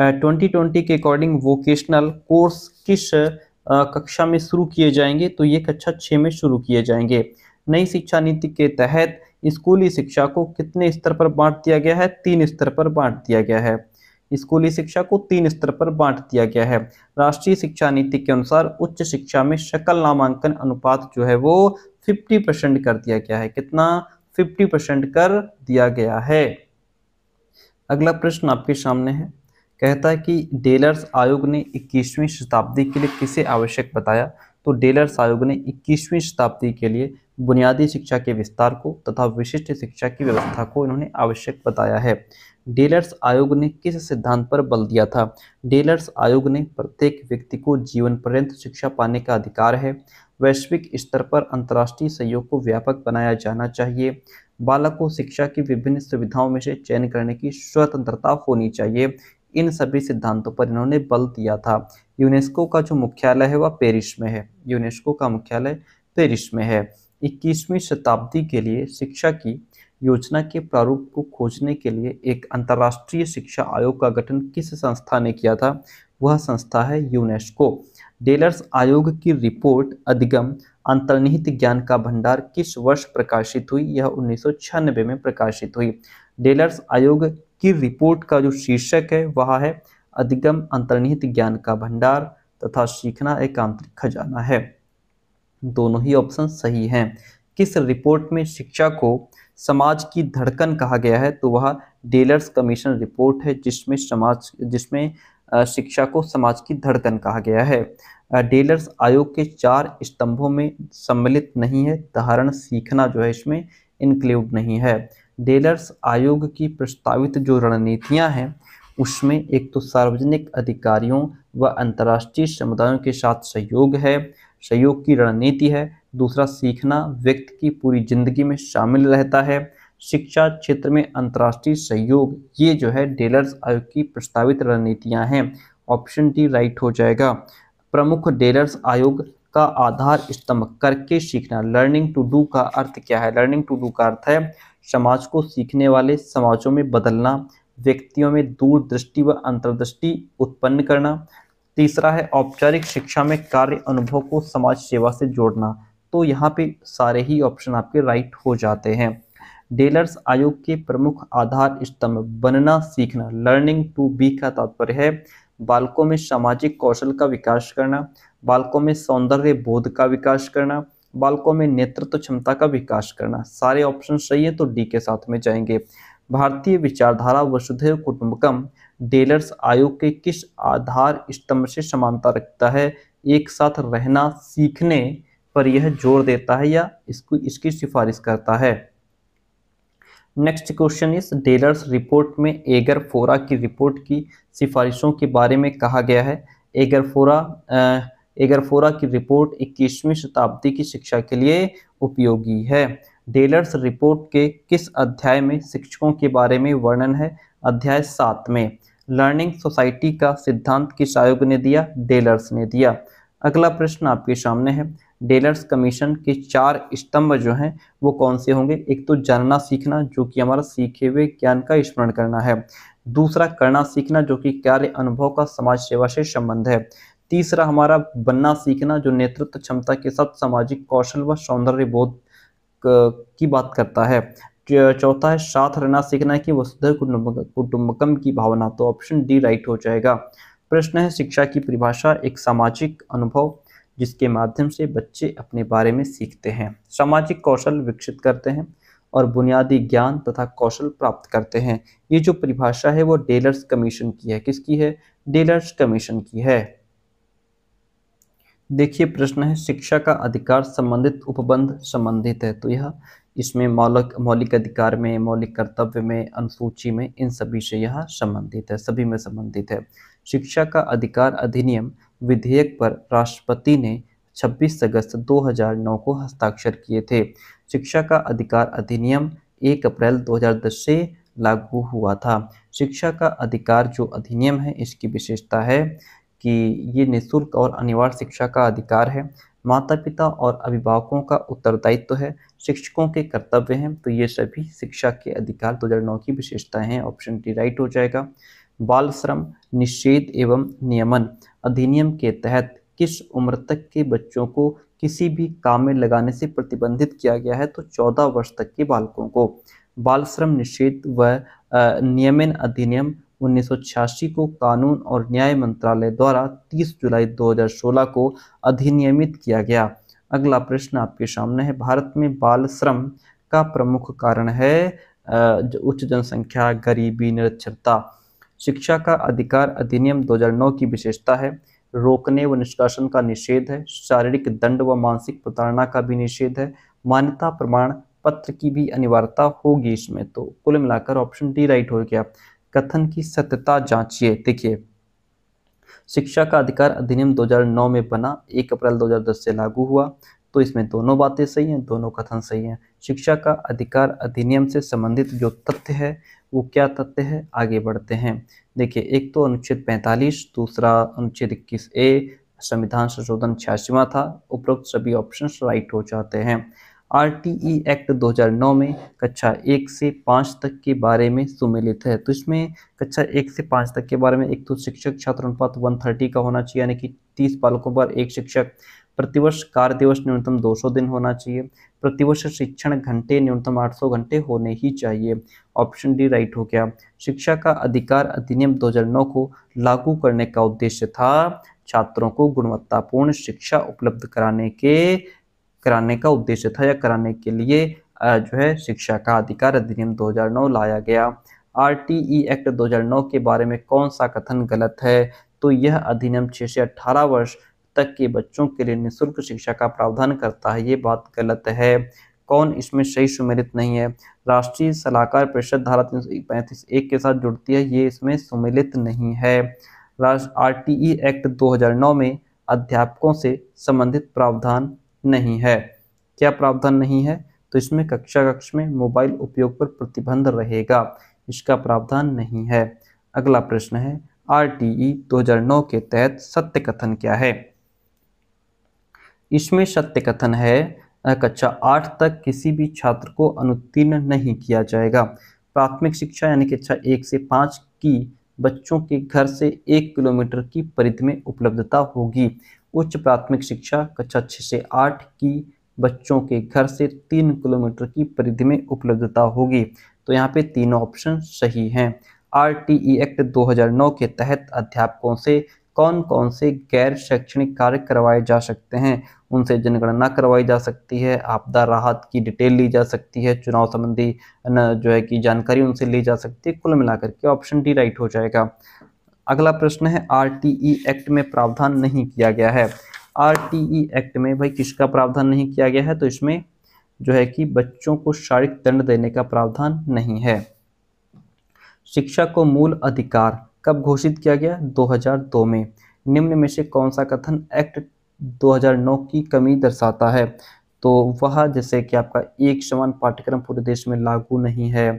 ट्वेंटी ट्वेंटी के अकॉर्डिंग वोकेशनल कोर्स किस कक्षा में शुरू किए जाएंगे तो ये कक्षा छः में शुरू किए जाएंगे नई शिक्षा नीति के तहत स्कूली शिक्षा को कितने स्तर पर बांट दिया गया है तीन स्तर पर बांट दिया गया है स्कूली शिक्षा को तीन स्तर पर बांट दिया गया है राष्ट्रीय शिक्षा नीति के अनुसार उच्च शिक्षा में शकल नामांकन अनुपात जो है वो 50 परसेंट कर दिया गया है कितना 50 परसेंट कर दिया गया है अगला प्रश्न आपके सामने है कहता है कि डेलर्स आयोग ने 21वीं शताब्दी के लिए किसे आवश्यक बताया तो डेलर्स आयोग ने 21वीं शताब्दी के लिए बुनियादी शिक्षा के विस्तार को तथा विशिष्ट शिक्षा की व्यवस्था को इन्होंने आवश्यक बताया है डेलर्स आयोग ने किस सिद्धांत पर बल दिया था डेलर्स आयोग ने प्रत्येक व्यक्ति को जीवन पर्यंत शिक्षा पाने का अधिकार है वैश्विक स्तर पर अंतर्राष्ट्रीय सहयोग को व्यापक बनाया जाना चाहिए बालक को शिक्षा की विभिन्न सुविधाओं में से चयन करने की स्वतंत्रता होनी चाहिए इन सभी सिद्धांतों पर इन्होंने बल दिया था यूनेस्को का जो मुख्यालय है वह पेरिस में है यूनेस्को का मुख्यालय पेरिस में है इक्कीसवीं शताब्दी के लिए शिक्षा की योजना के प्रारूप को खोजने के लिए एक अंतर्राष्ट्रीय शिक्षा आयोग का गठन किस संस्था ने किया था वह संस्था है यूनेस्को डेलर्स आयोग की रिपोर्ट अधिगम अंतर्निहित ज्ञान का भंडार किस वर्ष प्रकाशित हुई यह उन्नीस में प्रकाशित हुई डेलर्स आयोग की रिपोर्ट का जो शीर्षक है वह है अधिगम अंतर्निहित ज्ञान का भंडार तथा सीखना एक आंतरिक खजाना है दोनों ही ऑप्शन सही हैं किस रिपोर्ट में शिक्षा को समाज की धड़कन कहा गया है तो वह डेलर्स कमीशन रिपोर्ट है जिसमें समाज जिसमें शिक्षा को समाज की धड़कन कहा गया है डेलर्स आयोग के चार स्तंभों में सम्मिलित नहीं है धारण सीखना जो है इसमें इंक्लूड नहीं है डेलर्स आयोग की प्रस्तावित जो रणनीतियां हैं उसमें एक तो सार्वजनिक अधिकारियों व अंतर्राष्ट्रीय समुदायों के साथ सहयोग है सहयोग की रणनीति है दूसरा सीखना व्यक्ति की पूरी जिंदगी में शामिल रहता है शिक्षा क्षेत्र में अंतर्राष्ट्रीय सहयोग ये जो है डेलर्स आयोग की प्रस्तावित रणनीतियां हैं ऑप्शन डी राइट हो जाएगा प्रमुख डेलर्स आयोग का आधार स्तंभ करके सीखना लर्निंग टू डू का अर्थ क्या है लर्निंग टू डू का अर्थ है समाज को सीखने वाले समाजों में बदलना व्यक्तियों में दूरदृष्टि व अंतर्दृष्टि उत्पन्न करना तीसरा है औपचारिक शिक्षा में कार्य अनुभव को समाज सेवा से जोड़ना तो यहाँ पे सारे ही ऑप्शन आपके राइट हो जाते हैं डेलर्स आयोग के प्रमुख आधार स्तंभ बनना सीखना लर्निंग टू बी का तात्पर्य है बालकों में सामाजिक कौशल का विकास करना बालकों में सौंदर्य बोध का विकास करना बालकों में नेतृत्व क्षमता का विकास करना सारे ऑप्शन सही है तो डी के साथ में जाएंगे भारतीय विचारधारा वसुधैव कुटुंबकम डेलर्स आयोग के किस आधार स्तंभ से समानता रखता है एक साथ रहना सीखने पर यह जोर देता है या इसको इसकी सिफारिश करता है नेक्स्ट क्वेश्चन इस डेलर्स रिपोर्ट में एगर फोरा की रिपोर्ट की सिफारिशों के बारे में कहा गया है एगर फोरा आ, एगरफोरा की रिपोर्ट 21वीं शताब्दी की शिक्षा के लिए उपयोगी है डेलर्स रिपोर्ट के किस अध्याय में शिक्षकों के बारे में वर्णन है अध्याय सात में लर्निंग सोसाइटी का सिद्धांत किस आयोग ने दिया डेलर्स ने दिया अगला प्रश्न आपके सामने है डेलर्स कमीशन के चार स्तंभ जो हैं वो कौन से होंगे एक तो जानना सीखना जो कि हमारा सीखे हुए ज्ञान का स्मरण करना है दूसरा करना सीखना जो कि कार्य अनुभव का समाज सेवा से संबंध है तीसरा हमारा बनना सीखना जो नेतृत्व क्षमता के साथ सामाजिक कौशल व सौंदर्य बोध की बात करता है चौथा है साथ रहना सीखना की वसुधर कुटुंबकम की भावना तो ऑप्शन डी राइट हो जाएगा प्रश्न है शिक्षा की परिभाषा एक सामाजिक अनुभव जिसके माध्यम से बच्चे अपने बारे में सीखते हैं सामाजिक कौशल विकसित करते हैं और बुनियादी ज्ञान तथा कौशल प्राप्त करते हैं ये जो परिभाषा है वो डेलर्स कमीशन की है किसकी है डेलर्स कमीशन की है देखिए प्रश्न है शिक्षा का अधिकार संबंधित उपबंध संबंधित है तो यह इसमें मौलिक मौलिक अधिकार में मौलिक कर्तव्य में अनुसूची में इन सभी से यह संबंधित है सभी में संबंधित है शिक्षा का अधिकार अधिनियम विधेयक पर राष्ट्रपति ने 26 अगस्त 2009 को हस्ताक्षर किए थे शिक्षा का अधिकार अधिनियम 1 अप्रैल 2010 से लागू हुआ था शिक्षा का अधिकार जो अधिनियम है इसकी विशेषता है कि ये निःशुल्क और अनिवार्य शिक्षा का अधिकार है माता पिता और अभिभावकों का उत्तरदायित्व तो है शिक्षकों के कर्तव्य हैं तो ये सभी शिक्षा के अधिकार दो हज़ार नौ की विशेषताएं हैं ऑप्शन डी राइट हो जाएगा बाल श्रम निषेध एवं नियमन अधिनियम के तहत किस उम्र तक के बच्चों को किसी भी काम में लगाने से प्रतिबंधित किया गया है तो चौदह वर्ष तक के बालकों को बाल श्रम निषेध व नियमन अधिनियम उन्नीस को कानून और न्याय मंत्रालय द्वारा 30 जुलाई 2016 को अधिनियमित किया गया अगला प्रश्न आपके सामने है भारत में बाल श्रम का प्रमुख कारण है उच्च जनसंख्या गरीबी निरक्षरता शिक्षा का अधिकार अधिनियम 2009 की विशेषता है रोकने व निष्कासन का निषेध है शारीरिक दंड व मानसिक प्रताड़ना का भी निषेध है मान्यता प्रमाण पत्र की भी अनिवार्यता होगी इसमें तो कुल मिलाकर ऑप्शन डी राइट हो गया कथन की सत्यता जांचिए देखिए शिक्षा का अधिकार अधिनियम 2009 में बना 1 अप्रैल 2010 से लागू हुआ तो इसमें दोनों बातें सही हैं दोनों कथन सही हैं शिक्षा का अधिकार अधिनियम से संबंधित जो तथ्य है वो क्या तथ्य है आगे बढ़ते हैं देखिए एक तो अनुच्छेद 45 दूसरा अनुच्छेद 21 ए संविधान संशोधन छियासीवा था उपरोक्त सभी ऑप्शन राइट हो जाते हैं आरटीई एक्ट 2009 में कक्षा एक से पाँच तक के बारे में सुमेलित है तो इसमें कक्षा एक से पाँच तक के बारे में एक तो शिक्षक छात्र अनुपात वन थर्टी का होना चाहिए यानी कि तीस बालकों पर एक शिक्षक प्रतिवर्ष कार्य दिवस न्यूनतम 200 दिन होना चाहिए प्रतिवर्ष शिक्षण घंटे न्यूनतम 800 घंटे होने ही चाहिए ऑप्शन डी राइट हो गया शिक्षा का अधिकार अधिनियम 2009 को लागू करने का उद्देश्य था छात्रों को गुणवत्तापूर्ण शिक्षा उपलब्ध कराने के कराने का उद्देश्य था या कराने के लिए जो है शिक्षा का अधिकार अधिनियम 2009 लाया गया आर एक्ट 2009 के बारे में कौन सा कथन गलत है तो यह अधिनियम 6 से 18 वर्ष तक के बच्चों के लिए निःशुल्क शिक्षा का प्रावधान करता है ये बात गलत है कौन इसमें सही सुमेलित नहीं है राष्ट्रीय सलाहकार परिषद धारा तीन पैंतीस एक के साथ जुड़ती है ये इसमें सुमेलित नहीं है राष्ट्र आर एक्ट 2009 में अध्यापकों से संबंधित प्रावधान नहीं है क्या प्रावधान नहीं है तो इसमें कक्षा कक्ष में मोबाइल उपयोग पर प्रतिबंध रहेगा इसका प्रावधान नहीं है अगला प्रश्न है आर टी 2009 के तहत सत्य कथन क्या है इसमें सत्य कथन है कक्षा आठ तक किसी भी छात्र को अनुत्तीर्ण नहीं किया जाएगा प्राथमिक शिक्षा यानी कक्षा एक से पाँच की बच्चों के घर से एक किलोमीटर की परिधि में उपलब्धता होगी उच्च प्राथमिक शिक्षा कक्षा छः से आठ की बच्चों के घर से तीन किलोमीटर की परिधि में उपलब्धता होगी तो यहाँ पे तीनों ऑप्शन सही हैं आर एक्ट 2009 के तहत अध्यापकों से कौन कौन से गैर शैक्षणिक कार्य करवाए जा सकते हैं उनसे जनगणना करवाई जा सकती है आपदा राहत की डिटेल ली जा सकती है चुनाव संबंधी जो है कि जानकारी उनसे ली जा सकती है कुल मिलाकर के ऑप्शन डी राइट हो जाएगा अगला प्रश्न है आरटीई एक्ट में प्रावधान नहीं किया गया है आरटीई एक्ट में भाई किसका प्रावधान नहीं किया गया है तो इसमें जो है कि बच्चों को शारीरिक दंड देने का प्रावधान नहीं है शिक्षा को मूल अधिकार कब घोषित किया गया 2002 में निम्न में से कौन सा कथन एक्ट 2009 की कमी दर्शाता है तो वह जैसे कि आपका एक समान पाठ्यक्रम पूरे देश में लागू नहीं है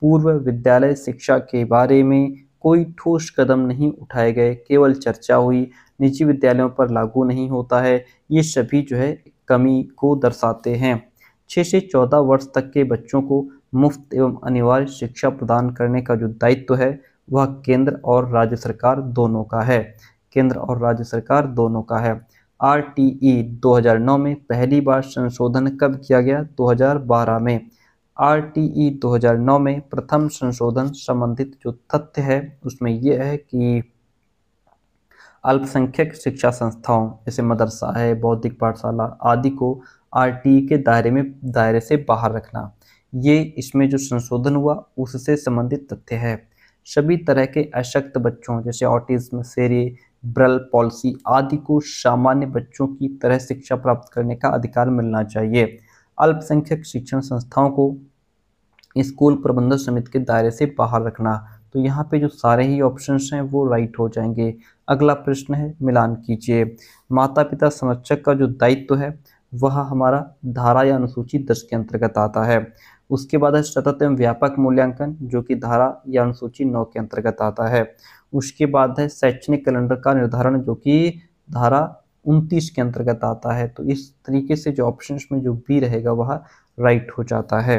पूर्व विद्यालय शिक्षा के बारे में कोई ठोस कदम नहीं उठाए गए केवल चर्चा हुई निजी विद्यालयों पर लागू नहीं होता है ये सभी जो है कमी को दर्शाते हैं छः से चौदह वर्ष तक के बच्चों को मुफ्त एवं अनिवार्य शिक्षा प्रदान करने का जो दायित्व है वह केंद्र और राज्य सरकार दोनों का है केंद्र और राज्य सरकार दोनों का है आर टी ई 2009 में पहली बार संशोधन कब किया गया 2012 में हज़ार 2009 में प्रथम संशोधन संबंधित जो तथ्य है उसमें यह है कि अल्पसंख्यक शिक्षा संस्थाओं जैसे मदरसा है बौद्धिक पाठशाला आदि को ई के दायरे में दायरे से बाहर रखना ये इसमें जो संशोधन हुआ उससे संबंधित तथ्य है सभी तरह के अशक्त बच्चों जैसे ऑटिज्म ब्रल पॉलिसी आदि को सामान्य बच्चों की तरह शिक्षा प्राप्त करने का अधिकार मिलना चाहिए अल्पसंख्यक शिक्षण संस्थाओं को स्कूल प्रबंधन समिति के दायरे से बाहर रखना तो यहाँ पे जो सारे ही ऑप्शन हैं वो राइट हो जाएंगे अगला प्रश्न है मिलान कीजिए माता पिता संरक्षक का जो दायित्व तो है वह हमारा धारा या अनुसूची दस के अंतर्गत आता है उसके बाद है सतत एवं व्यापक मूल्यांकन जो कि धारा या अनुसूची नौ के अंतर्गत आता है उसके बाद है शैक्षणिक कैलेंडर का निर्धारण जो कि धारा उनतीस के अंतर्गत आता है तो इस तरीके से जो ऑप्शन में जो बी रहेगा वह राइट हो जाता है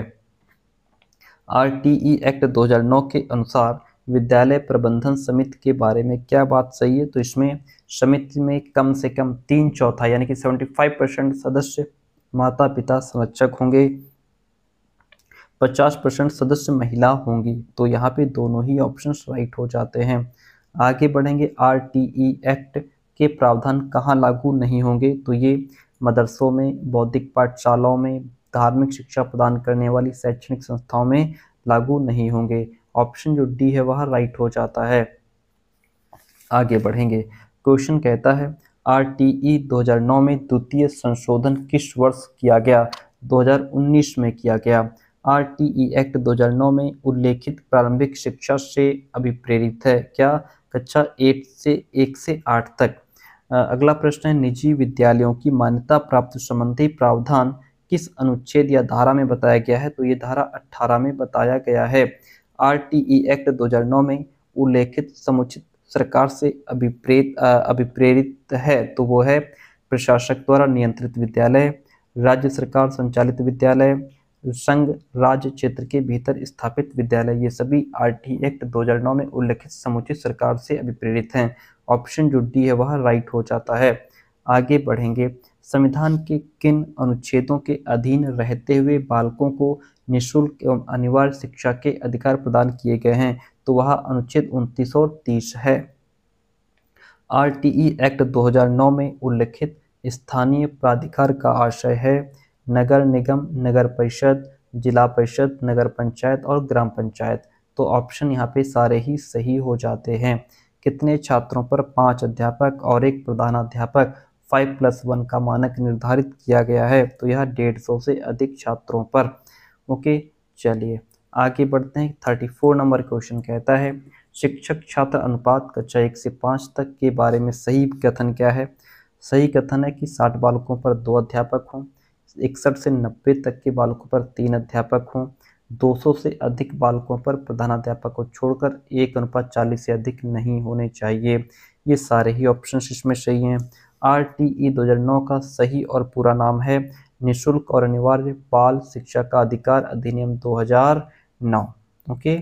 आर एक्ट 2009 के अनुसार विद्यालय प्रबंधन समिति के बारे में क्या बात सही है तो इसमें समिति में कम से कम तीन चौथा यानी कि 75 परसेंट सदस्य माता पिता संरक्षक होंगे 50 परसेंट सदस्य महिला होंगी तो यहाँ पे दोनों ही ऑप्शंस राइट हो जाते हैं आगे बढ़ेंगे आरटीई एक्ट के प्रावधान कहाँ लागू नहीं होंगे तो ये मदरसों में बौद्धिक पाठशालाओं में धार्मिक शिक्षा प्रदान करने वाली शैक्षणिक संस्थाओं में लागू नहीं होंगे ऑप्शन जो डी है वह राइट हो जाता है आगे बढ़ेंगे क्वेश्चन कहता है आर टी ई दो में द्वितीय संशोधन किस वर्ष किया गया 2019 में किया गया आर टी ई एक्ट 2009 में उल्लेखित प्रारंभिक शिक्षा से अभिप्रेरित है क्या कक्षा एट से एक से आठ तक अगला प्रश्न है निजी विद्यालयों की मान्यता प्राप्त संबंधी प्रावधान किस अनुच्छेद या धारा में बताया गया है तो ये धारा 18 में बताया गया है आर एक्ट 2009 में उल्लेखित समुचित सरकार से अभिप्रेत अभिप्रेरित है तो वो है प्रशासक द्वारा नियंत्रित विद्यालय राज्य सरकार संचालित विद्यालय संघ राज्य क्षेत्र के भीतर स्थापित विद्यालय ये सभी आर एक्ट 2009 में उल्लेखित समुचित सरकार से अभिप्रेरित हैं ऑप्शन जो डी है वह राइट हो जाता है आगे बढ़ेंगे संविधान के किन अनुच्छेदों के अधीन रहते हुए बालकों को निःशुल्क एवं अनिवार्य शिक्षा के अधिकार प्रदान किए गए हैं तो वह अनुच्छेद उनतीस और तीस है आर एक्ट 2009 में उल्लिखित स्थानीय प्राधिकार का आशय है नगर निगम नगर परिषद जिला परिषद नगर पंचायत और ग्राम पंचायत तो ऑप्शन यहाँ पे सारे ही सही हो जाते हैं कितने छात्रों पर पाँच अध्यापक और एक प्रधानाध्यापक फाइव प्लस वन का मानक निर्धारित किया गया है तो यह डेढ़ सौ से अधिक छात्रों पर ओके चलिए आगे बढ़ते हैं थर्टी फोर नंबर क्वेश्चन कहता है शिक्षक छात्र अनुपात कक्षा एक से पाँच तक के बारे में सही कथन क्या है सही कथन है कि साठ बालकों पर दो अध्यापक हों इकसठ से नब्बे तक के बालकों पर तीन अध्यापक हों 200 से अधिक बालकों पर प्रधानाध्यापक को छोड़कर एक अनुपात चालीस से अधिक नहीं होने चाहिए ये सारे ही ऑप्शन इसमें सही हैं आर टी ई दो का सही और पूरा नाम है निशुल्क और अनिवार्य बाल शिक्षा का अधिकार अधिनियम 2009 ओके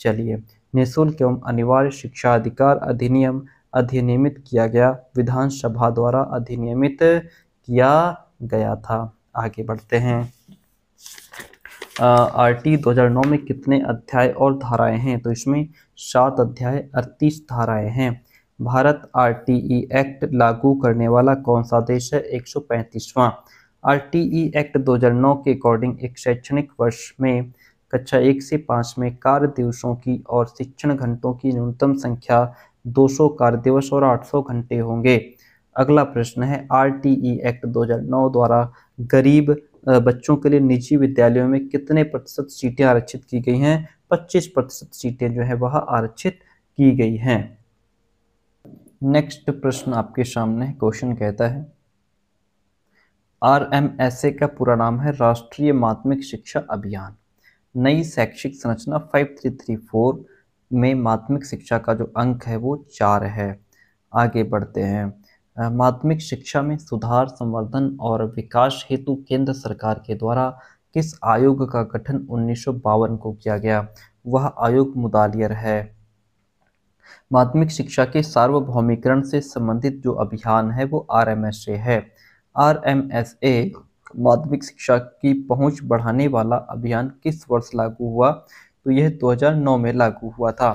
चलिए निशुल्क एवं अनिवार्य शिक्षा अधिकार अधिनियम अधिनियमित किया गया विधानसभा द्वारा अधिनियमित किया गया था आगे बढ़ते हैं आरटी 2009 में कितने अध्याय और धाराएं हैं तो इसमें सात अध्याय अड़तीस धाराएं हैं भारत आरटीई एक्ट लागू करने वाला कौन सा देश है एक सौ पैंतीसवां आरटीई एक्ट 2009 के अकॉर्डिंग एक शैक्षणिक वर्ष में कक्षा एक से पाँच में कार्य दिवसों की और शिक्षण घंटों की न्यूनतम संख्या 200 कार्य दिवस और 800 घंटे होंगे अगला प्रश्न है आरटीई एक्ट 2009 द्वारा गरीब बच्चों के लिए निजी विद्यालयों में कितने प्रतिशत सीटें आरक्षित की गई हैं 25 प्रतिशत सीटें जो है वह आरक्षित की गई हैं नेक्स्ट प्रश्न आपके सामने क्वेश्चन कहता है आर एम एस ए का पूरा नाम है राष्ट्रीय माध्यमिक शिक्षा अभियान नई शैक्षिक संरचना 5334 में माध्यमिक शिक्षा का जो अंक है वो चार है आगे बढ़ते हैं माध्यमिक शिक्षा में सुधार संवर्धन और विकास हेतु केंद्र सरकार के द्वारा किस आयोग का गठन उन्नीस को किया गया वह आयोग मुदालियर है माध्यमिक शिक्षा के सार्वभौमिकरण से संबंधित जो अभियान है वो आर है आर माध्यमिक शिक्षा की पहुंच बढ़ाने वाला अभियान किस वर्ष लागू हुआ तो यह 2009 में लागू हुआ था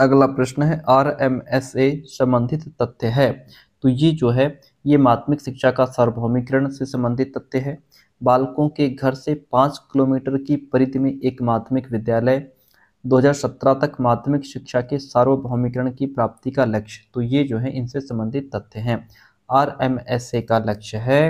अगला प्रश्न है आर एम एस ए संबंधित तथ्य है तो ये जो है ये माध्यमिक शिक्षा का सार्वभौमिकरण से संबंधित तथ्य है बालकों के घर से पाँच किलोमीटर की परिधि में एक माध्यमिक विद्यालय 2017 तक माध्यमिक शिक्षा के सार्वभौमिकरण की प्राप्ति का लक्ष्य तो ये जो है इनसे संबंधित तथ्य हैं आर एम एस ए का लक्ष्य है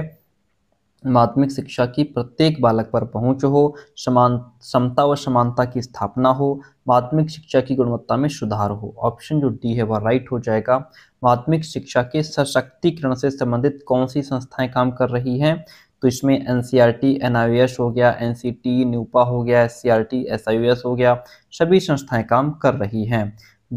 माध्यमिक शिक्षा की प्रत्येक बालक पर पहुंच हो समान समता व समानता की स्थापना हो माध्यमिक शिक्षा की गुणवत्ता में सुधार हो ऑप्शन जो डी है वह राइट हो जाएगा माध्यमिक शिक्षा के सशक्तिकरण से संबंधित कौन सी संस्थाएं काम कर रही हैं तो इसमें N C R T N I S हो गया एन सी टी न्यूपा हो गया S C are T S I S हो गया सभी संस्थाएं काम कर रही हैं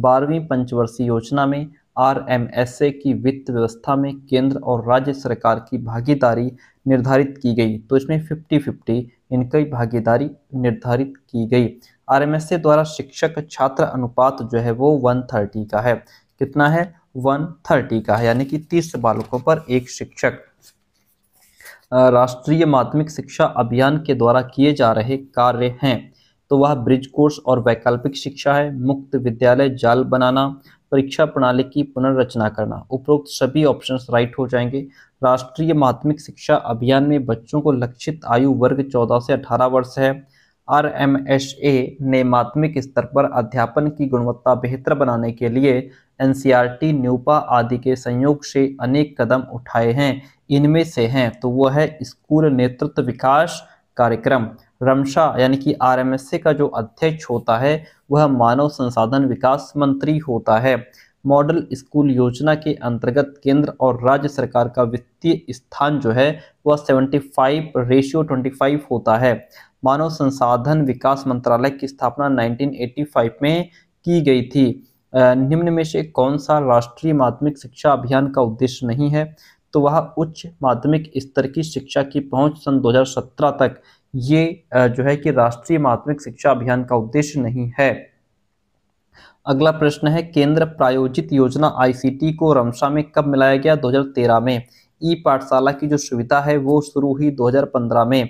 बारहवीं पंचवर्षीय योजना में आरएमएसए की वित्त व्यवस्था में केंद्र और राज्य सरकार की भागीदारी निर्धारित की गई तो इसमें फिफ्टी फिफ्टी इनकी भागीदारी निर्धारित की गई आरएमएसए द्वारा शिक्षक छात्र अनुपात जो है वो वन थर्टी का है कितना है वन थर्टी का है यानी कि तीस बालकों पर एक शिक्षक राष्ट्रीय माध्यमिक शिक्षा अभियान के द्वारा किए जा रहे कार्य हैं तो वह ब्रिज कोर्स और वैकल्पिक शिक्षा है मुक्त विद्यालय जाल बनाना परीक्षा प्रणाली की पुनर्रचना करना उपरोक्त सभी ऑप्शन राइट हो जाएंगे राष्ट्रीय माध्यमिक शिक्षा अभियान में बच्चों को लक्षित आयु वर्ग 14 से 18 वर्ष है आर एम एस ए ने माध्यमिक स्तर पर अध्यापन की गुणवत्ता बेहतर बनाने के लिए N C are T NUEPA आदि के संयोग से अनेक कदम उठाए हैं इनमें से हैं तो वह है स्कूल नेतृत्व विकास कार्यक्रम रमशा यानी कि आर एम एस ए का जो अध्यक्ष होता है वह मानव संसाधन विकास मंत्री होता है मॉडल स्कूल योजना के अंतर्गत केंद्र और राज्य सरकार का वित्तीय स्थान जो है वह 75 रेशियो 25 होता है मानव संसाधन विकास मंत्रालय की स्थापना 1985 में की गई थी निम्न में से कौन सा राष्ट्रीय माध्यमिक शिक्षा अभियान का उद्देश्य नहीं है तो वह उच्च माध्यमिक स्तर की शिक्षा की पहुंच सन 2017 तक ये जो है कि राष्ट्रीय माध्यमिक शिक्षा अभियान का उद्देश्य नहीं है अगला प्रश्न है केंद्र प्रायोजित योजना आईसीटी को रमशा में कब मिलाया गया 2013 में ई पाठशाला की जो सुविधा है वो शुरू हुई 2015 में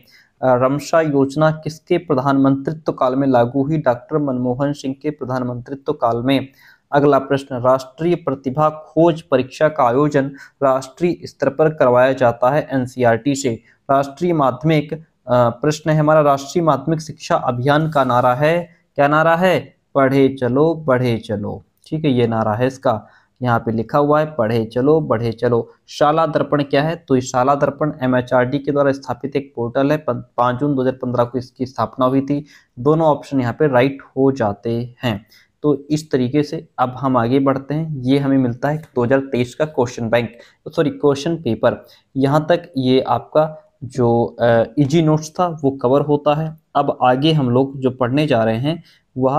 रमशा योजना किसके प्रधानमंत्रित्व काल में लागू हुई डॉक्टर मनमोहन सिंह के प्रधानमंत्रित्व काल में अगला प्रश्न राष्ट्रीय प्रतिभा खोज परीक्षा का आयोजन राष्ट्रीय स्तर पर करवाया जाता है एनसीआरटी से राष्ट्रीय माध्यमिक प्रश्न है हमारा राष्ट्रीय माध्यमिक शिक्षा अभियान का नारा है क्या नारा है पढ़े चलो पढ़े चलो ठीक है ये नारा है इसका यहाँ पे लिखा हुआ है पढ़े चलो बढ़े चलो शाला दर्पण क्या है तो शाला दर्पण एमएचआरडी के द्वारा स्थापित एक पोर्टल है पाँच जून 2015 को इसकी स्थापना हुई थी दोनों ऑप्शन यहाँ पे राइट हो जाते हैं तो इस तरीके से अब हम आगे बढ़ते हैं ये हमें मिलता है 2023 का question bank sorry question paper यहाँ तक ये आपका जो इजी नोट्स e था वो कवर होता है अब आगे हम लोग जो पढ़ने जा रहे हैं वह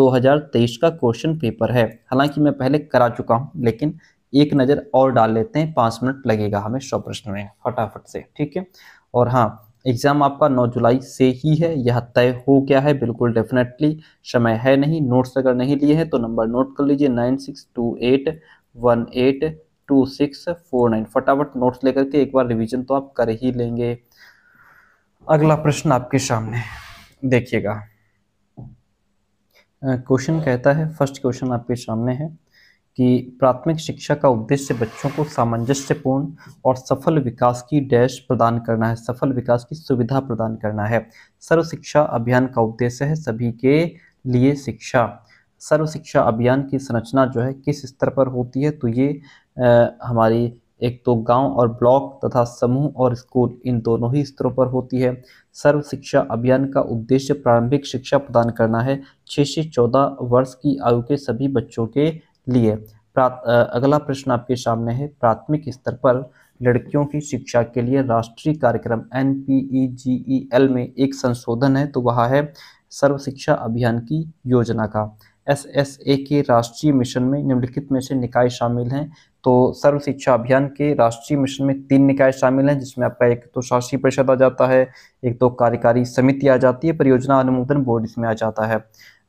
2023 का क्वेश्चन पेपर है हालांकि मैं पहले करा चुका हूं लेकिन एक नज़र और डाल लेते हैं पाँच मिनट लगेगा हमें सौ प्रश्न में फटाफट से ठीक है और हाँ एग्ज़ाम आपका 9 जुलाई से ही है यह तय हो गया है बिल्कुल डेफिनेटली समय है नहीं नोट्स अगर नहीं लिए हैं तो नंबर नोट कर लीजिए nine six two eight one eight two six four nine फटाफट नोट्स लेकर के एक बार रिवीजन तो आप कर ही लेंगे अगला प्रश्न आपके सामने देखिएगा क्वेश्चन कहता है फर्स्ट क्वेश्चन आपके सामने है कि प्राथमिक शिक्षा का उद्देश्य बच्चों को सामंजस्यपूर्ण और सफल विकास की डैश प्रदान करना है सफल विकास की सुविधा प्रदान करना है सर्व शिक्षा अभियान का उद्देश्य है सभी के लिए शिक्षा सर्व शिक्षा अभियान की संरचना जो है किस स्तर पर होती है तो ये आ, हमारी एक तो गांव और ब्लॉक तथा समूह और स्कूल इन दोनों ही स्तरों पर होती है सर्व शिक्षा अभियान का उद्देश्य प्रारंभिक शिक्षा प्रदान करना है छः से चौदह वर्ष की आयु के सभी बच्चों के लिए अगला प्रश्न आपके सामने है प्राथमिक स्तर पर लड़कियों की शिक्षा के लिए राष्ट्रीय कार्यक्रम N P E G E L में एक संशोधन है तो वह है सर्व शिक्षा अभियान की योजना का एस एस ए के राष्ट्रीय मिशन में निम्नलिखित में से निकाय शामिल हैं तो सर्व शिक्षा अभियान के राष्ट्रीय मिशन में तीन निकाय शामिल हैं जिसमें आपका एक तो शासकीय परिषद आ जाता है एक तो कार्यकारी समिति आ जाती है परियोजना अनुमोदन बोर्ड इसमें आ जाता है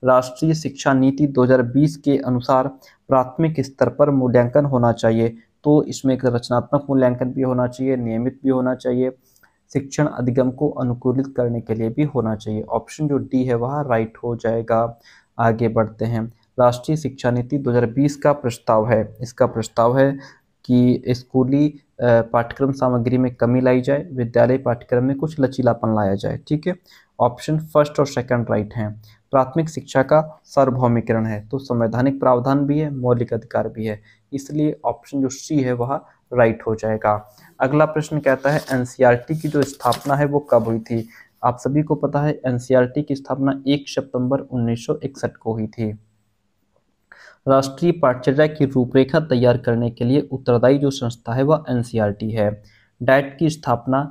राष्ट्रीय शिक्षा नीति 2020 के अनुसार प्राथमिक स्तर पर मूल्यांकन होना चाहिए तो इसमें एक रचनात्मक मूल्यांकन भी होना चाहिए नियमित भी होना चाहिए शिक्षण अधिगम को अनुकूलित करने के लिए भी होना चाहिए ऑप्शन जो डी है वह राइट हो जाएगा आगे बढ़ते हैं राष्ट्रीय शिक्षा नीति 2020 का प्रस्ताव है इसका प्रस्ताव है कि स्कूली पाठ्यक्रम सामग्री में कमी लाई जाए विद्यालय पाठ्यक्रम में कुछ लचीलापन लाया जाए ठीक है ऑप्शन फर्स्ट और सेकंड राइट हैं प्राथमिक शिक्षा का सार्वभौमिकरण है तो संवैधानिक प्रावधान भी है मौलिक अधिकार भी है इसलिए ऑप्शन जो सी है वह राइट हो जाएगा अगला प्रश्न कहता है एनसीआरटी की जो स्थापना है वो कब हुई थी आप सभी को पता है एनसीईआरटी की स्थापना 1 सितंबर 1961 को हुई थी राष्ट्रीय पाठचर्या की रूपरेखा तैयार करने के लिए उत्तरदायी जो संस्था है वह एनसीईआरटी है डाइट की स्थापना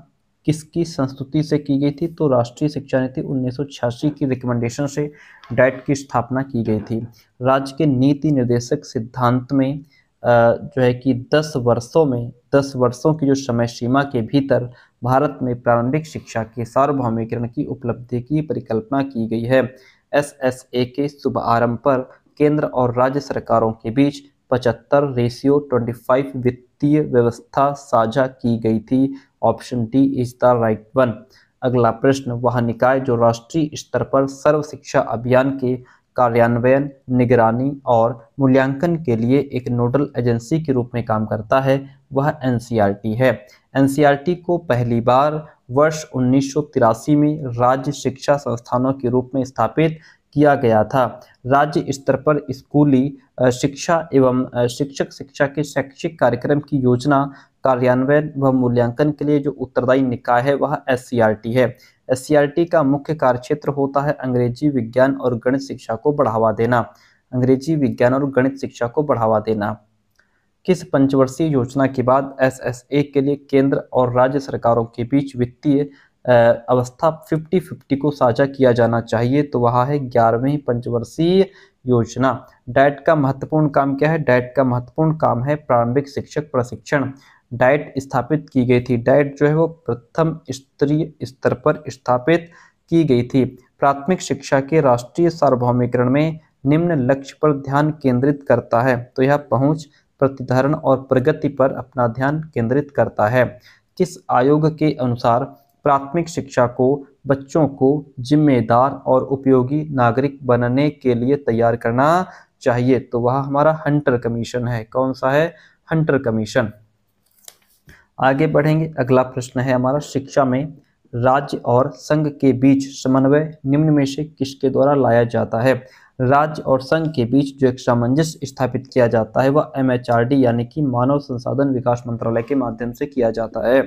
किसकी संस्तुति से की गई थी तो राष्ट्रीय शिक्षा नीति 1986 की रिकमेंडेशन से डाइट की स्थापना की गई थी राज्य के नीति निर्देशक सिद्धांत में जो है कि 10 वर्षों में 10 वर्षों की जो समय सीमा के भीतर भारत में प्रारंभिक शिक्षा के सार्वभौमिकरण की उपलब्धि की परिकल्पना की गई है एस एस ए के शुभ आरम्भ पर केंद्र और राज्य सरकारों के बीच पचहत्तर रेशियो ट्वेंटी फाइव वित्तीय व्यवस्था साझा की गई थी option D is the right one अगला प्रश्न वह निकाय जो राष्ट्रीय स्तर पर सर्व शिक्षा अभियान के कार्यान्वयन निगरानी और मूल्यांकन के लिए एक नोडल एजेंसी के रूप में काम करता है वह एनसीईआरटी e है एनसीईआरटी e को पहली बार वर्ष उन्नीस में राज्य शिक्षा संस्थानों के रूप में स्थापित किया गया था राज्य स्तर पर स्कूली शिक्षा एवं शिक्षक शिक्षा के शैक्षिक कार्यक्रम की योजना कार्यान्वयन व मूल्यांकन के लिए जो उत्तरदायी निकाय है वह एस e है एस का मुख्य कार्यक्षेत्र होता है अंग्रेजी विज्ञान और गणित शिक्षा को बढ़ावा देना अंग्रेजी विज्ञान और गणित शिक्षा को बढ़ावा देना किस पंचवर्षीय योजना के बाद एसएसए के लिए केंद्र और राज्य सरकारों के बीच वित्तीय अवस्था 50-50 को साझा किया जाना चाहिए तो वह है ग्यारहवीं पंचवर्षीय योजना डाइट का महत्वपूर्ण काम क्या है डाइट का महत्वपूर्ण काम है प्रारंभिक शिक्षक प्रशिक्षण डाइट स्थापित की गई थी डाइट जो है वो प्रथम स्तरीय स्तर पर स्थापित की गई थी प्राथमिक शिक्षा के राष्ट्रीय सार्वभौमिकरण में निम्न लक्ष्य पर ध्यान केंद्रित करता है तो यह पहुंच प्रतिधारण और प्रगति पर अपना ध्यान केंद्रित करता है किस आयोग के अनुसार प्राथमिक शिक्षा को बच्चों को जिम्मेदार और उपयोगी नागरिक बनने के लिए तैयार करना चाहिए तो वह हमारा हंटर कमीशन है कौन सा है हंटर कमीशन आगे बढ़ेंगे अगला प्रश्न है हमारा शिक्षा में राज्य और संघ के बीच समन्वय निम्न में से किसके द्वारा लाया जाता है राज्य और संघ के बीच जो एक सामंजस्य स्थापित किया जाता है वह एम यानी कि मानव संसाधन विकास मंत्रालय के माध्यम से किया जाता है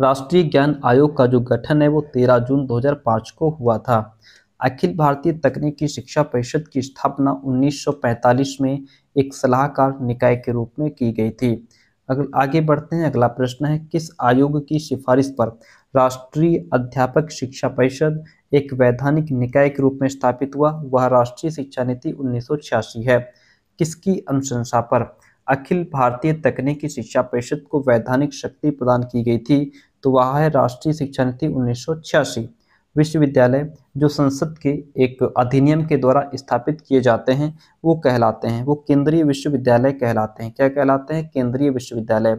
राष्ट्रीय ज्ञान आयोग का जो गठन है वो 13 जून 2005 को हुआ था अखिल भारतीय तकनीकी शिक्षा परिषद की स्थापना 1945 में एक सलाहकार निकाय के रूप में की गई थी आगे बढ़ते हैं अगला प्रश्न है किस आयोग की सिफारिश पर राष्ट्रीय अध्यापक शिक्षा परिषद एक वैधानिक निकाय के रूप में स्थापित हुआ वह राष्ट्रीय शिक्षा नीति उन्नीस है किसकी अनुशंसा पर अखिल भारतीय तकनीकी शिक्षा परिषद को वैधानिक शक्ति प्रदान की गई थी तो वह है राष्ट्रीय शिक्षा नीति उन्नीस विश्वविद्यालय जो संसद के एक अधिनियम के द्वारा स्थापित किए जाते हैं वो कहलाते हैं वो केंद्रीय विश्वविद्यालय कहलाते हैं क्या कहलाते हैं केंद्रीय विश्वविद्यालय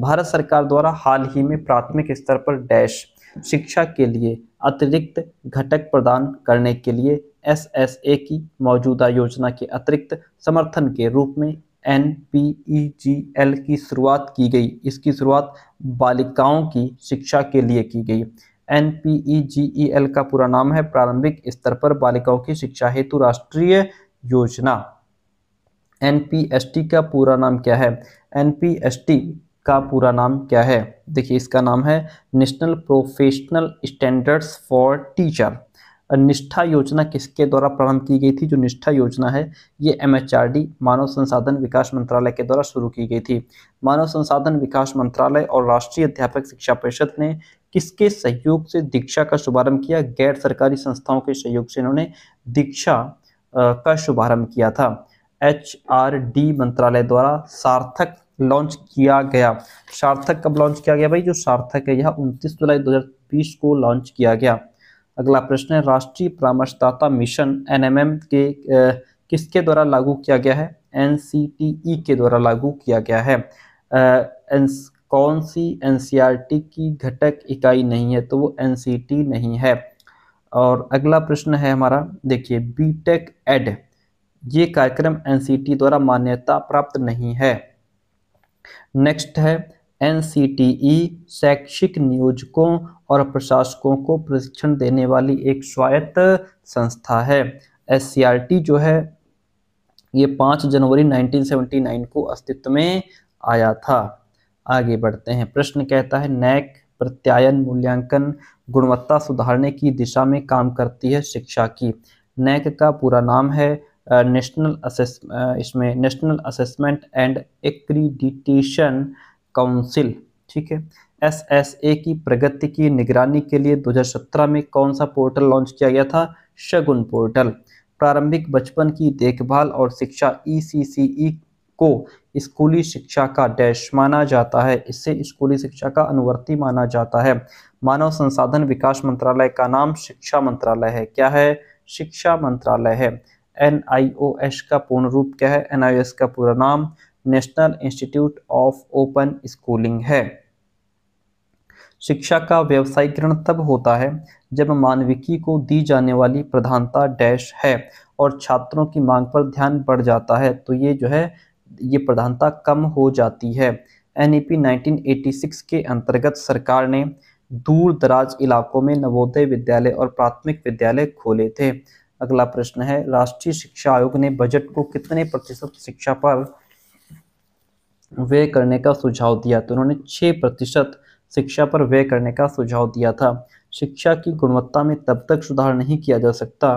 भारत सरकार द्वारा हाल ही में प्राथमिक स्तर पर डैश शिक्षा के लिए अतिरिक्त घटक प्रदान करने के लिए एस एस ए की मौजूदा योजना के अतिरिक्त समर्थन के रूप में N P E G L की शुरुआत की गई इसकी शुरुआत बालिकाओं की शिक्षा के लिए की गई N P E G E L का पूरा नाम है प्रारंभिक स्तर पर बालिकाओं की शिक्षा हेतु राष्ट्रीय योजना एन पी एस टी का पूरा नाम क्या है एन पी एस टी का पूरा नाम क्या है देखिए इसका नाम है national professional standards for teacher NISHTHA योजना किसके द्वारा प्रारंभ की गई थी जो निष्ठा योजना है ये एमएचआरडी मानव संसाधन विकास मंत्रालय के द्वारा शुरू की गई थी मानव संसाधन विकास मंत्रालय और राष्ट्रीय अध्यापक शिक्षा परिषद ने किसके सहयोग से दीक्षा का शुभारंभ किया गैर सरकारी संस्थाओं के सहयोग से इन्होंने दीक्षा का शुभारंभ किया था एच आर डी मंत्रालय द्वारा सार्थक लॉन्च किया गया सार्थक कब लॉन्च किया गया भाई जो सार्थक है यह 29 जुलाई 2020 को लॉन्च किया गया अगला प्रश्न है राष्ट्रीय परामर्शदाता मिशन एनएमएम के किसके द्वारा लागू किया गया है एन के द्वारा लागू किया गया है कौन सी एन e की घटक इकाई नहीं है तो वो एन e नहीं है और अगला प्रश्न है हमारा देखिए बी टेक एड ये कार्यक्रम एन e द्वारा मान्यता प्राप्त नहीं है नेक्स्ट है एन शैक्षिक नियोजकों और प्रशासकों को प्रशिक्षण देने वाली एक स्वायत्त संस्था है एस जो है ये पाँच जनवरी 1979 को अस्तित्व में आया था आगे बढ़ते हैं प्रश्न कहता है नैक प्रत्यायन मूल्यांकन गुणवत्ता सुधारने की दिशा में काम करती है शिक्षा की नैक का पूरा नाम है नेशनल असेस इसमें national assessment and accreditation council ठीक है एस एस ए की प्रगति की निगरानी के लिए 2017 में कौन सा पोर्टल लॉन्च किया गया था शगुन पोर्टल प्रारंभिक बचपन की देखभाल और शिक्षा ई को स्कूली शिक्षा का डैश माना जाता है इसे स्कूली शिक्षा का अनुवर्ती माना जाता है मानव संसाधन विकास मंत्रालय का नाम शिक्षा मंत्रालय है क्या है शिक्षा मंत्रालय है एन का पूर्ण रूप क्या है एन का पूरा नाम national institute of open schooling है शिक्षा का व्यवसायीकरण तब होता है जब मानविकी को दी जाने वाली प्रधानता डैश है और छात्रों की मांग पर ध्यान बढ़ जाता है तो ये जो है ये प्रधानता कम हो जाती है एन 1986 के अंतर्गत सरकार ने दूर दराज इलाकों में नवोदय विद्यालय और प्राथमिक विद्यालय खोले थे अगला प्रश्न है राष्ट्रीय शिक्षा आयोग ने बजट को कितने प्रतिशत शिक्षा पर व्यय करने का सुझाव दिया तो उन्होंने छः प्रतिशत शिक्षा पर व्यय करने का सुझाव दिया था शिक्षा की गुणवत्ता में तब तक सुधार नहीं किया जा सकता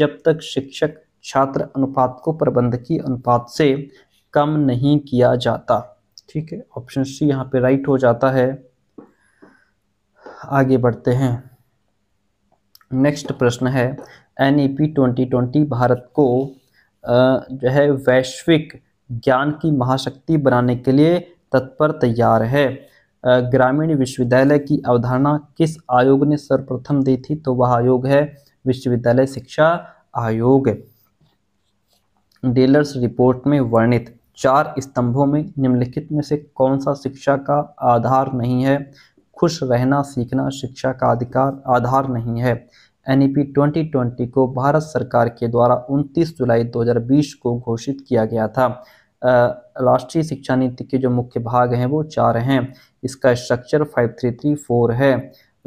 जब तक शिक्षक छात्र अनुपात को प्रबंधकीय अनुपात से कम नहीं किया जाता ठीक है ऑप्शन सी यहाँ पे राइट हो जाता है आगे बढ़ते हैं नेक्स्ट प्रश्न है N E P twenty twenty Bharat को जो है वैश्विक ज्ञान की महाशक्ति बनाने के लिए तत्पर तैयार है ग्रामीण विश्वविद्यालय की अवधारणा किस आयोग ने सर्वप्रथम दी थी तो वह आयोग है विश्वविद्यालय शिक्षा आयोग डेलर्स रिपोर्ट में वर्णित चार स्तंभों में निम्नलिखित में से कौन सा शिक्षा का आधार नहीं है खुश रहना सीखना शिक्षा का अधिकार आधार नहीं है N E P twenty twenty को भारत सरकार के द्वारा 29 जुलाई 2020 को घोषित किया गया था राष्ट्रीय शिक्षा नीति के जो मुख्य भाग हैं वो चार हैं इसका स्ट्रक्चर 5334 है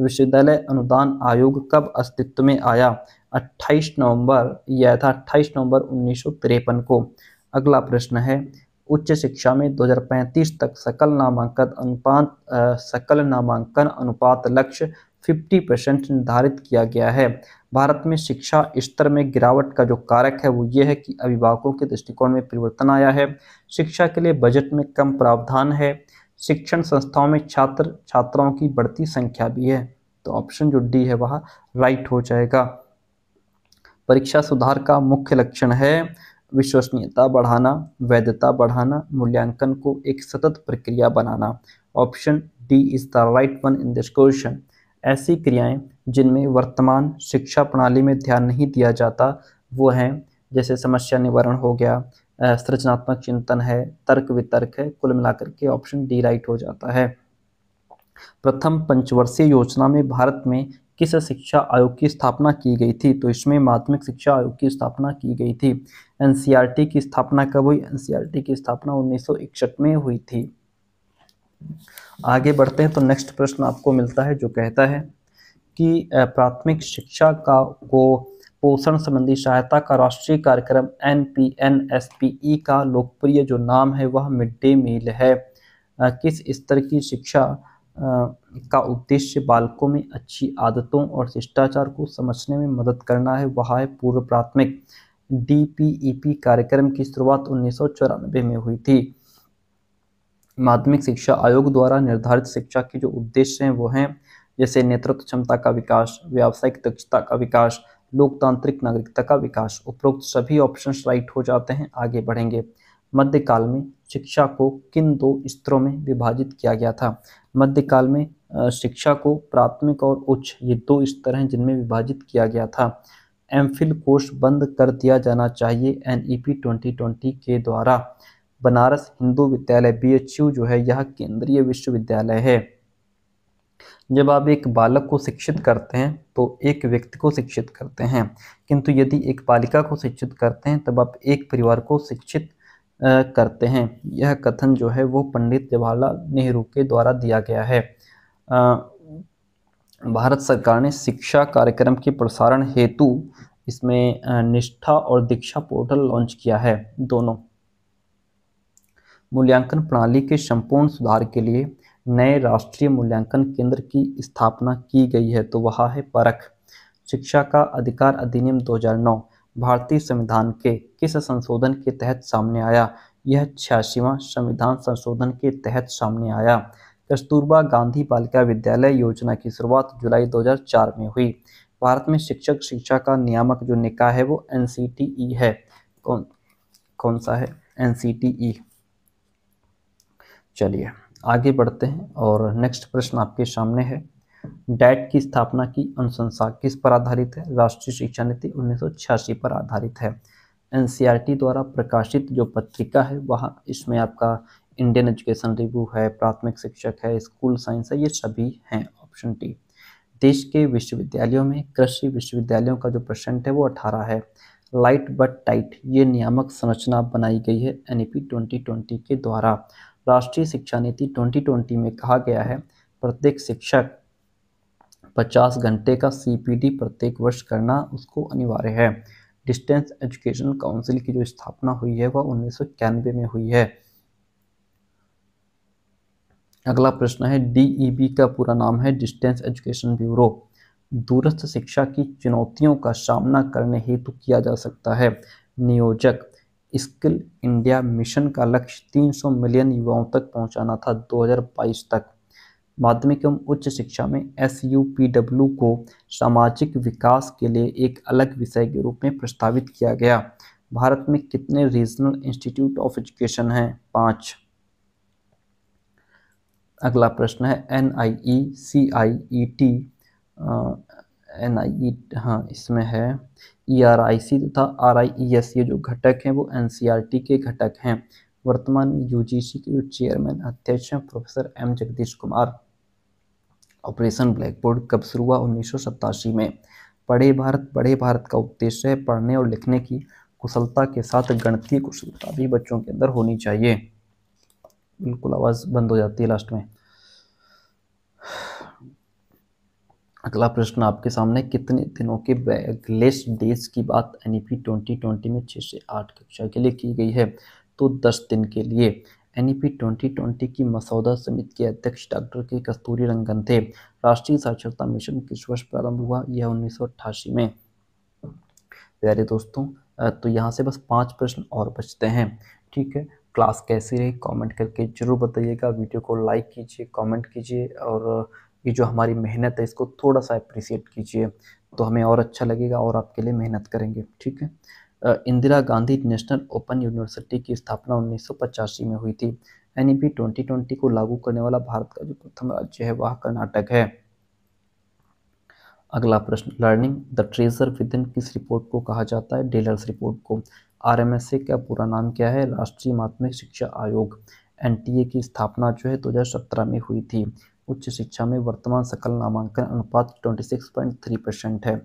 विश्वविद्यालय अनुदान आयोग कब अस्तित्व में आया 28 नवंबर यह था 28 नवंबर उन्नीस को अगला प्रश्न है उच्च शिक्षा में 2035 तक सकल नामांकन अनुपात सकल नामांकन अनुपात लक्ष्य 50 परसेंट निर्धारित किया गया है भारत में शिक्षा स्तर में गिरावट का जो कारक है वो ये है कि अभिभावकों के दृष्टिकोण में परिवर्तन आया है शिक्षा के लिए बजट में कम प्रावधान है शिक्षण संस्थाओं में छात्र छात्राओं की बढ़ती संख्या भी है तो ऑप्शन जो डी है वह राइट हो जाएगा परीक्षा सुधार का मुख्य लक्षण है विश्वसनीयता बढ़ाना वैधता बढ़ाना मूल्यांकन को एक सतत प्रक्रिया बनाना option D is the right one in this question ऐसी क्रियाएं जिनमें वर्तमान शिक्षा प्रणाली में ध्यान नहीं दिया जाता वो हैं जैसे समस्या निवारण हो गया सृजनात्मक चिंतन है तर्क वितर्क है कुल मिलाकर के ऑप्शन डी राइट हो जाता है प्रथम पंचवर्षीय योजना में भारत में किस शिक्षा आयोग की स्थापना की गई थी तो इसमें माध्यमिक शिक्षा आयोग की स्थापना की गई थी एनसीईआरटी की स्थापना कब हुई एनसीईआरटी की स्थापना उन्नीस में हुई थी आगे बढ़ते हैं तो नेक्स्ट प्रश्न आपको मिलता है जो कहता है कि प्राथमिक शिक्षा का को पोषण संबंधी सहायता का राष्ट्रीय कार्यक्रम N P N S P E का लोकप्रिय जो नाम है वह मिड डे मील है किस स्तर की शिक्षा का उद्देश्य बालकों में अच्छी आदतों और शिष्टाचार को समझने में मदद करना है वह है पूर्व प्राथमिक डीपीईपी कार्यक्रम की शुरुआत उन्नीस में हुई थी माध्यमिक शिक्षा आयोग द्वारा निर्धारित शिक्षा के जो उद्देश्य हैं वो हैं जैसे नेतृत्व क्षमता का विकास व्यावसायिक दक्षता का विकास लोकतांत्रिक नागरिकता का विकास उपरोक्त सभी ऑप्शंस राइट हो जाते हैं आगे बढ़ेंगे मध्यकाल में शिक्षा को किन दो स्तरों में विभाजित किया गया था मध्यकाल में शिक्षा को प्राथमिक और उच्च ये दो स्तर हैं जिनमें विभाजित किया गया था एम फिल कोर्स बंद कर दिया जाना चाहिए N E P twenty twenty के द्वारा बनारस हिंदू विद्यालय बी एच यू जो है यह केंद्रीय विश्वविद्यालय है जब आप एक बालक को शिक्षित करते हैं तो एक व्यक्ति को शिक्षित करते हैं किंतु यदि एक बालिका को शिक्षित करते हैं तब आप एक परिवार को शिक्षित करते हैं यह कथन जो है वो पंडित जवाहरलाल नेहरू के द्वारा दिया गया है भारत सरकार ने शिक्षा कार्यक्रम के प्रसारण हेतु इसमें निष्ठा और दीक्षा पोर्टल लॉन्च किया है दोनों मूल्यांकन प्रणाली के संपूर्ण सुधार के लिए नए राष्ट्रीय मूल्यांकन केंद्र की स्थापना की गई है तो वह है परख शिक्षा का अधिकार अधिनियम 2009 भारतीय संविधान के किस संशोधन के तहत सामने आया यह छियासीवा संविधान संशोधन के तहत सामने आया कस्तूरबा गांधी बालिका विद्यालय योजना की शुरुआत जुलाई 2004 में हुई भारत में शिक्षक शिक्षा का नियामक जो निकाय है वो एन है कौन कौन सा है एन चलिए आगे बढ़ते हैं और नेक्स्ट प्रश्न आपके सामने है डैट की स्थापना की अनुशंसा किस पर आधारित है राष्ट्रीय शिक्षा नीति उन्नीस पर आधारित है एन द्वारा प्रकाशित जो पत्रिका है वह इसमें आपका इंडियन एजुकेशन रिव्यू है प्राथमिक शिक्षक है स्कूल साइंस है ये सभी हैं ऑप्शन टी देश के विश्वविद्यालयों में कृषि विश्वविद्यालयों का जो परसेंट है वो अठारह है लाइट बट टाइट ये नियामक संरचना बनाई गई है एन 2020 के द्वारा राष्ट्रीय शिक्षा नीति 2020 में कहा गया है प्रत्येक शिक्षक 50 घंटे का सीपीडी प्रत्येक वर्ष करना उसको अनिवार्य है डिस्टेंस एजुकेशन काउंसिल की जो स्थापना हुई है वह उन्नीस में हुई है अगला प्रश्न है डीईबी e का पूरा नाम है डिस्टेंस एजुकेशन ब्यूरो दूरस्थ शिक्षा की चुनौतियों का सामना करने हेतु किया जा सकता है नियोजक स्किल इंडिया मिशन का लक्ष्य 300 मिलियन युवाओं तक पहुंचाना था 2022 तक माध्यमिक एवं उच्च शिक्षा में एस को सामाजिक विकास के लिए एक अलग विषय के रूप में प्रस्तावित किया गया भारत में कितने रीजनल इंस्टीट्यूट ऑफ एजुकेशन हैं पाँच अगला प्रश्न है N I E C I E T N I E हाँ इसमें है ई आर आई सी तथा आर आई ई एस ये जो घटक हैं वो एन सी आर टी के घटक हैं वर्तमान में यूजीसी के चेयरमैन अध्यक्ष हैं professor M Jagdish Kumar operation blackboard कब शुरू हुआ उन्नीस में पढ़े भारत बड़े भारत का उद्देश्य है पढ़ने और लिखने की कुशलता के साथ गणतीय कुशलता भी बच्चों के अंदर होनी चाहिए बिल्कुल आवाज़ बंद हो जाती है लास्ट में अगला प्रश्न आपके सामने कितने दिनों के बैगलेस डेज की बात एनईपी 2020 ट्वेंटी ट्वेंटी में छह से आठ कक्षा के लिए की गई है तो दस दिन के लिए एन ई e की मसौदा समिति के अध्यक्ष डॉक्टर के कस्तूरी रंगन थे राष्ट्रीय साक्षरता मिशन किस वर्ष प्रारंभ हुआ यह उन्नीस में प्यारे दोस्तों तो यहाँ से बस पाँच प्रश्न और बचते हैं ठीक है क्लास कैसी रही कमेंट करके ज़रूर बताइएगा वीडियो को लाइक कीजिए कमेंट कीजिए और ये जो हमारी मेहनत है इसको थोड़ा सा अप्रिसिएट कीजिए तो हमें और अच्छा लगेगा और आपके लिए मेहनत करेंगे ठीक है Indira Gandhi national open university की स्थापना उन्नीस में हुई थी एन ई पी को लागू करने वाला भारत का जो प्रथम राज्य है वह कर्नाटक है अगला प्रश्न learning the treasure within किस रिपोर्ट को कहा जाता है डेलर्स रिपोर्ट को ए का पूरा नाम क्या है राष्ट्रीय माध्यमिक शिक्षा आयोग एन टी ए की स्थापना जो है दो हजार सत्रह में हुई थी उच्च शिक्षा में वर्तमान सकल नामांकन अनुपात twenty six point three percent है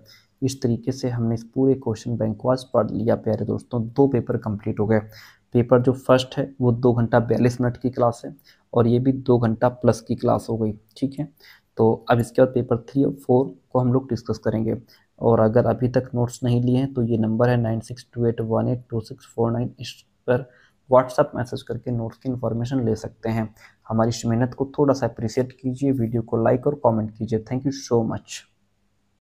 इस तरीके से हमने इस पूरे क्वेश्चन बैंक को आज पढ़ लिया प्यारे दोस्तों दो पेपर कंप्लीट हो गए पेपर जो फर्स्ट है वो दो घंटा बयालीस मिनट की क्लास है और ये भी दो घंटा प्लस की क्लास हो गई ठीक है तो अब इसके बाद पेपर थ्री और फोर को हम लोग डिस्कस करेंगे और अगर अभी तक नोट्स नहीं लिए हैं तो ये नंबर है nine six two eight one eight two six four nine इस पर व्हाट्सअप मैसेज करके नोट्स की इन्फॉर्मेशन ले सकते हैं हमारी इस मेहनत को थोड़ा सा अप्रिसिएट कीजिए वीडियो को लाइक और कमेंट कीजिए थैंक यू सो मच